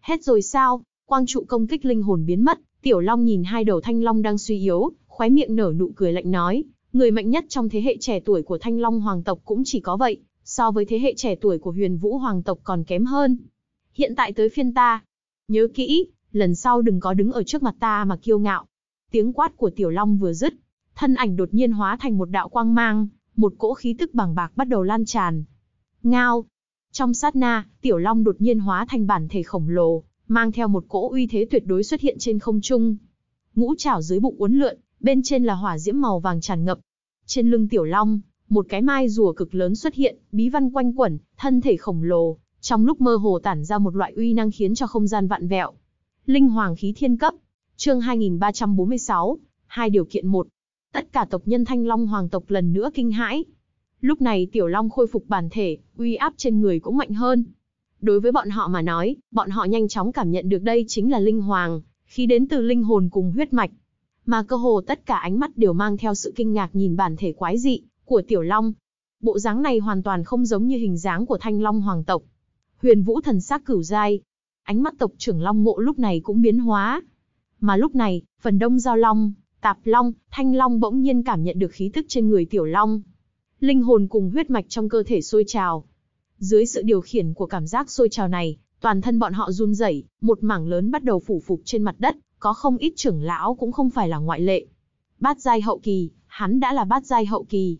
Hết rồi sao? Quang trụ công kích linh hồn biến mất, Tiểu Long nhìn hai đầu Thanh Long đang suy yếu, khóe miệng nở nụ cười lạnh nói, người mạnh nhất trong thế hệ trẻ tuổi của Thanh Long hoàng tộc cũng chỉ có vậy, so với thế hệ trẻ tuổi của Huyền Vũ hoàng tộc còn kém hơn. Hiện tại tới phiên ta. Nhớ kỹ, lần sau đừng có đứng ở trước mặt ta mà kiêu ngạo. Tiếng quát của Tiểu Long vừa dứt, thân ảnh đột nhiên hóa thành một đạo quang mang, một cỗ khí tức bằng bạc bắt đầu lan tràn. Ngao! Trong sát na, tiểu long đột nhiên hóa thành bản thể khổng lồ, mang theo một cỗ uy thế tuyệt đối xuất hiện trên không trung. Ngũ trảo dưới bụng uốn lượn, bên trên là hỏa diễm màu vàng tràn ngập. Trên lưng tiểu long, một cái mai rùa cực lớn xuất hiện, bí văn quanh quẩn, thân thể khổng lồ, trong lúc mơ hồ tản ra một loại uy năng khiến cho không gian vạn vẹo. Linh hoàng khí thiên cấp, chương 2346, hai điều kiện một, Tất cả tộc nhân Thanh Long Hoàng tộc lần nữa kinh hãi. Lúc này Tiểu Long khôi phục bản thể, uy áp trên người cũng mạnh hơn. Đối với bọn họ mà nói, bọn họ nhanh chóng cảm nhận được đây chính là Linh Hoàng, khi đến từ linh hồn cùng huyết mạch. Mà cơ hồ tất cả ánh mắt đều mang theo sự kinh ngạc nhìn bản thể quái dị của Tiểu Long. Bộ dáng này hoàn toàn không giống như hình dáng của Thanh Long Hoàng tộc. Huyền Vũ thần sắc cửu giai, Ánh mắt tộc trưởng Long Mộ lúc này cũng biến hóa. Mà lúc này, phần đông giao Long, Tạp Long, Thanh Long bỗng nhiên cảm nhận được khí tức trên người Tiểu Long. Linh hồn cùng huyết mạch trong cơ thể sôi trào. Dưới sự điều khiển của cảm giác sôi trào này, toàn thân bọn họ run rẩy, một mảng lớn bắt đầu phủ phục trên mặt đất, có không ít trưởng lão cũng không phải là ngoại lệ. Bát giai hậu kỳ, hắn đã là bát giai hậu kỳ.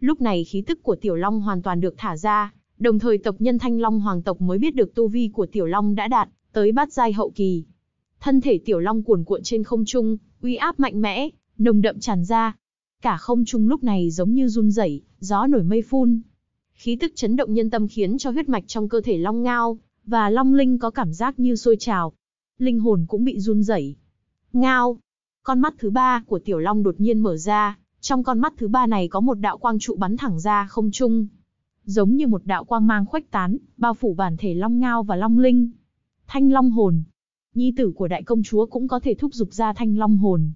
Lúc này khí tức của Tiểu Long hoàn toàn được thả ra, đồng thời tộc nhân Thanh Long hoàng tộc mới biết được tu vi của Tiểu Long đã đạt tới bát giai hậu kỳ. Thân thể Tiểu Long cuồn cuộn trên không trung, uy áp mạnh mẽ, nồng đậm tràn ra. Cả không trung lúc này giống như run rẩy, gió nổi mây phun. Khí tức chấn động nhân tâm khiến cho huyết mạch trong cơ thể Long Ngao và Long Linh có cảm giác như sôi trào. Linh hồn cũng bị run rẩy. Ngao, con mắt thứ ba của Tiểu Long đột nhiên mở ra, trong con mắt thứ ba này có một đạo quang trụ bắn thẳng ra không trung, giống như một đạo quang mang khuếch tán, bao phủ bản thể Long Ngao và Long Linh. Thanh Long hồn, nhi tử của đại công chúa cũng có thể thúc giục ra thanh long hồn.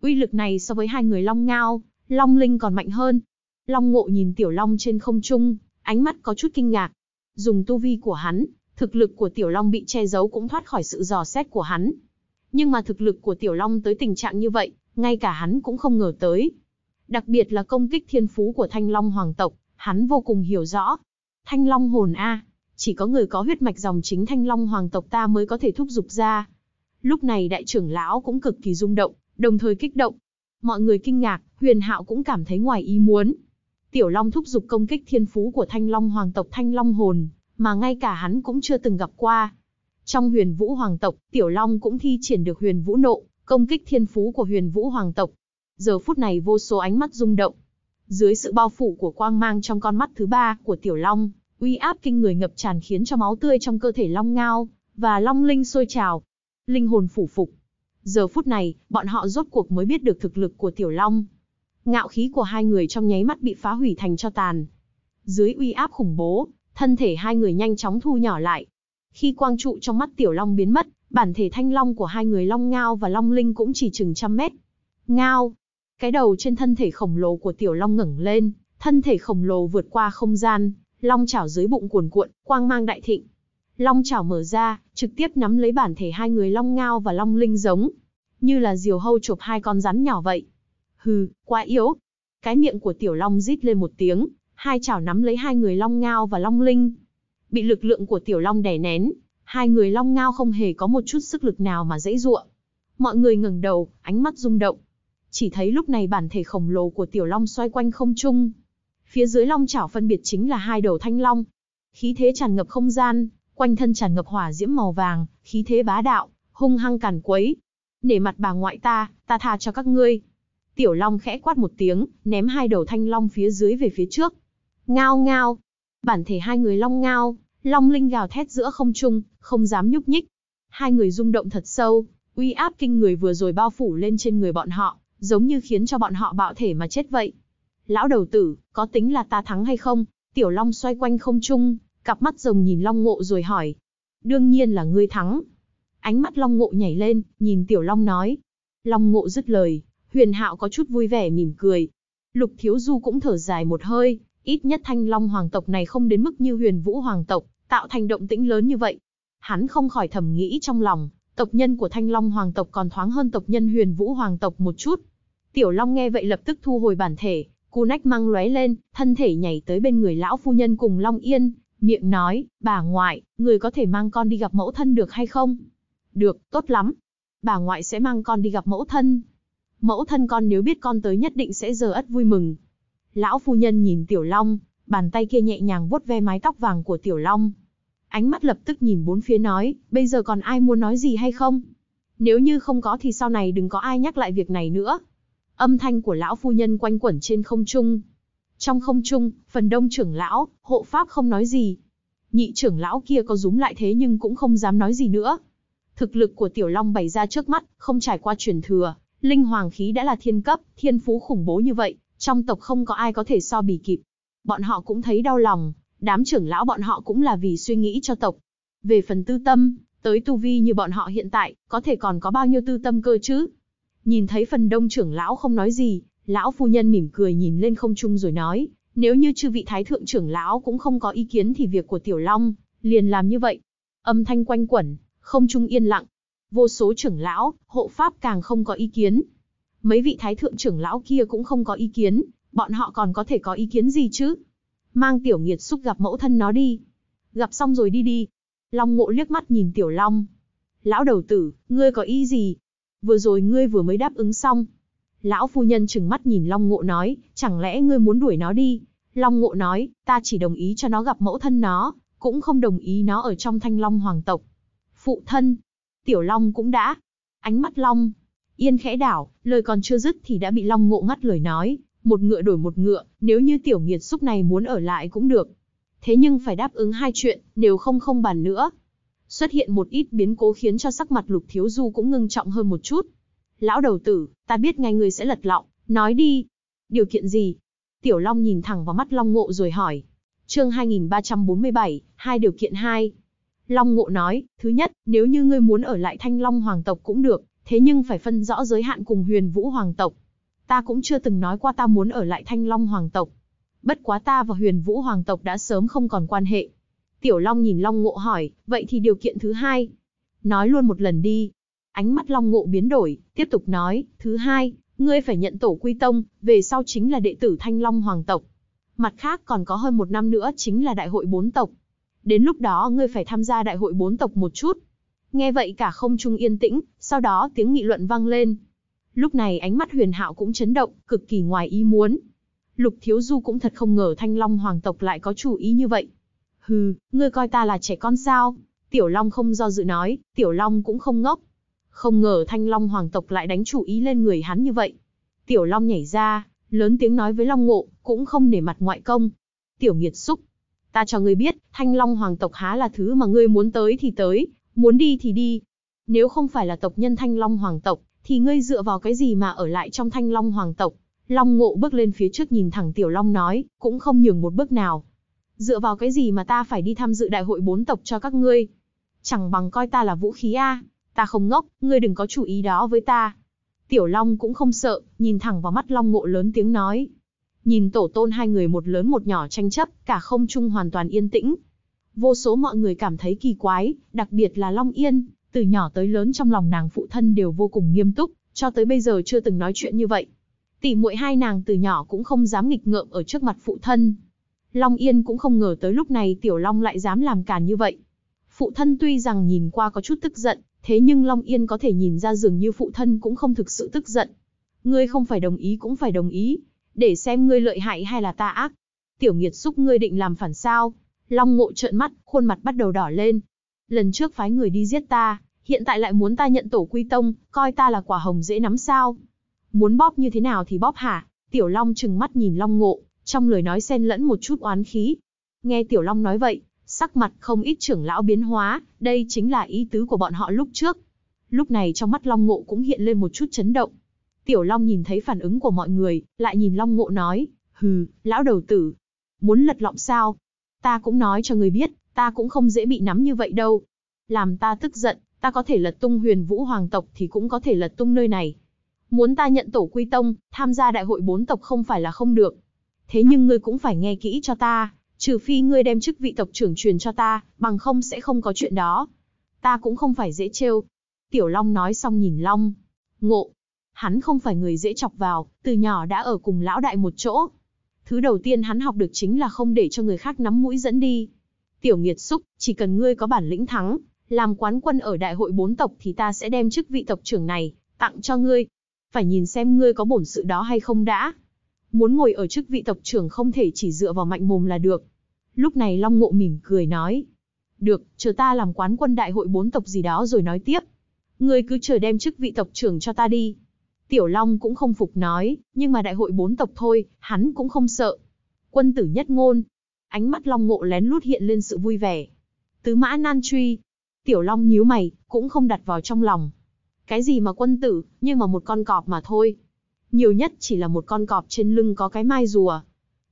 Uy lực này so với hai người long ngao, long linh còn mạnh hơn. Long ngộ nhìn tiểu long trên không trung, ánh mắt có chút kinh ngạc. Dùng tu vi của hắn, thực lực của tiểu long bị che giấu cũng thoát khỏi sự dò xét của hắn. Nhưng mà thực lực của tiểu long tới tình trạng như vậy, ngay cả hắn cũng không ngờ tới. Đặc biệt là công kích thiên phú của thanh long hoàng tộc, hắn vô cùng hiểu rõ. Thanh long hồn A, chỉ có người có huyết mạch dòng chính Thanh Long hoàng tộc ta mới có thể thúc giục ra. Lúc này đại trưởng lão cũng cực kỳ rung động, đồng thời kích động. Mọi người kinh ngạc, Huyền Hạo cũng cảm thấy ngoài ý muốn. Tiểu Long thúc giục công kích thiên phú của Thanh Long hoàng tộc Thanh Long hồn, mà ngay cả hắn cũng chưa từng gặp qua. Trong Huyền Vũ hoàng tộc, Tiểu Long cũng thi triển được Huyền Vũ nộ, công kích thiên phú của Huyền Vũ hoàng tộc. Giờ phút này vô số ánh mắt rung động. Dưới sự bao phủ của quang mang trong con mắt thứ ba của Tiểu Long, Uy áp kinh người ngập tràn khiến cho máu tươi trong cơ thể Long Ngao và Long Linh sôi trào. Linh hồn phủ phục. Giờ phút này, bọn họ rốt cuộc mới biết được thực lực của Tiểu Long. Ngạo khí của hai người trong nháy mắt bị phá hủy thành cho tàn. Dưới uy áp khủng bố, thân thể hai người nhanh chóng thu nhỏ lại. Khi quang trụ trong mắt Tiểu Long biến mất, bản thể thanh long của hai người Long Ngao và Long Linh cũng chỉ chừng trăm mét. Ngao! Cái đầu trên thân thể khổng lồ của Tiểu Long ngẩng lên, thân thể khổng lồ vượt qua không gian, long chảo dưới bụng cuồn cuộn, quang mang đại thịnh. Long chảo mở ra, trực tiếp nắm lấy bản thể hai người long ngao và long linh giống, như là diều hâu chụp hai con rắn nhỏ vậy. Hừ, quá yếu. Cái miệng của tiểu long rít lên một tiếng, hai chảo nắm lấy hai người long ngao và long linh. Bị lực lượng của tiểu long đè nén, hai người long ngao không hề có một chút sức lực nào mà dễ ruộng. Mọi người ngẩng đầu, ánh mắt rung động. Chỉ thấy lúc này bản thể khổng lồ của tiểu long xoay quanh không trung, Phía dưới long chảo phân biệt chính là hai đầu thanh long. Khí thế tràn ngập không gian, quanh thân tràn ngập hỏa diễm màu vàng, khí thế bá đạo, hung hăng càn quấy. Nể mặt bà ngoại ta, ta tha cho các ngươi. Tiểu long khẽ quát một tiếng, ném hai đầu thanh long phía dưới về phía trước. Ngao ngao. Bản thể hai người long ngao, long linh gào thét giữa không trung, không dám nhúc nhích. Hai người rung động thật sâu, uy áp kinh người vừa rồi bao phủ lên trên người bọn họ, giống như khiến cho bọn họ bạo thể mà chết vậy lão đầu tử, có tính là ta thắng hay không? Tiểu Long xoay quanh không trung, cặp mắt rồng nhìn Long Ngộ rồi hỏi. Đương nhiên là ngươi thắng. Ánh mắt Long Ngộ nhảy lên, nhìn Tiểu Long nói. Long Ngộ dứt lời, huyền hạo có chút vui vẻ mỉm cười. Lục Thiếu Du cũng thở dài một hơi, ít nhất thanh Long Hoàng tộc này không đến mức như huyền vũ Hoàng tộc, tạo thành động tĩnh lớn như vậy. Hắn không khỏi thầm nghĩ trong lòng, tộc nhân của thanh Long Hoàng tộc còn thoáng hơn tộc nhân huyền vũ Hoàng tộc một chút. Tiểu Long nghe vậy lập tức thu hồi bản thể, Cú nách măng lóe lên, thân thể nhảy tới bên người lão phu nhân cùng Long Yên, miệng nói, bà ngoại, người có thể mang con đi gặp mẫu thân được hay không? Được, tốt lắm. Bà ngoại sẽ mang con đi gặp mẫu thân. Mẫu thân con nếu biết con tới nhất định sẽ giờ ất vui mừng. Lão phu nhân nhìn Tiểu Long, bàn tay kia nhẹ nhàng vuốt ve mái tóc vàng của Tiểu Long. Ánh mắt lập tức nhìn bốn phía nói, bây giờ còn ai muốn nói gì hay không? Nếu như không có thì sau này đừng có ai nhắc lại việc này nữa. Âm thanh của lão phu nhân quanh quẩn trên không trung. Trong không trung, phần đông trưởng lão, hộ pháp không nói gì. Nhị trưởng lão kia có rúm lại thế nhưng cũng không dám nói gì nữa. Thực lực của tiểu long bày ra trước mắt, không trải qua truyền thừa. Linh hoàng khí đã là thiên cấp, thiên phú khủng bố như vậy, trong tộc không có ai có thể so bì kịp. Bọn họ cũng thấy đau lòng, đám trưởng lão bọn họ cũng là vì suy nghĩ cho tộc. Về phần tư tâm, tới tu vi như bọn họ hiện tại, có thể còn có bao nhiêu tư tâm cơ chứ? Nhìn thấy phần đông trưởng lão không nói gì, lão phu nhân mỉm cười nhìn lên không trung rồi nói, nếu như chư vị thái thượng trưởng lão cũng không có ý kiến thì việc của tiểu long, liền làm như vậy. Âm thanh quanh quẩn, không trung yên lặng. Vô số trưởng lão, hộ pháp càng không có ý kiến. Mấy vị thái thượng trưởng lão kia cũng không có ý kiến, bọn họ còn có thể có ý kiến gì chứ? Mang tiểu nghiệt xúc gặp mẫu thân nó đi. Gặp xong rồi đi đi. Long ngộ liếc mắt nhìn tiểu long. Lão đầu tử, ngươi có ý gì? vừa rồi ngươi vừa mới đáp ứng xong. Lão phu nhân trừng mắt nhìn Long Ngộ nói, chẳng lẽ ngươi muốn đuổi nó đi? Long Ngộ nói, ta chỉ đồng ý cho nó gặp mẫu thân nó, cũng không đồng ý nó ở trong thanh Long Hoàng tộc. Phụ thân, Tiểu Long cũng đã. Ánh mắt Long, yên khẽ đảo, lời còn chưa dứt thì đã bị Long Ngộ ngắt lời nói, một ngựa đổi một ngựa, nếu như Tiểu Nghiệt xúc này muốn ở lại cũng được. Thế nhưng phải đáp ứng hai chuyện, nếu không không bàn nữa. Xuất hiện một ít biến cố khiến cho sắc mặt Lục Thiếu Du cũng ngưng trọng hơn một chút. Lão đầu tử, ta biết ngay ngươi sẽ lật lọng, nói đi. Điều kiện gì? Tiểu Long nhìn thẳng vào mắt Long Ngộ rồi hỏi. Chương 2347, hai điều kiện hai. Long Ngộ nói, thứ nhất, nếu như ngươi muốn ở lại Thanh Long Hoàng tộc cũng được, thế nhưng phải phân rõ giới hạn cùng Huyền Vũ Hoàng tộc. Ta cũng chưa từng nói qua ta muốn ở lại Thanh Long Hoàng tộc. Bất quá ta và Huyền Vũ Hoàng tộc đã sớm không còn quan hệ, Tiểu Long nhìn Long Ngộ hỏi, vậy thì điều kiện thứ hai. Nói luôn một lần đi. Ánh mắt Long Ngộ biến đổi, tiếp tục nói, thứ hai, ngươi phải nhận tổ quy tông, về sau chính là đệ tử Thanh Long Hoàng tộc. Mặt khác còn có hơn một năm nữa chính là đại hội bốn tộc. Đến lúc đó ngươi phải tham gia đại hội bốn tộc một chút. Nghe vậy cả không trung yên tĩnh, sau đó tiếng nghị luận vang lên. Lúc này ánh mắt huyền hạo cũng chấn động, cực kỳ ngoài ý muốn. Lục Thiếu Du cũng thật không ngờ Thanh Long Hoàng tộc lại có chủ ý như vậy. Hừ, ngươi coi ta là trẻ con sao? Tiểu Long không do dự nói, Tiểu Long cũng không ngốc. Không ngờ Thanh Long hoàng tộc lại đánh chủ ý lên người hắn như vậy. Tiểu Long nhảy ra, lớn tiếng nói với Long Ngộ, cũng không nể mặt ngoại công. Tiểu Nghiệt xúc, ta cho ngươi biết, Thanh Long hoàng tộc há là thứ mà ngươi muốn tới thì tới, muốn đi thì đi. Nếu không phải là tộc nhân Thanh Long hoàng tộc, thì ngươi dựa vào cái gì mà ở lại trong Thanh Long hoàng tộc? Long Ngộ bước lên phía trước nhìn thẳng Tiểu Long nói, cũng không nhường một bước nào dựa vào cái gì mà ta phải đi tham dự đại hội bốn tộc cho các ngươi? Chẳng bằng coi ta là vũ khí a, ta không ngốc, ngươi đừng có chủ ý đó với ta. Tiểu Long cũng không sợ, nhìn thẳng vào mắt Long Ngộ lớn tiếng nói. Nhìn tổ tôn hai người một lớn một nhỏ tranh chấp, cả không trung hoàn toàn yên tĩnh. Vô số mọi người cảm thấy kỳ quái, đặc biệt là Long Yên, từ nhỏ tới lớn trong lòng nàng phụ thân đều vô cùng nghiêm túc, cho tới bây giờ chưa từng nói chuyện như vậy. Tỷ muội hai nàng từ nhỏ cũng không dám nghịch ngợm ở trước mặt phụ thân, Long Yên cũng không ngờ tới lúc này Tiểu Long lại dám làm càn như vậy. Phụ thân tuy rằng nhìn qua có chút tức giận, thế nhưng Long Yên có thể nhìn ra dường như phụ thân cũng không thực sự tức giận. Ngươi không phải đồng ý cũng phải đồng ý, để xem ngươi lợi hại hay là ta ác. Tiểu nghiệt xúc ngươi định làm phản sao. Long ngộ trợn mắt, khuôn mặt bắt đầu đỏ lên. Lần trước phái người đi giết ta, hiện tại lại muốn ta nhận tổ quy tông, coi ta là quả hồng dễ nắm sao. Muốn bóp như thế nào thì bóp hả? Tiểu Long trừng mắt nhìn Long ngộ, trong lời nói xen lẫn một chút oán khí. Nghe Tiểu Long nói vậy, sắc mặt không ít trưởng lão biến hóa, đây chính là ý tứ của bọn họ lúc trước. Lúc này trong mắt Long Ngộ cũng hiện lên một chút chấn động. Tiểu Long nhìn thấy phản ứng của mọi người, lại nhìn Long Ngộ nói, hừ, lão đầu tử, muốn lật lọng sao? Ta cũng nói cho người biết, ta cũng không dễ bị nắm như vậy đâu. Làm ta tức giận, ta có thể lật tung huyền vũ hoàng tộc thì cũng có thể lật tung nơi này. Muốn ta nhận tổ quy tông, tham gia đại hội bốn tộc không phải là không được thế nhưng ngươi cũng phải nghe kỹ cho ta, trừ phi ngươi đem chức vị tộc trưởng truyền cho ta, bằng không sẽ không có chuyện đó. Ta cũng không phải dễ trêu. Tiểu Long nói xong nhìn Long. Ngộ. Hắn không phải người dễ chọc vào, từ nhỏ đã ở cùng lão đại một chỗ. Thứ đầu tiên hắn học được chính là không để cho người khác nắm mũi dẫn đi. Tiểu nghiệt xúc, chỉ cần ngươi có bản lĩnh thắng, làm quán quân ở đại hội bốn tộc thì ta sẽ đem chức vị tộc trưởng này, tặng cho ngươi. Phải nhìn xem ngươi có bổn sự đó hay không đã. Muốn ngồi ở chức vị tộc trưởng không thể chỉ dựa vào mạnh mồm là được. Lúc này Long Ngộ mỉm cười nói. Được, chờ ta làm quán quân đại hội bốn tộc gì đó rồi nói tiếp. người cứ chờ đem chức vị tộc trưởng cho ta đi. Tiểu Long cũng không phục nói, nhưng mà đại hội bốn tộc thôi, hắn cũng không sợ. Quân tử nhất ngôn. Ánh mắt Long Ngộ lén lút hiện lên sự vui vẻ. Tứ mã nan truy. Tiểu Long nhíu mày, cũng không đặt vào trong lòng. Cái gì mà quân tử, nhưng mà một con cọp mà thôi nhiều nhất chỉ là một con cọp trên lưng có cái mai rùa.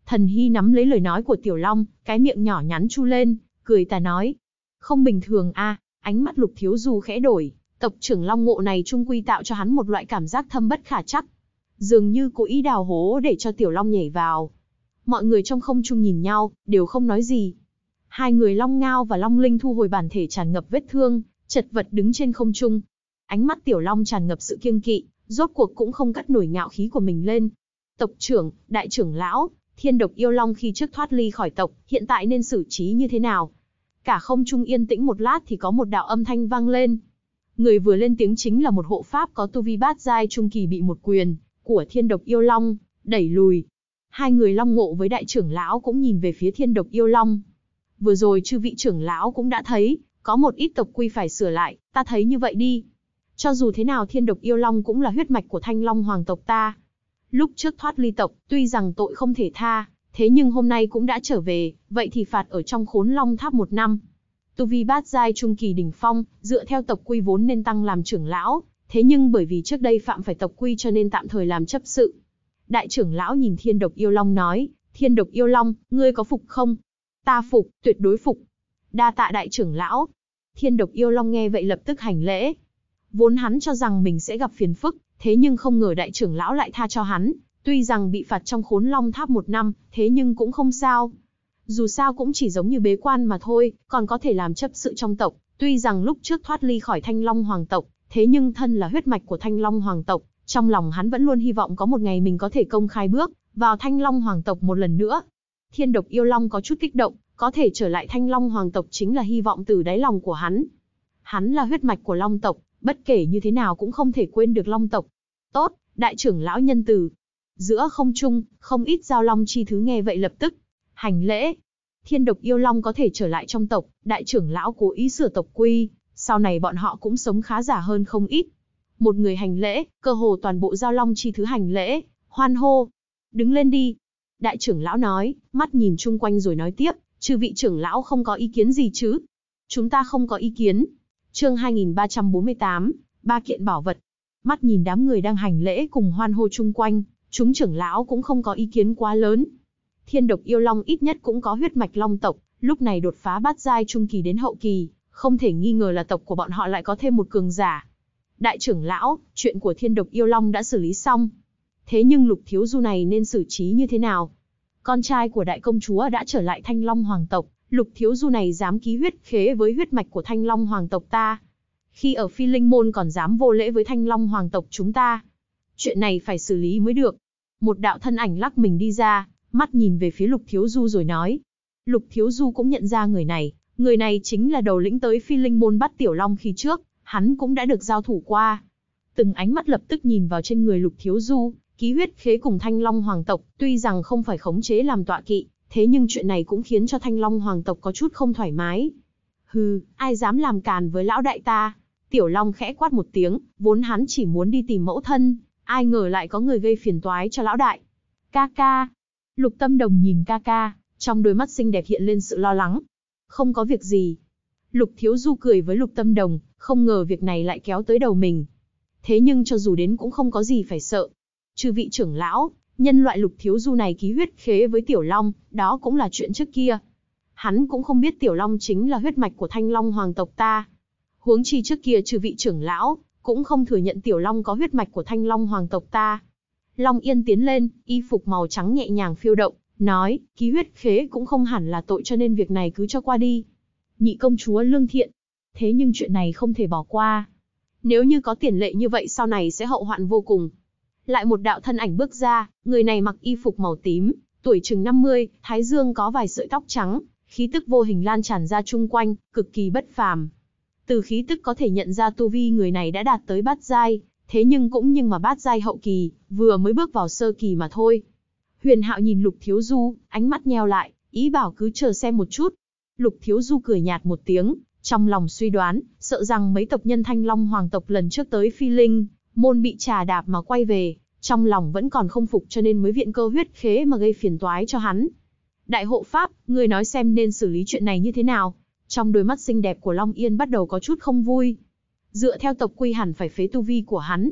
Thần Hy nắm lấy lời nói của Tiểu Long, cái miệng nhỏ nhắn chu lên, cười ta nói. Không bình thường a ánh mắt lục thiếu du khẽ đổi, tộc trưởng Long Ngộ này trung quy tạo cho hắn một loại cảm giác thâm bất khả chắc. Dường như cố ý đào hố để cho Tiểu Long nhảy vào. Mọi người trong không trung nhìn nhau, đều không nói gì. Hai người Long Ngao và Long Linh thu hồi bản thể tràn ngập vết thương, chật vật đứng trên không trung. Ánh mắt Tiểu Long tràn ngập sự kiêng kỵ, rốt cuộc cũng không cắt nổi ngạo khí của mình lên. Tộc trưởng, đại trưởng lão, thiên độc yêu long khi trước thoát ly khỏi tộc, hiện tại nên xử trí như thế nào? Cả không trung yên tĩnh một lát thì có một đạo âm thanh vang lên. Người vừa lên tiếng chính là một hộ pháp có tu vi bát giai trung kỳ bị một quyền của thiên độc yêu long, đẩy lùi. Hai người long ngộ với đại trưởng lão cũng nhìn về phía thiên độc yêu long. Vừa rồi chư vị trưởng lão cũng đã thấy, có một ít tộc quy phải sửa lại, ta thấy như vậy đi. Cho dù thế nào thiên độc yêu long cũng là huyết mạch của thanh long hoàng tộc ta. Lúc trước thoát ly tộc, tuy rằng tội không thể tha, thế nhưng hôm nay cũng đã trở về, vậy thì phạt ở trong khốn long tháp một năm. Tu vi bát giai trung kỳ đỉnh phong, dựa theo tộc quy vốn nên tăng làm trưởng lão, thế nhưng bởi vì trước đây phạm phải tộc quy cho nên tạm thời làm chấp sự. Đại trưởng lão nhìn thiên độc yêu long nói, thiên độc yêu long, ngươi có phục không? Ta phục, tuyệt đối phục. Đa tạ đại trưởng lão. Thiên độc yêu long nghe vậy lập tức hành lễ, Vốn hắn cho rằng mình sẽ gặp phiền phức, thế nhưng không ngờ đại trưởng lão lại tha cho hắn, tuy rằng bị phạt trong khốn long tháp một năm, thế nhưng cũng không sao. Dù sao cũng chỉ giống như bế quan mà thôi, còn có thể làm chấp sự trong tộc, tuy rằng lúc trước thoát ly khỏi thanh long hoàng tộc, thế nhưng thân là huyết mạch của thanh long hoàng tộc, trong lòng hắn vẫn luôn hy vọng có một ngày mình có thể công khai bước vào thanh long hoàng tộc một lần nữa. Thiên độc yêu long có chút kích động, có thể trở lại thanh long hoàng tộc chính là hy vọng từ đáy lòng của hắn. Hắn là huyết mạch của long tộc, bất kể như thế nào cũng không thể quên được long tộc. Tốt, đại trưởng lão nhân từ. Giữa không trung, không ít giao long chi thứ nghe vậy lập tức. Hành lễ. Thiên độc yêu long có thể trở lại trong tộc, đại trưởng lão cố ý sửa tộc quy, sau này bọn họ cũng sống khá giả hơn không ít. Một người hành lễ, cơ hồ toàn bộ giao long chi thứ hành lễ, hoan hô. Đứng lên đi. Đại trưởng lão nói, mắt nhìn chung quanh rồi nói tiếp, chư vị trưởng lão không có ý kiến gì chứ. Chúng ta không có ý kiến, chương 2348, ba kiện bảo vật. Mắt nhìn đám người đang hành lễ cùng hoan hô chung quanh, chúng trưởng lão cũng không có ý kiến quá lớn. Thiên độc yêu long ít nhất cũng có huyết mạch long tộc, lúc này đột phá bát giai trung kỳ đến hậu kỳ, không thể nghi ngờ là tộc của bọn họ lại có thêm một cường giả. Đại trưởng lão, chuyện của thiên độc yêu long đã xử lý xong. Thế nhưng lục thiếu du này nên xử trí như thế nào? Con trai của đại công chúa đã trở lại thanh long hoàng tộc, Lục Thiếu Du này dám ký huyết khế với huyết mạch của Thanh Long Hoàng tộc ta. Khi ở Phi Linh Môn còn dám vô lễ với Thanh Long Hoàng tộc chúng ta. Chuyện này phải xử lý mới được. Một đạo thân ảnh lắc mình đi ra, mắt nhìn về phía Lục Thiếu Du rồi nói. Lục Thiếu Du cũng nhận ra người này, người này chính là đầu lĩnh tới Phi Linh Môn bắt Tiểu Long khi trước, hắn cũng đã được giao thủ qua. Từng ánh mắt lập tức nhìn vào trên người Lục Thiếu Du, ký huyết khế cùng Thanh Long Hoàng tộc, tuy rằng không phải khống chế làm tọa kỵ, Thế nhưng chuyện này cũng khiến cho Thanh Long hoàng tộc có chút không thoải mái. Hừ, ai dám làm càn với lão đại ta? Tiểu Long khẽ quát một tiếng, vốn hắn chỉ muốn đi tìm mẫu thân, ai ngờ lại có người gây phiền toái cho lão đại. Ca ca. Lục Tâm Đồng nhìn ca ca, trong đôi mắt xinh đẹp hiện lên sự lo lắng. Không có việc gì. Lục Thiếu Du cười với Lục Tâm Đồng, không ngờ việc này lại kéo tới đầu mình. Thế nhưng cho dù đến cũng không có gì phải sợ. Chư vị trưởng lão, nhân loại lục thiếu du này ký huyết khế với Tiểu Long, đó cũng là chuyện trước kia. Hắn cũng không biết Tiểu Long chính là huyết mạch của Thanh Long hoàng tộc ta. Huống chi trước kia trừ vị trưởng lão, cũng không thừa nhận Tiểu Long có huyết mạch của Thanh Long hoàng tộc ta. Long Yên tiến lên, y phục màu trắng nhẹ nhàng phiêu động, nói, ký huyết khế cũng không hẳn là tội cho nên việc này cứ cho qua đi. Nhị công chúa lương thiện. Thế nhưng chuyện này không thể bỏ qua. Nếu như có tiền lệ như vậy sau này sẽ hậu hoạn vô cùng, lại một đạo thân ảnh bước ra, người này mặc y phục màu tím, tuổi chừng 50, thái dương có vài sợi tóc trắng, khí tức vô hình lan tràn ra chung quanh, cực kỳ bất phàm. Từ khí tức có thể nhận ra tu vi người này đã đạt tới bát giai, thế nhưng cũng nhưng mà bát giai hậu kỳ, vừa mới bước vào sơ kỳ mà thôi. Huyền Hạo nhìn Lục Thiếu Du, ánh mắt nheo lại, ý bảo cứ chờ xem một chút. Lục Thiếu Du cười nhạt một tiếng, trong lòng suy đoán, sợ rằng mấy tộc nhân Thanh Long Hoàng tộc lần trước tới Phi Linh, môn bị trà đạp mà quay về, trong lòng vẫn còn không phục cho nên mới viện cơ huyết khế mà gây phiền toái cho hắn. Đại hộ pháp, người nói xem nên xử lý chuyện này như thế nào? Trong đôi mắt xinh đẹp của Long Yên bắt đầu có chút không vui. Dựa theo tộc quy hẳn phải phế tu vi của hắn.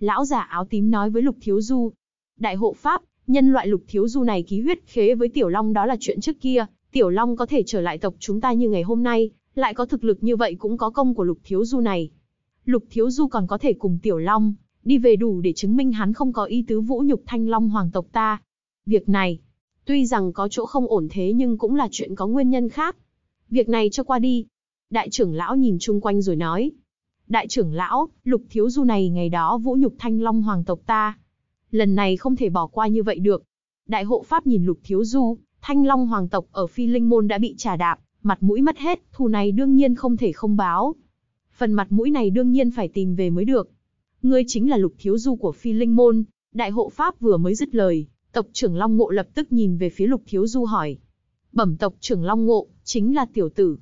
Lão giả áo tím nói với Lục Thiếu Du. Đại hộ pháp, nhân loại Lục Thiếu Du này ký huyết khế với Tiểu Long đó là chuyện trước kia. Tiểu Long có thể trở lại tộc chúng ta như ngày hôm nay, lại có thực lực như vậy cũng có công của Lục Thiếu Du này. Lục Thiếu Du còn có thể cùng Tiểu Long, đi về đủ để chứng minh hắn không có ý tứ vũ nhục thanh long hoàng tộc ta. Việc này, tuy rằng có chỗ không ổn thế nhưng cũng là chuyện có nguyên nhân khác. Việc này cho qua đi. Đại trưởng lão nhìn chung quanh rồi nói. Đại trưởng lão, lục thiếu du này ngày đó vũ nhục thanh long hoàng tộc ta. Lần này không thể bỏ qua như vậy được. Đại hộ pháp nhìn lục thiếu du, thanh long hoàng tộc ở phi linh môn đã bị trà đạp, mặt mũi mất hết, thù này đương nhiên không thể không báo phần mặt mũi này đương nhiên phải tìm về mới được. Ngươi chính là lục thiếu du của phi linh môn, đại hộ pháp vừa mới dứt lời, tộc trưởng Long Ngộ lập tức nhìn về phía lục thiếu du hỏi. Bẩm tộc trưởng Long Ngộ, chính là tiểu tử.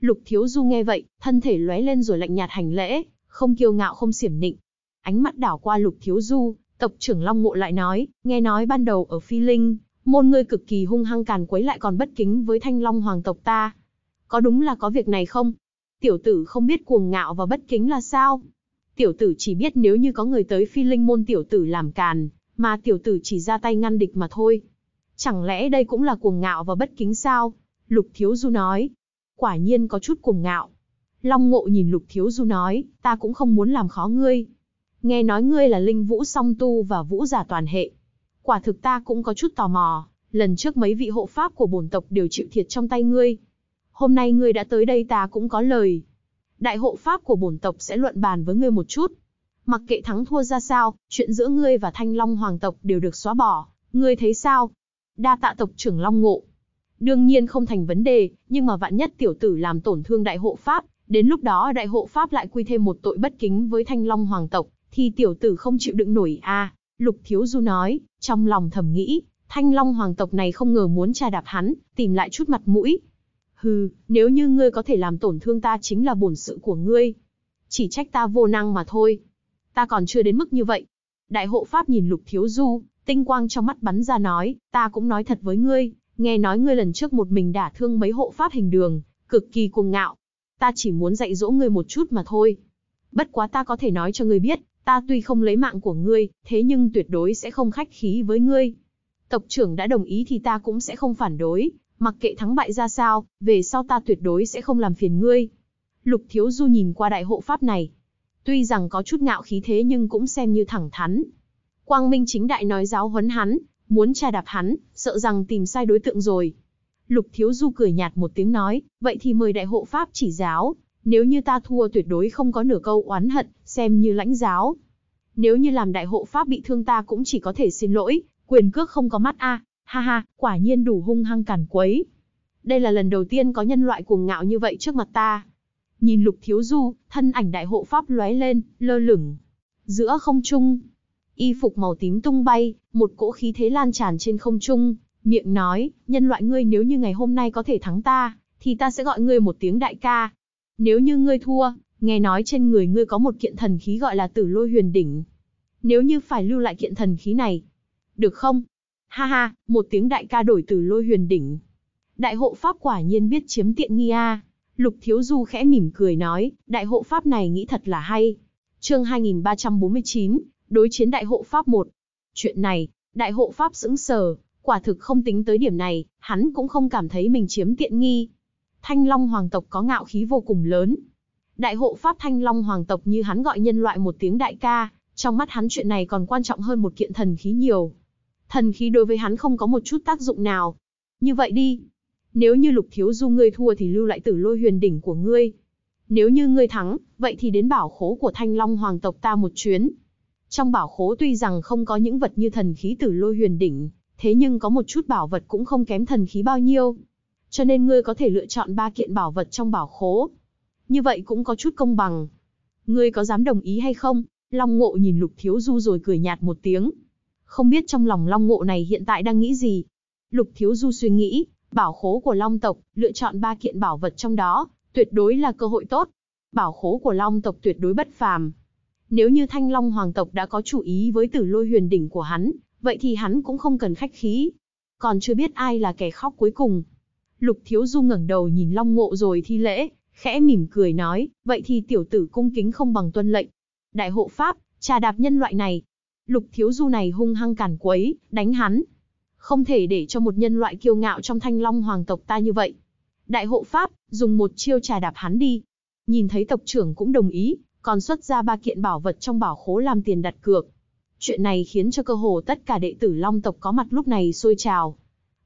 Lục thiếu du nghe vậy, thân thể lóe lên rồi lạnh nhạt hành lễ, không kiêu ngạo không xiểm nịnh. Ánh mắt đảo qua lục thiếu du, tộc trưởng Long Ngộ lại nói, nghe nói ban đầu ở phi linh, môn ngươi cực kỳ hung hăng càn quấy lại còn bất kính với thanh long hoàng tộc ta. Có đúng là có việc này không? tiểu tử không biết cuồng ngạo và bất kính là sao. Tiểu tử chỉ biết nếu như có người tới phi linh môn tiểu tử làm càn, mà tiểu tử chỉ ra tay ngăn địch mà thôi. Chẳng lẽ đây cũng là cuồng ngạo và bất kính sao? Lục Thiếu Du nói. Quả nhiên có chút cuồng ngạo. Long Ngộ nhìn Lục Thiếu Du nói, ta cũng không muốn làm khó ngươi. Nghe nói ngươi là linh vũ song tu và vũ giả toàn hệ. Quả thực ta cũng có chút tò mò, lần trước mấy vị hộ pháp của bổn tộc đều chịu thiệt trong tay ngươi, hôm nay ngươi đã tới đây ta cũng có lời. Đại hộ pháp của bổn tộc sẽ luận bàn với ngươi một chút. Mặc kệ thắng thua ra sao, chuyện giữa ngươi và thanh long hoàng tộc đều được xóa bỏ, ngươi thấy sao? Đa tạ tộc trưởng long ngộ. Đương nhiên không thành vấn đề, nhưng mà vạn nhất tiểu tử làm tổn thương đại hộ pháp, đến lúc đó đại hộ pháp lại quy thêm một tội bất kính với thanh long hoàng tộc, thì tiểu tử không chịu đựng nổi à. Lục Thiếu Du nói, trong lòng thầm nghĩ, Thanh Long Hoàng tộc này không ngờ muốn tra đạp hắn, tìm lại chút mặt mũi. Hừ, nếu như ngươi có thể làm tổn thương ta chính là bổn sự của ngươi. Chỉ trách ta vô năng mà thôi. Ta còn chưa đến mức như vậy. Đại hộ pháp nhìn lục thiếu du, tinh quang trong mắt bắn ra nói, ta cũng nói thật với ngươi, nghe nói ngươi lần trước một mình đả thương mấy hộ pháp hình đường, cực kỳ cuồng ngạo. Ta chỉ muốn dạy dỗ ngươi một chút mà thôi. Bất quá ta có thể nói cho ngươi biết, ta tuy không lấy mạng của ngươi, thế nhưng tuyệt đối sẽ không khách khí với ngươi. Tộc trưởng đã đồng ý thì ta cũng sẽ không phản đối, mặc kệ thắng bại ra sao, về sau ta tuyệt đối sẽ không làm phiền ngươi. Lục Thiếu Du nhìn qua đại hộ pháp này. Tuy rằng có chút ngạo khí thế nhưng cũng xem như thẳng thắn. Quang Minh chính đại nói giáo huấn hắn, muốn tra đạp hắn, sợ rằng tìm sai đối tượng rồi. Lục Thiếu Du cười nhạt một tiếng nói, vậy thì mời đại hộ pháp chỉ giáo, nếu như ta thua tuyệt đối không có nửa câu oán hận, xem như lãnh giáo. Nếu như làm đại hộ pháp bị thương ta cũng chỉ có thể xin lỗi, quyền cước không có mắt a. À. Ha ha, quả nhiên đủ hung hăng cản quấy. Đây là lần đầu tiên có nhân loại cuồng ngạo như vậy trước mặt ta. Nhìn Lục Thiếu Du, thân ảnh đại hộ pháp lóe lên, lơ lửng. Giữa không trung, y phục màu tím tung bay, một cỗ khí thế lan tràn trên không trung, miệng nói, nhân loại ngươi nếu như ngày hôm nay có thể thắng ta, thì ta sẽ gọi ngươi một tiếng đại ca. Nếu như ngươi thua, nghe nói trên người ngươi có một kiện thần khí gọi là tử lôi huyền đỉnh. Nếu như phải lưu lại kiện thần khí này, được không, Ha ha, một tiếng đại ca đổi từ lôi huyền đỉnh. Đại hộ pháp quả nhiên biết chiếm tiện nghi a. Lục Thiếu Du khẽ mỉm cười nói, đại hộ pháp này nghĩ thật là hay. Chương 2349, đối chiến đại hộ pháp 1. Chuyện này, đại hộ pháp sững sờ, quả thực không tính tới điểm này, hắn cũng không cảm thấy mình chiếm tiện nghi. Thanh Long hoàng tộc có ngạo khí vô cùng lớn. Đại hộ pháp Thanh Long hoàng tộc như hắn gọi nhân loại một tiếng đại ca, trong mắt hắn chuyện này còn quan trọng hơn một kiện thần khí nhiều thần khí đối với hắn không có một chút tác dụng nào. Như vậy đi, nếu như Lục Thiếu Du ngươi thua thì lưu lại Tử Lôi Huyền đỉnh của ngươi. Nếu như ngươi thắng, vậy thì đến bảo khố của Thanh Long hoàng tộc ta một chuyến. Trong bảo khố tuy rằng không có những vật như thần khí Tử Lôi Huyền đỉnh, thế nhưng có một chút bảo vật cũng không kém thần khí bao nhiêu. Cho nên ngươi có thể lựa chọn ba kiện bảo vật trong bảo khố. Như vậy cũng có chút công bằng. Ngươi có dám đồng ý hay không? Long Ngộ nhìn Lục Thiếu Du rồi cười nhạt một tiếng không biết trong lòng Long Ngộ này hiện tại đang nghĩ gì. Lục Thiếu Du suy nghĩ, bảo khố của Long tộc, lựa chọn ba kiện bảo vật trong đó, tuyệt đối là cơ hội tốt. Bảo khố của Long tộc tuyệt đối bất phàm. Nếu như Thanh Long Hoàng tộc đã có chủ ý với tử lôi huyền đỉnh của hắn, vậy thì hắn cũng không cần khách khí. Còn chưa biết ai là kẻ khóc cuối cùng. Lục Thiếu Du ngẩng đầu nhìn Long Ngộ rồi thi lễ, khẽ mỉm cười nói, vậy thì tiểu tử cung kính không bằng tuân lệnh. Đại hộ Pháp, trà đạp nhân loại này, Lục Thiếu Du này hung hăng cản quấy, đánh hắn. Không thể để cho một nhân loại kiêu ngạo trong thanh long hoàng tộc ta như vậy. Đại hộ Pháp, dùng một chiêu trà đạp hắn đi. Nhìn thấy tộc trưởng cũng đồng ý, còn xuất ra ba kiện bảo vật trong bảo khố làm tiền đặt cược. Chuyện này khiến cho cơ hồ tất cả đệ tử long tộc có mặt lúc này sôi trào.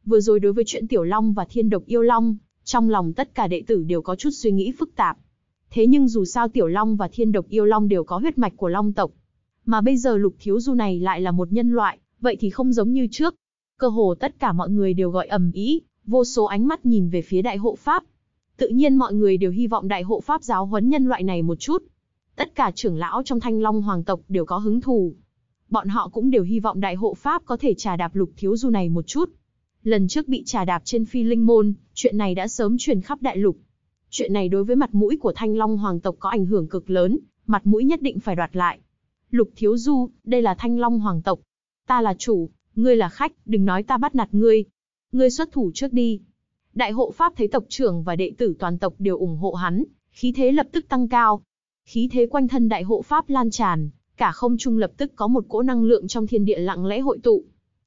Vừa rồi đối với chuyện tiểu long và thiên độc yêu long, trong lòng tất cả đệ tử đều có chút suy nghĩ phức tạp. Thế nhưng dù sao Tiểu Long và Thiên Độc Yêu Long đều có huyết mạch của Long tộc, mà bây giờ lục thiếu du này lại là một nhân loại, vậy thì không giống như trước. Cơ hồ tất cả mọi người đều gọi ầm ý, vô số ánh mắt nhìn về phía đại hộ Pháp. Tự nhiên mọi người đều hy vọng đại hộ Pháp giáo huấn nhân loại này một chút. Tất cả trưởng lão trong thanh long hoàng tộc đều có hứng thù. Bọn họ cũng đều hy vọng đại hộ Pháp có thể trà đạp lục thiếu du này một chút. Lần trước bị trà đạp trên phi linh môn, chuyện này đã sớm truyền khắp đại lục. Chuyện này đối với mặt mũi của thanh long hoàng tộc có ảnh hưởng cực lớn, mặt mũi nhất định phải đoạt lại. Lục Thiếu Du, đây là Thanh Long Hoàng tộc. Ta là chủ, ngươi là khách, đừng nói ta bắt nạt ngươi. Ngươi xuất thủ trước đi. Đại hộ Pháp thấy tộc trưởng và đệ tử toàn tộc đều ủng hộ hắn, khí thế lập tức tăng cao. Khí thế quanh thân đại hộ Pháp lan tràn, cả không trung lập tức có một cỗ năng lượng trong thiên địa lặng lẽ hội tụ.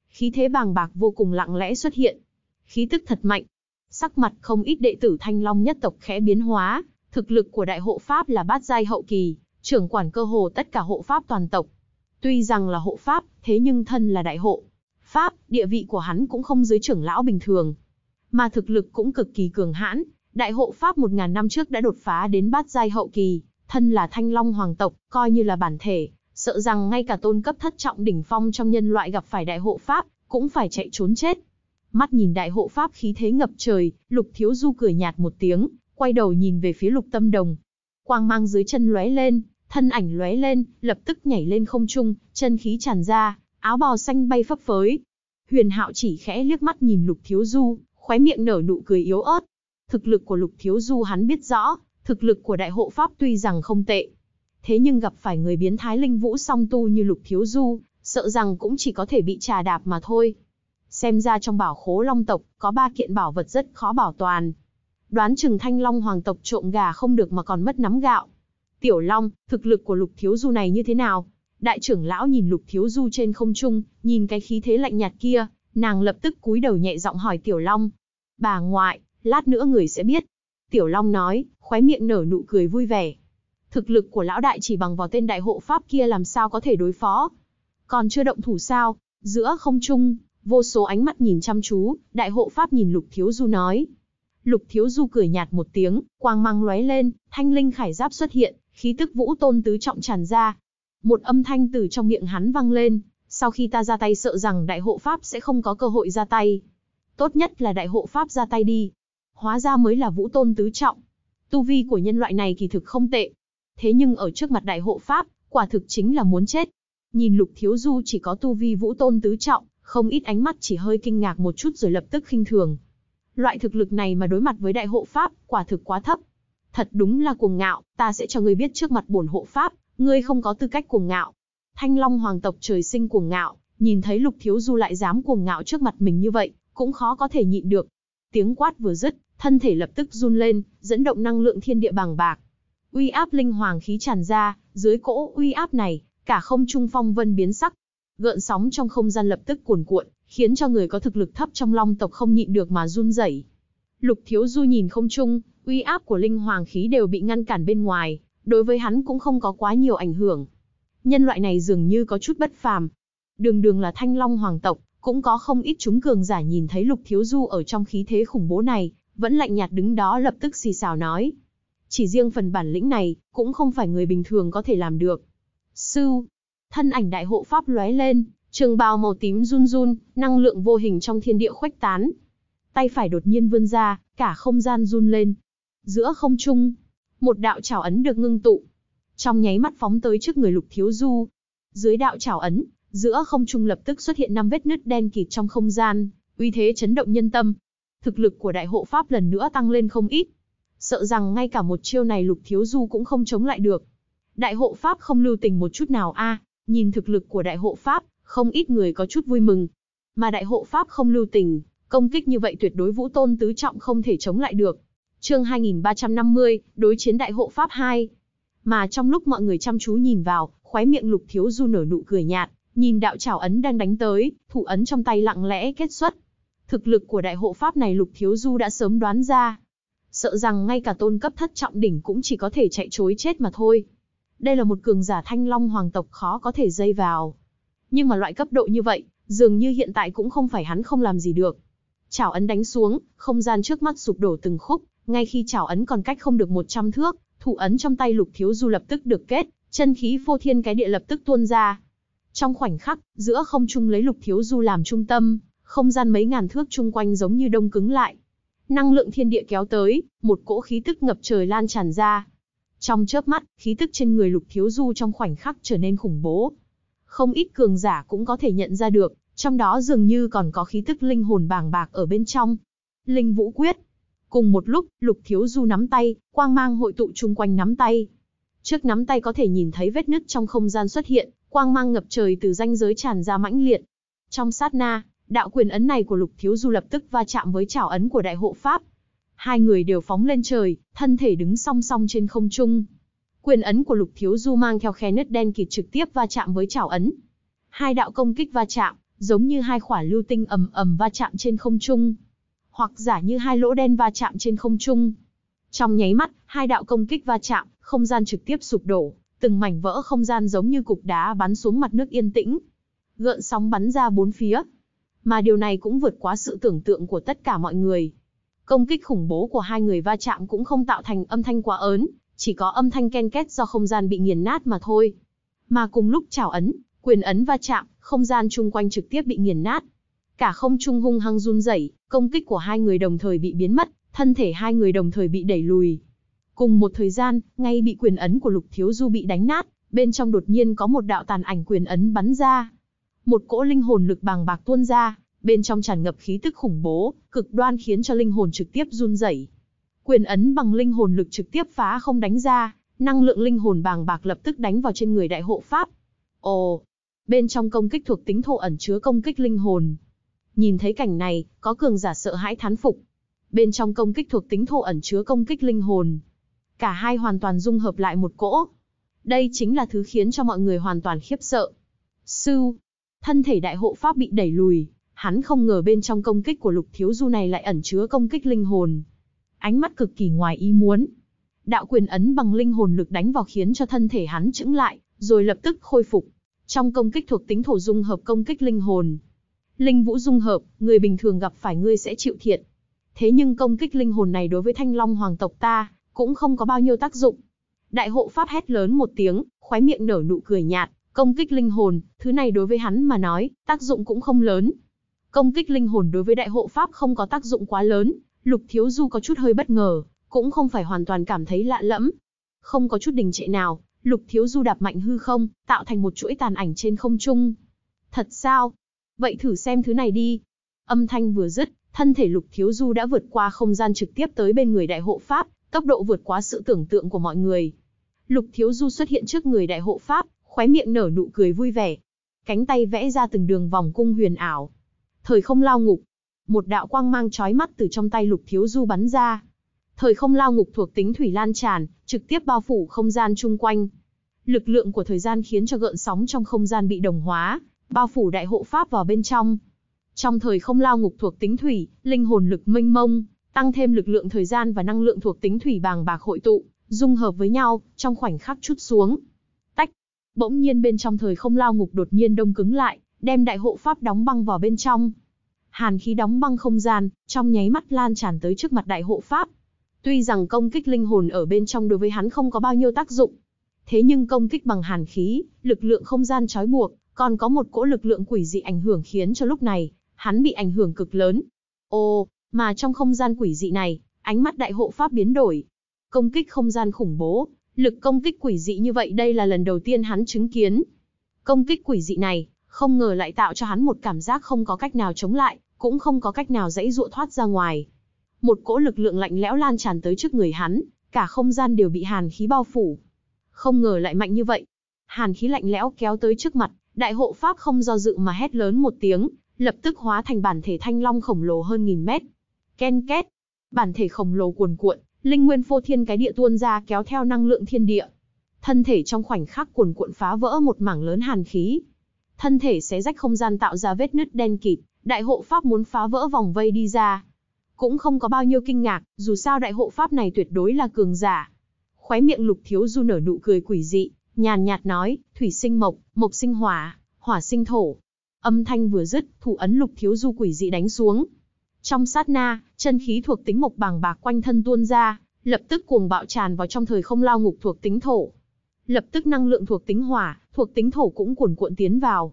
Khí thế bàng bạc vô cùng lặng lẽ xuất hiện. Khí tức thật mạnh. Sắc mặt không ít đệ tử Thanh Long nhất tộc khẽ biến hóa, thực lực của đại hộ Pháp là bát giai hậu kỳ, trưởng quản cơ hồ tất cả hộ pháp toàn tộc. Tuy rằng là hộ pháp, thế nhưng thân là đại hộ. Pháp, địa vị của hắn cũng không dưới trưởng lão bình thường. Mà thực lực cũng cực kỳ cường hãn, đại hộ Pháp một ngàn năm trước đã đột phá đến bát giai hậu kỳ, thân là thanh long hoàng tộc, coi như là bản thể, sợ rằng ngay cả tôn cấp thất trọng đỉnh phong trong nhân loại gặp phải đại hộ Pháp, cũng phải chạy trốn chết. Mắt nhìn đại hộ Pháp khí thế ngập trời, lục thiếu du cười nhạt một tiếng, quay đầu nhìn về phía lục tâm đồng. Quang mang dưới chân lóe lên, thân ảnh lóe lên, lập tức nhảy lên không trung, chân khí tràn ra, áo bào xanh bay phấp phới. Huyền Hạo chỉ khẽ liếc mắt nhìn Lục Thiếu Du, khóe miệng nở nụ cười yếu ớt. Thực lực của Lục Thiếu Du hắn biết rõ, thực lực của đại hộ pháp tuy rằng không tệ, thế nhưng gặp phải người biến thái linh vũ song tu như Lục Thiếu Du, sợ rằng cũng chỉ có thể bị trà đạp mà thôi. Xem ra trong bảo khố long tộc, có ba kiện bảo vật rất khó bảo toàn. Đoán chừng thanh long hoàng tộc trộm gà không được mà còn mất nắm gạo. Tiểu Long, thực lực của Lục Thiếu Du này như thế nào? Đại trưởng lão nhìn Lục Thiếu Du trên không trung, nhìn cái khí thế lạnh nhạt kia, nàng lập tức cúi đầu nhẹ giọng hỏi Tiểu Long. Bà ngoại, lát nữa người sẽ biết. Tiểu Long nói, khóe miệng nở nụ cười vui vẻ. Thực lực của lão đại chỉ bằng vào tên đại hộ pháp kia làm sao có thể đối phó. Còn chưa động thủ sao, giữa không trung, vô số ánh mắt nhìn chăm chú, đại hộ pháp nhìn Lục Thiếu Du nói. Lục Thiếu Du cười nhạt một tiếng, quang mang lóe lên, thanh linh khải giáp xuất hiện, khí tức vũ tôn tứ trọng tràn ra. Một âm thanh từ trong miệng hắn vang lên, sau khi ta ra tay sợ rằng đại hộ pháp sẽ không có cơ hội ra tay. Tốt nhất là đại hộ pháp ra tay đi. Hóa ra mới là vũ tôn tứ trọng. Tu vi của nhân loại này kỳ thực không tệ. Thế nhưng ở trước mặt đại hộ pháp, quả thực chính là muốn chết. Nhìn lục thiếu du chỉ có tu vi vũ tôn tứ trọng, không ít ánh mắt chỉ hơi kinh ngạc một chút rồi lập tức khinh thường. Loại thực lực này mà đối mặt với đại hộ pháp, quả thực quá thấp. Thật đúng là cuồng ngạo, ta sẽ cho ngươi biết trước mặt bổn hộ pháp, ngươi không có tư cách cuồng ngạo. Thanh Long hoàng tộc trời sinh cuồng ngạo, nhìn thấy Lục Thiếu Du lại dám cuồng ngạo trước mặt mình như vậy, cũng khó có thể nhịn được. Tiếng quát vừa dứt, thân thể lập tức run lên, dẫn động năng lượng thiên địa bàng bạc. Uy áp linh hoàng khí tràn ra, dưới cỗ uy áp này, cả không trung phong vân biến sắc. Gợn sóng trong không gian lập tức cuồn cuộn, khiến cho người có thực lực thấp trong long tộc không nhịn được mà run rẩy, Lục Thiếu Du nhìn không chung, uy áp của linh hoàng khí đều bị ngăn cản bên ngoài, đối với hắn cũng không có quá nhiều ảnh hưởng. Nhân loại này dường như có chút bất phàm. Đường đường là thanh long hoàng tộc, cũng có không ít chúng cường giả nhìn thấy Lục Thiếu Du ở trong khí thế khủng bố này, vẫn lạnh nhạt đứng đó lập tức xì xào nói. Chỉ riêng phần bản lĩnh này, cũng không phải người bình thường có thể làm được. Sư, thân ảnh đại hộ pháp lóe lên, trường bào màu tím run run, năng lượng vô hình trong thiên địa khuếch tán, tay phải đột nhiên vươn ra, cả không gian run lên. Giữa không trung, một đạo trảo ấn được ngưng tụ, trong nháy mắt phóng tới trước người Lục Thiếu Du. Dưới đạo trảo ấn, giữa không trung lập tức xuất hiện năm vết nứt đen kịt trong không gian, uy thế chấn động nhân tâm. Thực lực của đại hộ pháp lần nữa tăng lên không ít. Sợ rằng ngay cả một chiêu này Lục Thiếu Du cũng không chống lại được. Đại hộ pháp không lưu tình một chút nào a, à, nhìn thực lực của đại hộ pháp, không ít người có chút vui mừng. Mà đại hộ pháp không lưu tình, Công kích như vậy tuyệt đối Vũ Tôn tứ trọng không thể chống lại được. Chương 2350, đối chiến đại hộ pháp 2. Mà trong lúc mọi người chăm chú nhìn vào, khóe miệng Lục Thiếu Du nở nụ cười nhạt, nhìn đạo trảo ấn đang đánh tới, thủ ấn trong tay lặng lẽ kết xuất. Thực lực của đại hộ pháp này Lục Thiếu Du đã sớm đoán ra, sợ rằng ngay cả tôn cấp thất trọng đỉnh cũng chỉ có thể chạy chối chết mà thôi. Đây là một cường giả thanh long hoàng tộc khó có thể dây vào. Nhưng mà loại cấp độ như vậy, dường như hiện tại cũng không phải hắn không làm gì được. Chảo ấn đánh xuống, không gian trước mắt sụp đổ từng khúc, ngay khi chảo ấn còn cách không được 100 thước, thủ ấn trong tay Lục Thiếu Du lập tức được kết, chân khí phô thiên cái địa lập tức tuôn ra. Trong khoảnh khắc, giữa không trung lấy Lục Thiếu Du làm trung tâm, không gian mấy ngàn thước chung quanh giống như đông cứng lại. Năng lượng thiên địa kéo tới, một cỗ khí tức ngập trời lan tràn ra. Trong chớp mắt, khí tức trên người Lục Thiếu Du trong khoảnh khắc trở nên khủng bố. Không ít cường giả cũng có thể nhận ra được, trong đó dường như còn có khí tức linh hồn bàng bạc ở bên trong. Linh Vũ Quyết. Cùng một lúc, Lục Thiếu Du nắm tay, quang mang hội tụ chung quanh nắm tay. Trước nắm tay có thể nhìn thấy vết nứt trong không gian xuất hiện, quang mang ngập trời từ ranh giới tràn ra mãnh liệt. Trong sát na, đạo quyền ấn này của Lục Thiếu Du lập tức va chạm với chảo ấn của đại hộ pháp. Hai người đều phóng lên trời, thân thể đứng song song trên không trung. Quyền ấn của Lục Thiếu Du mang theo khe nứt đen kịt trực tiếp va chạm với chảo ấn. Hai đạo công kích va chạm, giống như hai khỏa lưu tinh ầm ầm va chạm trên không trung, hoặc giả như hai lỗ đen va chạm trên không trung. Trong nháy mắt, hai đạo công kích va chạm, không gian trực tiếp sụp đổ, từng mảnh vỡ không gian giống như cục đá bắn xuống mặt nước yên tĩnh. Gợn sóng bắn ra bốn phía. Mà điều này cũng vượt quá sự tưởng tượng của tất cả mọi người. Công kích khủng bố của hai người va chạm cũng không tạo thành âm thanh quá ớn, chỉ có âm thanh ken két do không gian bị nghiền nát mà thôi. Mà cùng lúc chảo ấn, quyền ấn va chạm, không gian chung quanh trực tiếp bị nghiền nát. Cả không trung hung hăng run rẩy, công kích của hai người đồng thời bị biến mất, thân thể hai người đồng thời bị đẩy lùi. Cùng một thời gian, ngay bị quyền ấn của Lục Thiếu Du bị đánh nát, bên trong đột nhiên có một đạo tàn ảnh quyền ấn bắn ra. Một cỗ linh hồn lực bàng bạc tuôn ra, bên trong tràn ngập khí tức khủng bố, cực đoan khiến cho linh hồn trực tiếp run rẩy. Quyền ấn bằng linh hồn lực trực tiếp phá không đánh ra, năng lượng linh hồn bàng bạc lập tức đánh vào trên người đại hộ pháp. Ồ, bên trong công kích thuộc tính thổ ẩn chứa công kích linh hồn. Nhìn thấy cảnh này, có cường giả sợ hãi thán phục. Bên trong công kích thuộc tính thổ ẩn chứa công kích linh hồn. Cả hai hoàn toàn dung hợp lại một cỗ. Đây chính là thứ khiến cho mọi người hoàn toàn khiếp sợ. sư thân thể đại hộ pháp bị đẩy lùi, hắn không ngờ bên trong công kích của Lục Thiếu Du này lại ẩn chứa công kích linh hồn. Ánh mắt cực kỳ ngoài ý muốn. Đạo quyền ấn bằng linh hồn lực đánh vào khiến cho thân thể hắn chững lại, rồi lập tức khôi phục. Trong công kích thuộc tính thổ dung hợp công kích linh hồn. Linh vũ dung hợp, người bình thường gặp phải ngươi sẽ chịu thiệt. Thế nhưng công kích linh hồn này đối với thanh long hoàng tộc ta, cũng không có bao nhiêu tác dụng. Đại hộ pháp hét lớn một tiếng, khoái miệng nở nụ cười nhạt, công kích linh hồn, thứ này đối với hắn mà nói, tác dụng cũng không lớn. Công kích linh hồn đối với đại hộ pháp không có tác dụng quá lớn, Lục Thiếu Du có chút hơi bất ngờ, cũng không phải hoàn toàn cảm thấy lạ lẫm. Không có chút đình trệ nào, Lục Thiếu Du đạp mạnh hư không, tạo thành một chuỗi tàn ảnh trên không trung. Thật sao? Vậy thử xem thứ này đi. Âm thanh vừa dứt, thân thể Lục Thiếu Du đã vượt qua không gian trực tiếp tới bên người đại hộ pháp, tốc độ vượt quá sự tưởng tượng của mọi người. Lục Thiếu Du xuất hiện trước người đại hộ pháp, khóe miệng nở nụ cười vui vẻ. Cánh tay vẽ ra từng đường vòng cung huyền ảo. Thời không lao ngục, một đạo quang mang chói mắt từ trong tay Lục Thiếu Du bắn ra, thời không lao ngục thuộc tính thủy lan tràn, trực tiếp bao phủ không gian chung quanh. Lực lượng của thời gian khiến cho gợn sóng trong không gian bị đồng hóa, bao phủ đại hộ pháp vào bên trong. Trong thời không lao ngục thuộc tính thủy, linh hồn lực mênh mông, tăng thêm lực lượng thời gian và năng lượng thuộc tính thủy bàng bạc hội tụ, dung hợp với nhau, trong khoảnh khắc chút xuống. Tách. Bỗng nhiên bên trong thời không lao ngục đột nhiên đông cứng lại, đem đại hộ pháp đóng băng vào bên trong. Hàn khí đóng băng không gian, trong nháy mắt lan tràn tới trước mặt đại hộ pháp. Tuy rằng công kích linh hồn ở bên trong đối với hắn không có bao nhiêu tác dụng, thế nhưng công kích bằng hàn khí, lực lượng không gian trói buộc, còn có một cỗ lực lượng quỷ dị ảnh hưởng khiến cho lúc này, hắn bị ảnh hưởng cực lớn. Ô, mà trong không gian quỷ dị này, ánh mắt đại hộ pháp biến đổi. Công kích không gian khủng bố, lực công kích quỷ dị như vậy đây là lần đầu tiên hắn chứng kiến. Công kích quỷ dị này, không ngờ lại tạo cho hắn một cảm giác không có cách nào chống lại, cũng không có cách nào dãy dụa thoát ra ngoài, một cỗ lực lượng lạnh lẽo lan tràn tới trước người hắn, cả không gian đều bị hàn khí bao phủ. Không ngờ lại mạnh như vậy. Hàn khí lạnh lẽo kéo tới trước mặt, đại hộ pháp không do dự mà hét lớn một tiếng, lập tức hóa thành bản thể thanh long khổng lồ hơn nghìn mét. Ken két, bản thể khổng lồ cuồn cuộn, linh nguyên phô thiên cái địa tuôn ra kéo theo năng lượng thiên địa. Thân thể trong khoảnh khắc cuồn cuộn phá vỡ một mảng lớn hàn khí. Thân thể xé rách không gian tạo ra vết nứt đen kịt, đại hộ pháp muốn phá vỡ vòng vây đi ra, cũng không có bao nhiêu kinh ngạc, dù sao đại hộ pháp này tuyệt đối là cường giả. Khóe miệng lục thiếu du nở nụ cười quỷ dị, nhàn nhạt nói, thủy sinh mộc, mộc sinh hỏa, hỏa sinh thổ. Âm thanh vừa dứt, thủ ấn lục thiếu du quỷ dị đánh xuống. Trong sát na, chân khí thuộc tính mộc bàng bạc quanh thân tuôn ra, lập tức cuồng bạo tràn vào trong thời không lao ngục thuộc tính thổ. Lập tức năng lượng thuộc tính hỏa, thuộc tính thổ cũng cuồn cuộn tiến vào.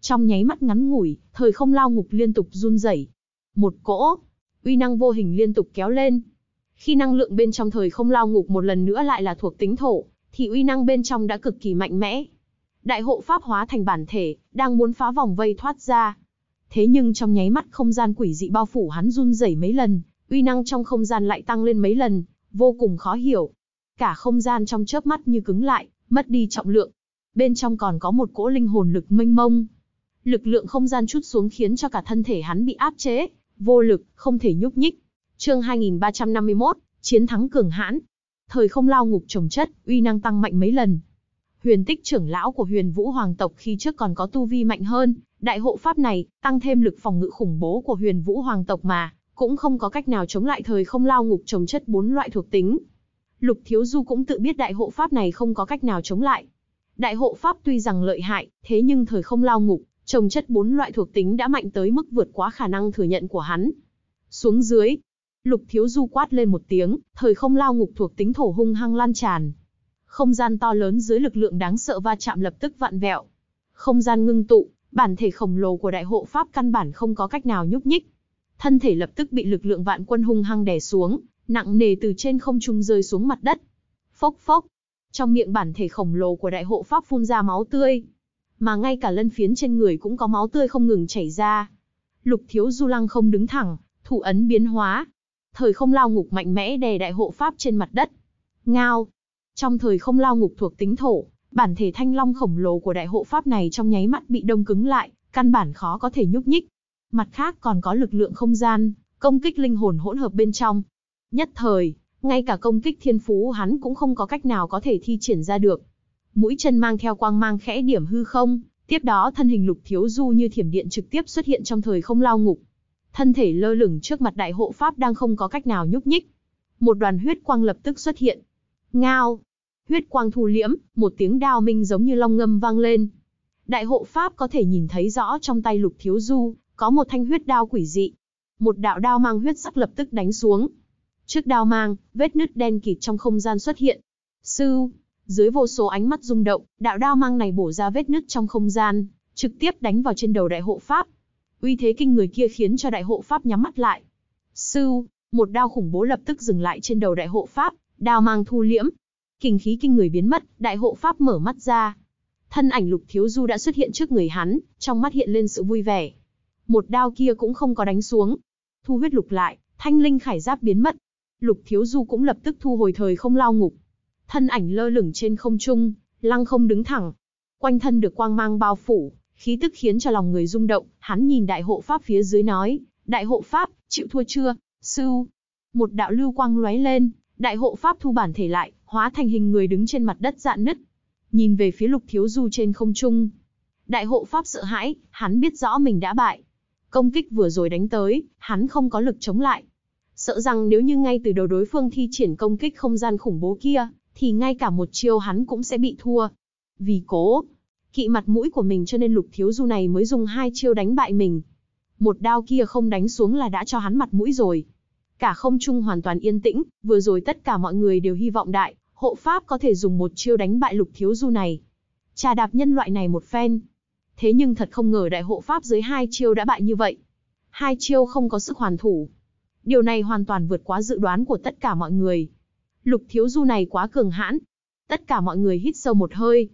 Trong nháy mắt ngắn ngủi, thời không lao ngục liên tục run rẩy. Một cỗ uy năng vô hình liên tục kéo lên. Khi năng lượng bên trong thời không lao ngục một lần nữa lại là thuộc tính thổ, thì uy năng bên trong đã cực kỳ mạnh mẽ. Đại hộ pháp hóa thành bản thể, đang muốn phá vòng vây thoát ra. Thế nhưng trong nháy mắt không gian quỷ dị bao phủ hắn run rẩy mấy lần, uy năng trong không gian lại tăng lên mấy lần, vô cùng khó hiểu. Cả không gian trong chớp mắt như cứng lại, mất đi trọng lượng. Bên trong còn có một cỗ linh hồn lực mênh mông. Lực lượng không gian chút xuống khiến cho cả thân thể hắn bị áp chế, vô lực, không thể nhúc nhích. Chương 2351, chiến thắng cường hãn. Thời không lao ngục trồng chất, uy năng tăng mạnh mấy lần. Huyền tích trưởng lão của huyền vũ hoàng tộc khi trước còn có tu vi mạnh hơn, đại hộ pháp này, tăng thêm lực phòng ngự khủng bố của huyền vũ hoàng tộc mà, cũng không có cách nào chống lại thời không lao ngục trồng chất bốn loại thuộc tính. Lục Thiếu Du cũng tự biết đại hộ pháp này không có cách nào chống lại. Đại hộ pháp tuy rằng lợi hại, thế nhưng thời không lao ngục, trồng chất bốn loại thuộc tính đã mạnh tới mức vượt quá khả năng thừa nhận của hắn. Xuống dưới, Lục Thiếu Du quát lên một tiếng, thời không lao ngục thuộc tính thổ hung hăng lan tràn. Không gian to lớn dưới lực lượng đáng sợ va chạm lập tức vạn vẹo. Không gian ngưng tụ, bản thể khổng lồ của đại hộ pháp căn bản không có cách nào nhúc nhích. Thân thể lập tức bị lực lượng vạn quân hung hăng đè xuống, nặng nề từ trên không trung rơi xuống mặt đất. Phốc phốc, trong miệng bản thể khổng lồ của đại hộ pháp phun ra máu tươi, mà ngay cả lân phiến trên người cũng có máu tươi không ngừng chảy ra. Lục thiếu du lăng không đứng thẳng, thủ ấn biến hóa. Thời không lao ngục mạnh mẽ đè đại hộ pháp trên mặt đất. Ngao. Trong thời không lao ngục thuộc tính thổ, bản thể thanh long khổng lồ của đại hộ pháp này trong nháy mắt bị đông cứng lại, căn bản khó có thể nhúc nhích. Mặt khác còn có lực lượng không gian, công kích linh hồn hỗn hợp bên trong. Nhất thời, ngay cả công kích thiên phú hắn cũng không có cách nào có thể thi triển ra được mũi chân mang theo quang mang khẽ điểm hư không, tiếp đó thân hình Lục Thiếu Du như thiểm điện trực tiếp xuất hiện trong thời không lao ngục. Thân thể lơ lửng trước mặt đại hộ pháp đang không có cách nào nhúc nhích. Một đoàn huyết quang lập tức xuất hiện. Ngao! Huyết quang thu liễm, một tiếng đao minh giống như long ngâm vang lên. Đại hộ pháp có thể nhìn thấy rõ trong tay Lục Thiếu Du, có một thanh huyết đao quỷ dị. Một đạo đao mang huyết sắc lập tức đánh xuống. Trước đao mang, vết nứt đen kịt trong không gian xuất hiện. Sư. Dưới vô số ánh mắt rung động, đạo đao mang này bổ ra vết nứt trong không gian, trực tiếp đánh vào trên đầu đại hộ pháp. Uy thế kinh người kia khiến cho đại hộ pháp nhắm mắt lại. Sư, một đao khủng bố lập tức dừng lại trên đầu đại hộ pháp, đao mang thu liễm. Kinh khí kinh người biến mất, đại hộ pháp mở mắt ra. Thân ảnh lục thiếu du đã xuất hiện trước người hắn, trong mắt hiện lên sự vui vẻ. Một đao kia cũng không có đánh xuống. Thu huyết lục lại, thanh linh khải giáp biến mất. Lục thiếu du cũng lập tức thu hồi thời không lao ngục, thân ảnh lơ lửng trên không trung, lăng không đứng thẳng. Quanh thân được quang mang bao phủ, khí tức khiến cho lòng người rung động, hắn nhìn đại hộ pháp phía dưới nói, đại hộ pháp, chịu thua chưa, sư Một đạo lưu quang lóe lên, đại hộ pháp thu bản thể lại, hóa thành hình người đứng trên mặt đất dạn nứt. Nhìn về phía lục thiếu du trên không trung. Đại hộ pháp sợ hãi, hắn biết rõ mình đã bại. Công kích vừa rồi đánh tới, hắn không có lực chống lại. Sợ rằng nếu như ngay từ đầu đối phương thi triển công kích không gian khủng bố kia, thì ngay cả một chiêu hắn cũng sẽ bị thua. Vì cố, kỵ mặt mũi của mình cho nên lục thiếu du này mới dùng hai chiêu đánh bại mình. Một đao kia không đánh xuống là đã cho hắn mặt mũi rồi. Cả không trung hoàn toàn yên tĩnh, vừa rồi tất cả mọi người đều hy vọng đại, hộ pháp có thể dùng một chiêu đánh bại lục thiếu du này. Trà đạp nhân loại này một phen. Thế nhưng thật không ngờ đại hộ pháp dưới hai chiêu đã bại như vậy. Hai chiêu không có sức hoàn thủ. Điều này hoàn toàn vượt quá dự đoán của tất cả mọi người. Lục Thiếu Du này quá cường hãn. Tất cả mọi người hít sâu một hơi.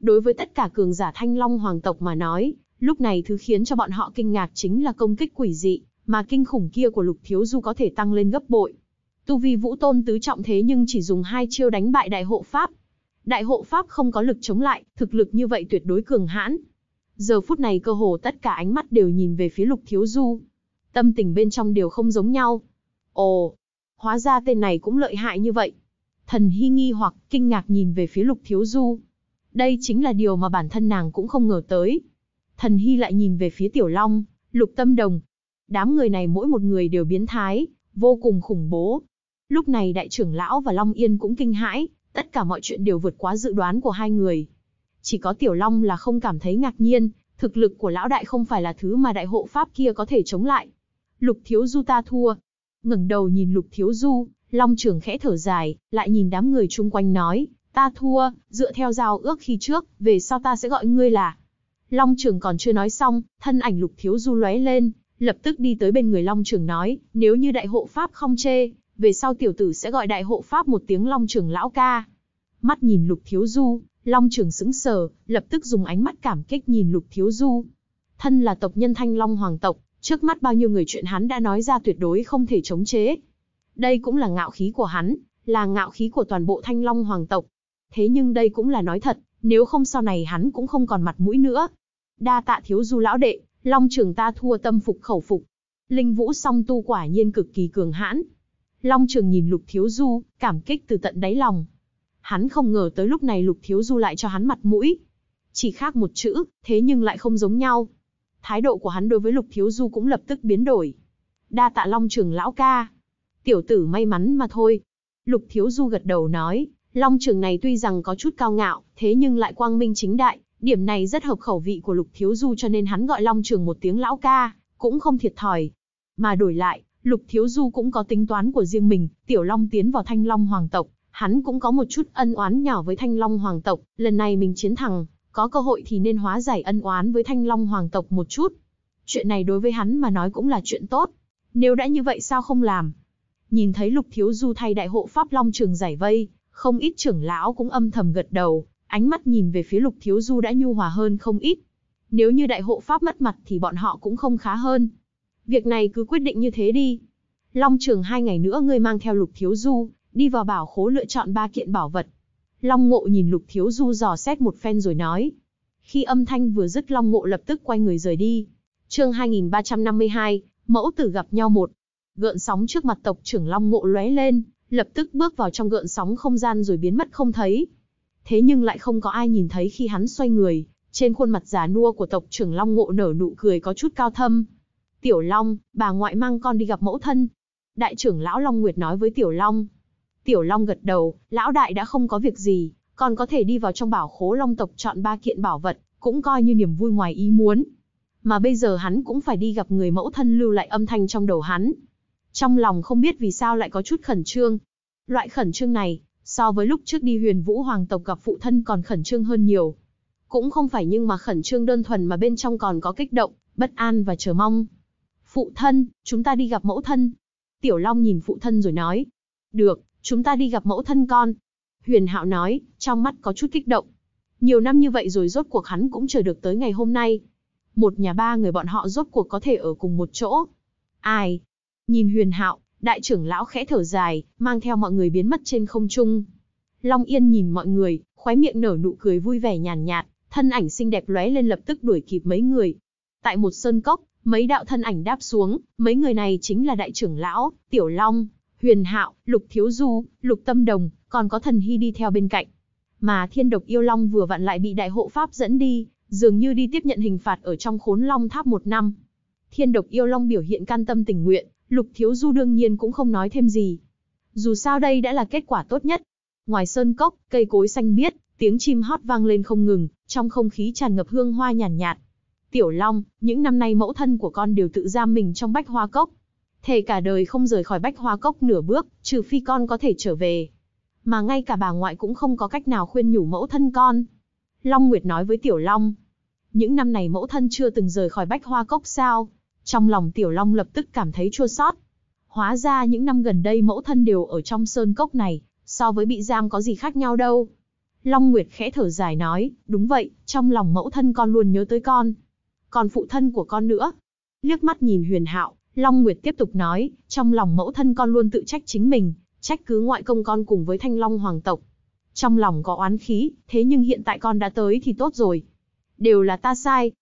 Đối với tất cả cường giả Thanh Long hoàng tộc mà nói, lúc này thứ khiến cho bọn họ kinh ngạc chính là công kích quỷ dị, mà kinh khủng kia của Lục Thiếu Du có thể tăng lên gấp bội. Tu vi Vũ Tôn tứ trọng thế nhưng chỉ dùng hai chiêu đánh bại Đại Hộ Pháp. Đại Hộ Pháp không có lực chống lại, thực lực như vậy tuyệt đối cường hãn. Giờ phút này cơ hồ tất cả ánh mắt đều nhìn về phía Lục Thiếu Du. Tâm tình bên trong đều không giống nhau. Ồ, hóa ra tên này cũng lợi hại như vậy. Thần Hy nghi hoặc kinh ngạc nhìn về phía Lục Thiếu Du. Đây chính là điều mà bản thân nàng cũng không ngờ tới. Thần Hy lại nhìn về phía Tiểu Long, Lục Tâm Đồng. Đám người này mỗi một người đều biến thái, vô cùng khủng bố. Lúc này đại trưởng lão và Long Yên cũng kinh hãi, tất cả mọi chuyện đều vượt quá dự đoán của hai người. Chỉ có Tiểu Long là không cảm thấy ngạc nhiên, thực lực của lão đại không phải là thứ mà đại hộ pháp kia có thể chống lại. Lục thiếu du ta thua, ngẩng đầu nhìn Lục Thiếu Du, Long trưởng khẽ thở dài, lại nhìn đám người chung quanh nói, ta thua, dựa theo giao ước khi trước, về sau ta sẽ gọi ngươi là. Long trưởng còn chưa nói xong, thân ảnh Lục Thiếu Du lóe lên, lập tức đi tới bên người Long trưởng nói, nếu như đại hộ Pháp không chê, về sau tiểu tử sẽ gọi đại hộ Pháp một tiếng Long trưởng lão ca. Mắt nhìn Lục Thiếu Du, Long trưởng sững sờ, lập tức dùng ánh mắt cảm kích nhìn Lục Thiếu Du. Thân là tộc nhân Thanh Long Hoàng tộc, Trước mắt bao nhiêu người chuyện hắn đã nói ra tuyệt đối không thể chống chế. Đây cũng là ngạo khí của hắn, là ngạo khí của toàn bộ thanh long hoàng tộc. Thế nhưng đây cũng là nói thật, nếu không sau này hắn cũng không còn mặt mũi nữa. Đa tạ thiếu du lão đệ, long trường ta thua tâm phục khẩu phục. Linh vũ song tu quả nhiên cực kỳ cường hãn. Long trường nhìn lục thiếu du, cảm kích từ tận đáy lòng. Hắn không ngờ tới lúc này lục thiếu du lại cho hắn mặt mũi. Chỉ khác một chữ, thế nhưng lại không giống nhau thái độ của hắn đối với Lục Thiếu Du cũng lập tức biến đổi. Đa tạ Long Trường lão ca. Tiểu tử may mắn mà thôi. Lục Thiếu Du gật đầu nói, Long Trường này tuy rằng có chút cao ngạo, thế nhưng lại quang minh chính đại, điểm này rất hợp khẩu vị của Lục Thiếu Du cho nên hắn gọi Long Trường một tiếng lão ca, cũng không thiệt thòi. Mà đổi lại, Lục Thiếu Du cũng có tính toán của riêng mình, Tiểu Long tiến vào Thanh Long Hoàng tộc, hắn cũng có một chút ân oán nhỏ với Thanh Long Hoàng tộc, lần này mình chiến thắng, có cơ hội thì nên hóa giải ân oán với Thanh Long Hoàng tộc một chút. Chuyện này đối với hắn mà nói cũng là chuyện tốt. Nếu đã như vậy sao không làm? Nhìn thấy Lục Thiếu Du thay đại hộ Pháp Long Trường giải vây, không ít trưởng lão cũng âm thầm gật đầu, ánh mắt nhìn về phía Lục Thiếu Du đã nhu hòa hơn không ít. Nếu như đại hộ Pháp mất mặt thì bọn họ cũng không khá hơn. Việc này cứ quyết định như thế đi. Long Trường hai ngày nữa ngươi mang theo Lục Thiếu Du, đi vào bảo khố lựa chọn ba kiện bảo vật, Long Ngộ nhìn Lục Thiếu Du dò xét một phen rồi nói. Khi âm thanh vừa dứt Long Ngộ lập tức quay người rời đi. Chương 2352, mẫu tử gặp nhau một. Gợn sóng trước mặt tộc trưởng Long Ngộ lóe lên, lập tức bước vào trong gợn sóng không gian rồi biến mất không thấy. Thế nhưng lại không có ai nhìn thấy khi hắn xoay người, trên khuôn mặt già nua của tộc trưởng Long Ngộ nở nụ cười có chút cao thâm. Tiểu Long, bà ngoại mang con đi gặp mẫu thân. Đại trưởng lão Long Nguyệt nói với Tiểu Long. Tiểu Long gật đầu, lão đại đã không có việc gì, còn có thể đi vào trong bảo khố Long tộc chọn ba kiện bảo vật, cũng coi như niềm vui ngoài ý muốn. Mà bây giờ hắn cũng phải đi gặp người mẫu thân lưu lại âm thanh trong đầu hắn. Trong lòng không biết vì sao lại có chút khẩn trương. Loại khẩn trương này, so với lúc trước đi huyền vũ hoàng tộc gặp phụ thân còn khẩn trương hơn nhiều. Cũng không phải nhưng mà khẩn trương đơn thuần mà bên trong còn có kích động, bất an và chờ mong. Phụ thân, chúng ta đi gặp mẫu thân. Tiểu Long nhìn phụ thân rồi nói. Được, chúng ta đi gặp mẫu thân con. Huyền Hạo nói, trong mắt có chút kích động. Nhiều năm như vậy rồi rốt cuộc hắn cũng chờ được tới ngày hôm nay. Một nhà ba người bọn họ rốt cuộc có thể ở cùng một chỗ. Ai? Nhìn Huyền Hạo, đại trưởng lão khẽ thở dài, mang theo mọi người biến mất trên không trung. Long Yên nhìn mọi người, khóe miệng nở nụ cười vui vẻ nhàn nhạt, thân ảnh xinh đẹp lóe lên lập tức đuổi kịp mấy người. Tại một sơn cốc, mấy đạo thân ảnh đáp xuống, mấy người này chính là đại trưởng lão, Tiểu Long, Huyền Hạo, Lục Thiếu Du, Lục Tâm Đồng, còn có thần hy đi theo bên cạnh. Mà Thiên Độc Yêu Long vừa vặn lại bị đại hộ pháp dẫn đi, dường như đi tiếp nhận hình phạt ở trong khốn long tháp một năm. Thiên Độc Yêu Long biểu hiện can tâm tình nguyện, Lục Thiếu Du đương nhiên cũng không nói thêm gì. Dù sao đây đã là kết quả tốt nhất. Ngoài sơn cốc, cây cối xanh biếc, tiếng chim hót vang lên không ngừng, trong không khí tràn ngập hương hoa nhàn nhạt, nhạt. Tiểu Long, những năm nay mẫu thân của con đều tự giam mình trong bách hoa cốc, thề cả đời không rời khỏi bách hoa cốc nửa bước, trừ phi con có thể trở về. Mà ngay cả bà ngoại cũng không có cách nào khuyên nhủ mẫu thân con. Long Nguyệt nói với Tiểu Long. Những năm này mẫu thân chưa từng rời khỏi bách hoa cốc sao? Trong lòng Tiểu Long lập tức cảm thấy chua sót. Hóa ra những năm gần đây mẫu thân đều ở trong sơn cốc này, so với bị giam có gì khác nhau đâu. Long Nguyệt khẽ thở dài nói, đúng vậy, trong lòng mẫu thân con luôn nhớ tới con. Còn phụ thân của con nữa. Liếc mắt nhìn huyền hạo, Long Nguyệt tiếp tục nói, trong lòng mẫu thân con luôn tự trách chính mình, trách cứ ngoại công con cùng với thanh long hoàng tộc. Trong lòng có oán khí, thế nhưng hiện tại con đã tới thì tốt rồi. Đều là ta sai.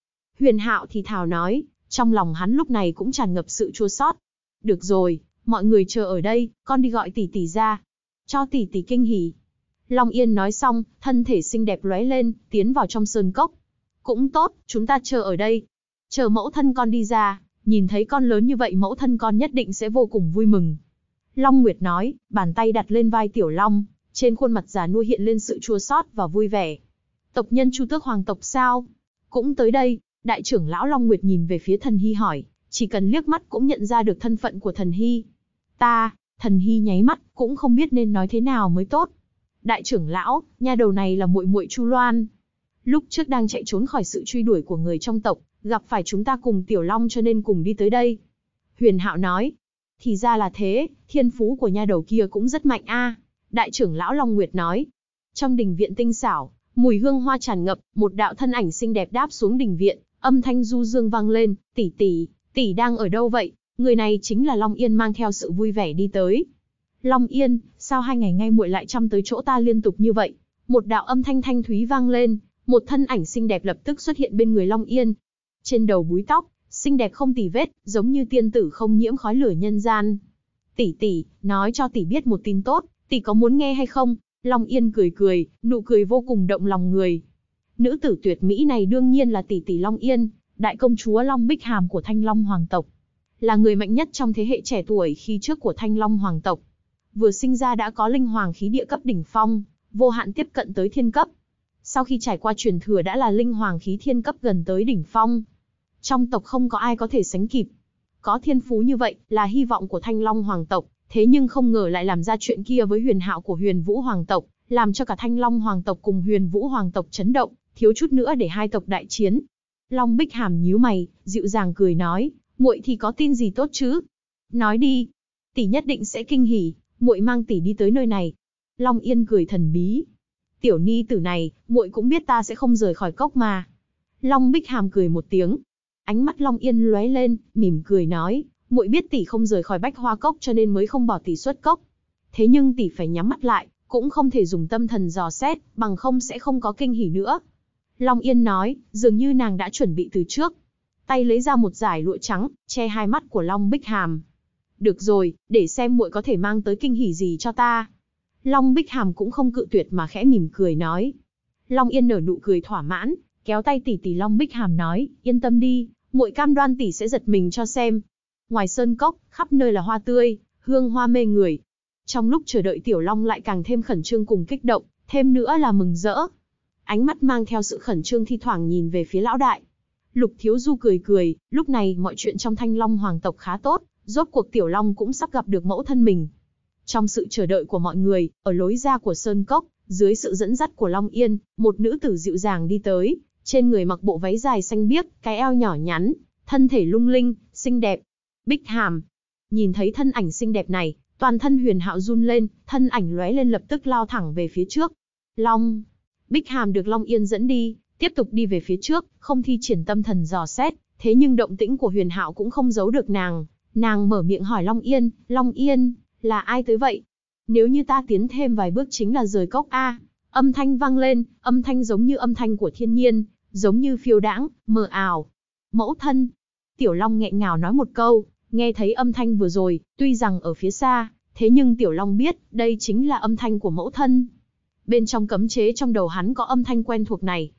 Huyền hạo thì thào nói, trong lòng hắn lúc này cũng tràn ngập sự chua sót. Được rồi, mọi người chờ ở đây, con đi gọi tỷ tỷ ra. Cho tỷ tỷ kinh hỉ. Long Yên nói xong, thân thể xinh đẹp lóe lên, tiến vào trong sơn cốc. Cũng tốt, chúng ta chờ ở đây. Chờ mẫu thân con đi ra nhìn thấy con lớn như vậy mẫu thân con nhất định sẽ vô cùng vui mừng. Long Nguyệt nói, bàn tay đặt lên vai Tiểu Long, trên khuôn mặt già nuôi hiện lên sự chua xót và vui vẻ. Tộc nhân Chu Tước Hoàng tộc sao? Cũng tới đây, đại trưởng lão Long Nguyệt nhìn về phía thần hy hỏi, chỉ cần liếc mắt cũng nhận ra được thân phận của thần hy. Ta, thần hy nháy mắt, cũng không biết nên nói thế nào mới tốt. Đại trưởng lão, nhà đầu này là muội muội Chu Loan. Lúc trước đang chạy trốn khỏi sự truy đuổi của người trong tộc, Gặp phải chúng ta cùng Tiểu Long cho nên cùng đi tới đây. Huyền Hạo nói. Thì ra là thế, thiên phú của nha đầu kia cũng rất mạnh a. Đại trưởng lão Long Nguyệt nói. Trong đình viện tinh xảo, mùi hương hoa tràn ngập, một đạo thân ảnh xinh đẹp đáp xuống đình viện, âm thanh du dương vang lên, tỷ tỷ, tỷ đang ở đâu vậy? Người này chính là Long Yên mang theo sự vui vẻ đi tới. Long Yên, sao hai ngày ngay muội lại chăm tới chỗ ta liên tục như vậy? Một đạo âm thanh thanh thúy vang lên, một thân ảnh xinh đẹp lập tức xuất hiện bên người Long Yên, trên đầu búi tóc, xinh đẹp không tì vết, giống như tiên tử không nhiễm khói lửa nhân gian. Tỷ tỷ, nói cho tỷ biết một tin tốt, tỷ có muốn nghe hay không? Long Yên cười cười, nụ cười vô cùng động lòng người. Nữ tử tuyệt mỹ này đương nhiên là tỷ tỷ Long Yên, đại công chúa Long Bích Hàm của Thanh Long Hoàng tộc. Là người mạnh nhất trong thế hệ trẻ tuổi khi trước của Thanh Long Hoàng tộc. Vừa sinh ra đã có linh hoàng khí địa cấp đỉnh phong, vô hạn tiếp cận tới thiên cấp. Sau khi trải qua truyền thừa đã là linh hoàng khí thiên cấp gần tới đỉnh phong, trong tộc không có ai có thể sánh kịp. Có thiên phú như vậy là hy vọng của Thanh Long Hoàng tộc, thế nhưng không ngờ lại làm ra chuyện kia với huyền hạo của huyền vũ Hoàng tộc, làm cho cả Thanh Long Hoàng tộc cùng huyền vũ Hoàng tộc chấn động, thiếu chút nữa để hai tộc đại chiến. Long Bích Hàm nhíu mày, dịu dàng cười nói, muội thì có tin gì tốt chứ? Nói đi, tỷ nhất định sẽ kinh hỉ, muội mang tỷ đi tới nơi này. Long Yên cười thần bí. Tiểu ni tử này, muội cũng biết ta sẽ không rời khỏi cốc mà. Long Bích Hàm cười một tiếng, Ánh mắt Long Yên lóe lên, mỉm cười nói, muội biết tỷ không rời khỏi bách hoa cốc cho nên mới không bỏ tỷ xuất cốc. Thế nhưng tỷ phải nhắm mắt lại, cũng không thể dùng tâm thần dò xét, bằng không sẽ không có kinh hỉ nữa. Long Yên nói, dường như nàng đã chuẩn bị từ trước. Tay lấy ra một giải lụa trắng, che hai mắt của Long Bích Hàm. Được rồi, để xem muội có thể mang tới kinh hỉ gì cho ta. Long Bích Hàm cũng không cự tuyệt mà khẽ mỉm cười nói. Long Yên nở nụ cười thỏa mãn, kéo tay tỷ tỷ Long Bích Hàm nói, yên tâm đi, muội cam đoan tỷ sẽ giật mình cho xem. Ngoài sơn cốc, khắp nơi là hoa tươi, hương hoa mê người. Trong lúc chờ đợi Tiểu Long lại càng thêm khẩn trương cùng kích động, thêm nữa là mừng rỡ. Ánh mắt mang theo sự khẩn trương thi thoảng nhìn về phía lão đại. Lục Thiếu Du cười cười, lúc này mọi chuyện trong Thanh Long hoàng tộc khá tốt, rốt cuộc Tiểu Long cũng sắp gặp được mẫu thân mình. Trong sự chờ đợi của mọi người, ở lối ra của sơn cốc, dưới sự dẫn dắt của Long Yên, một nữ tử dịu dàng đi tới, trên người mặc bộ váy dài xanh biếc, cái eo nhỏ nhắn, thân thể lung linh, xinh đẹp. Bích Hàm. Nhìn thấy thân ảnh xinh đẹp này, toàn thân huyền hạo run lên, thân ảnh lóe lên lập tức lao thẳng về phía trước. Long. Bích Hàm được Long Yên dẫn đi, tiếp tục đi về phía trước, không thi triển tâm thần dò xét, thế nhưng động tĩnh của huyền hạo cũng không giấu được nàng. Nàng mở miệng hỏi Long Yên, Long Yên, là ai tới vậy? Nếu như ta tiến thêm vài bước chính là rời cốc A. Âm thanh vang lên, âm thanh giống như âm thanh của thiên nhiên, giống như phiêu đãng, mờ ảo. Mẫu thân, Tiểu Long nghẹn ngào nói một câu, nghe thấy âm thanh vừa rồi, tuy rằng ở phía xa, thế nhưng Tiểu Long biết, đây chính là âm thanh của mẫu thân. Bên trong cấm chế trong đầu hắn có âm thanh quen thuộc này,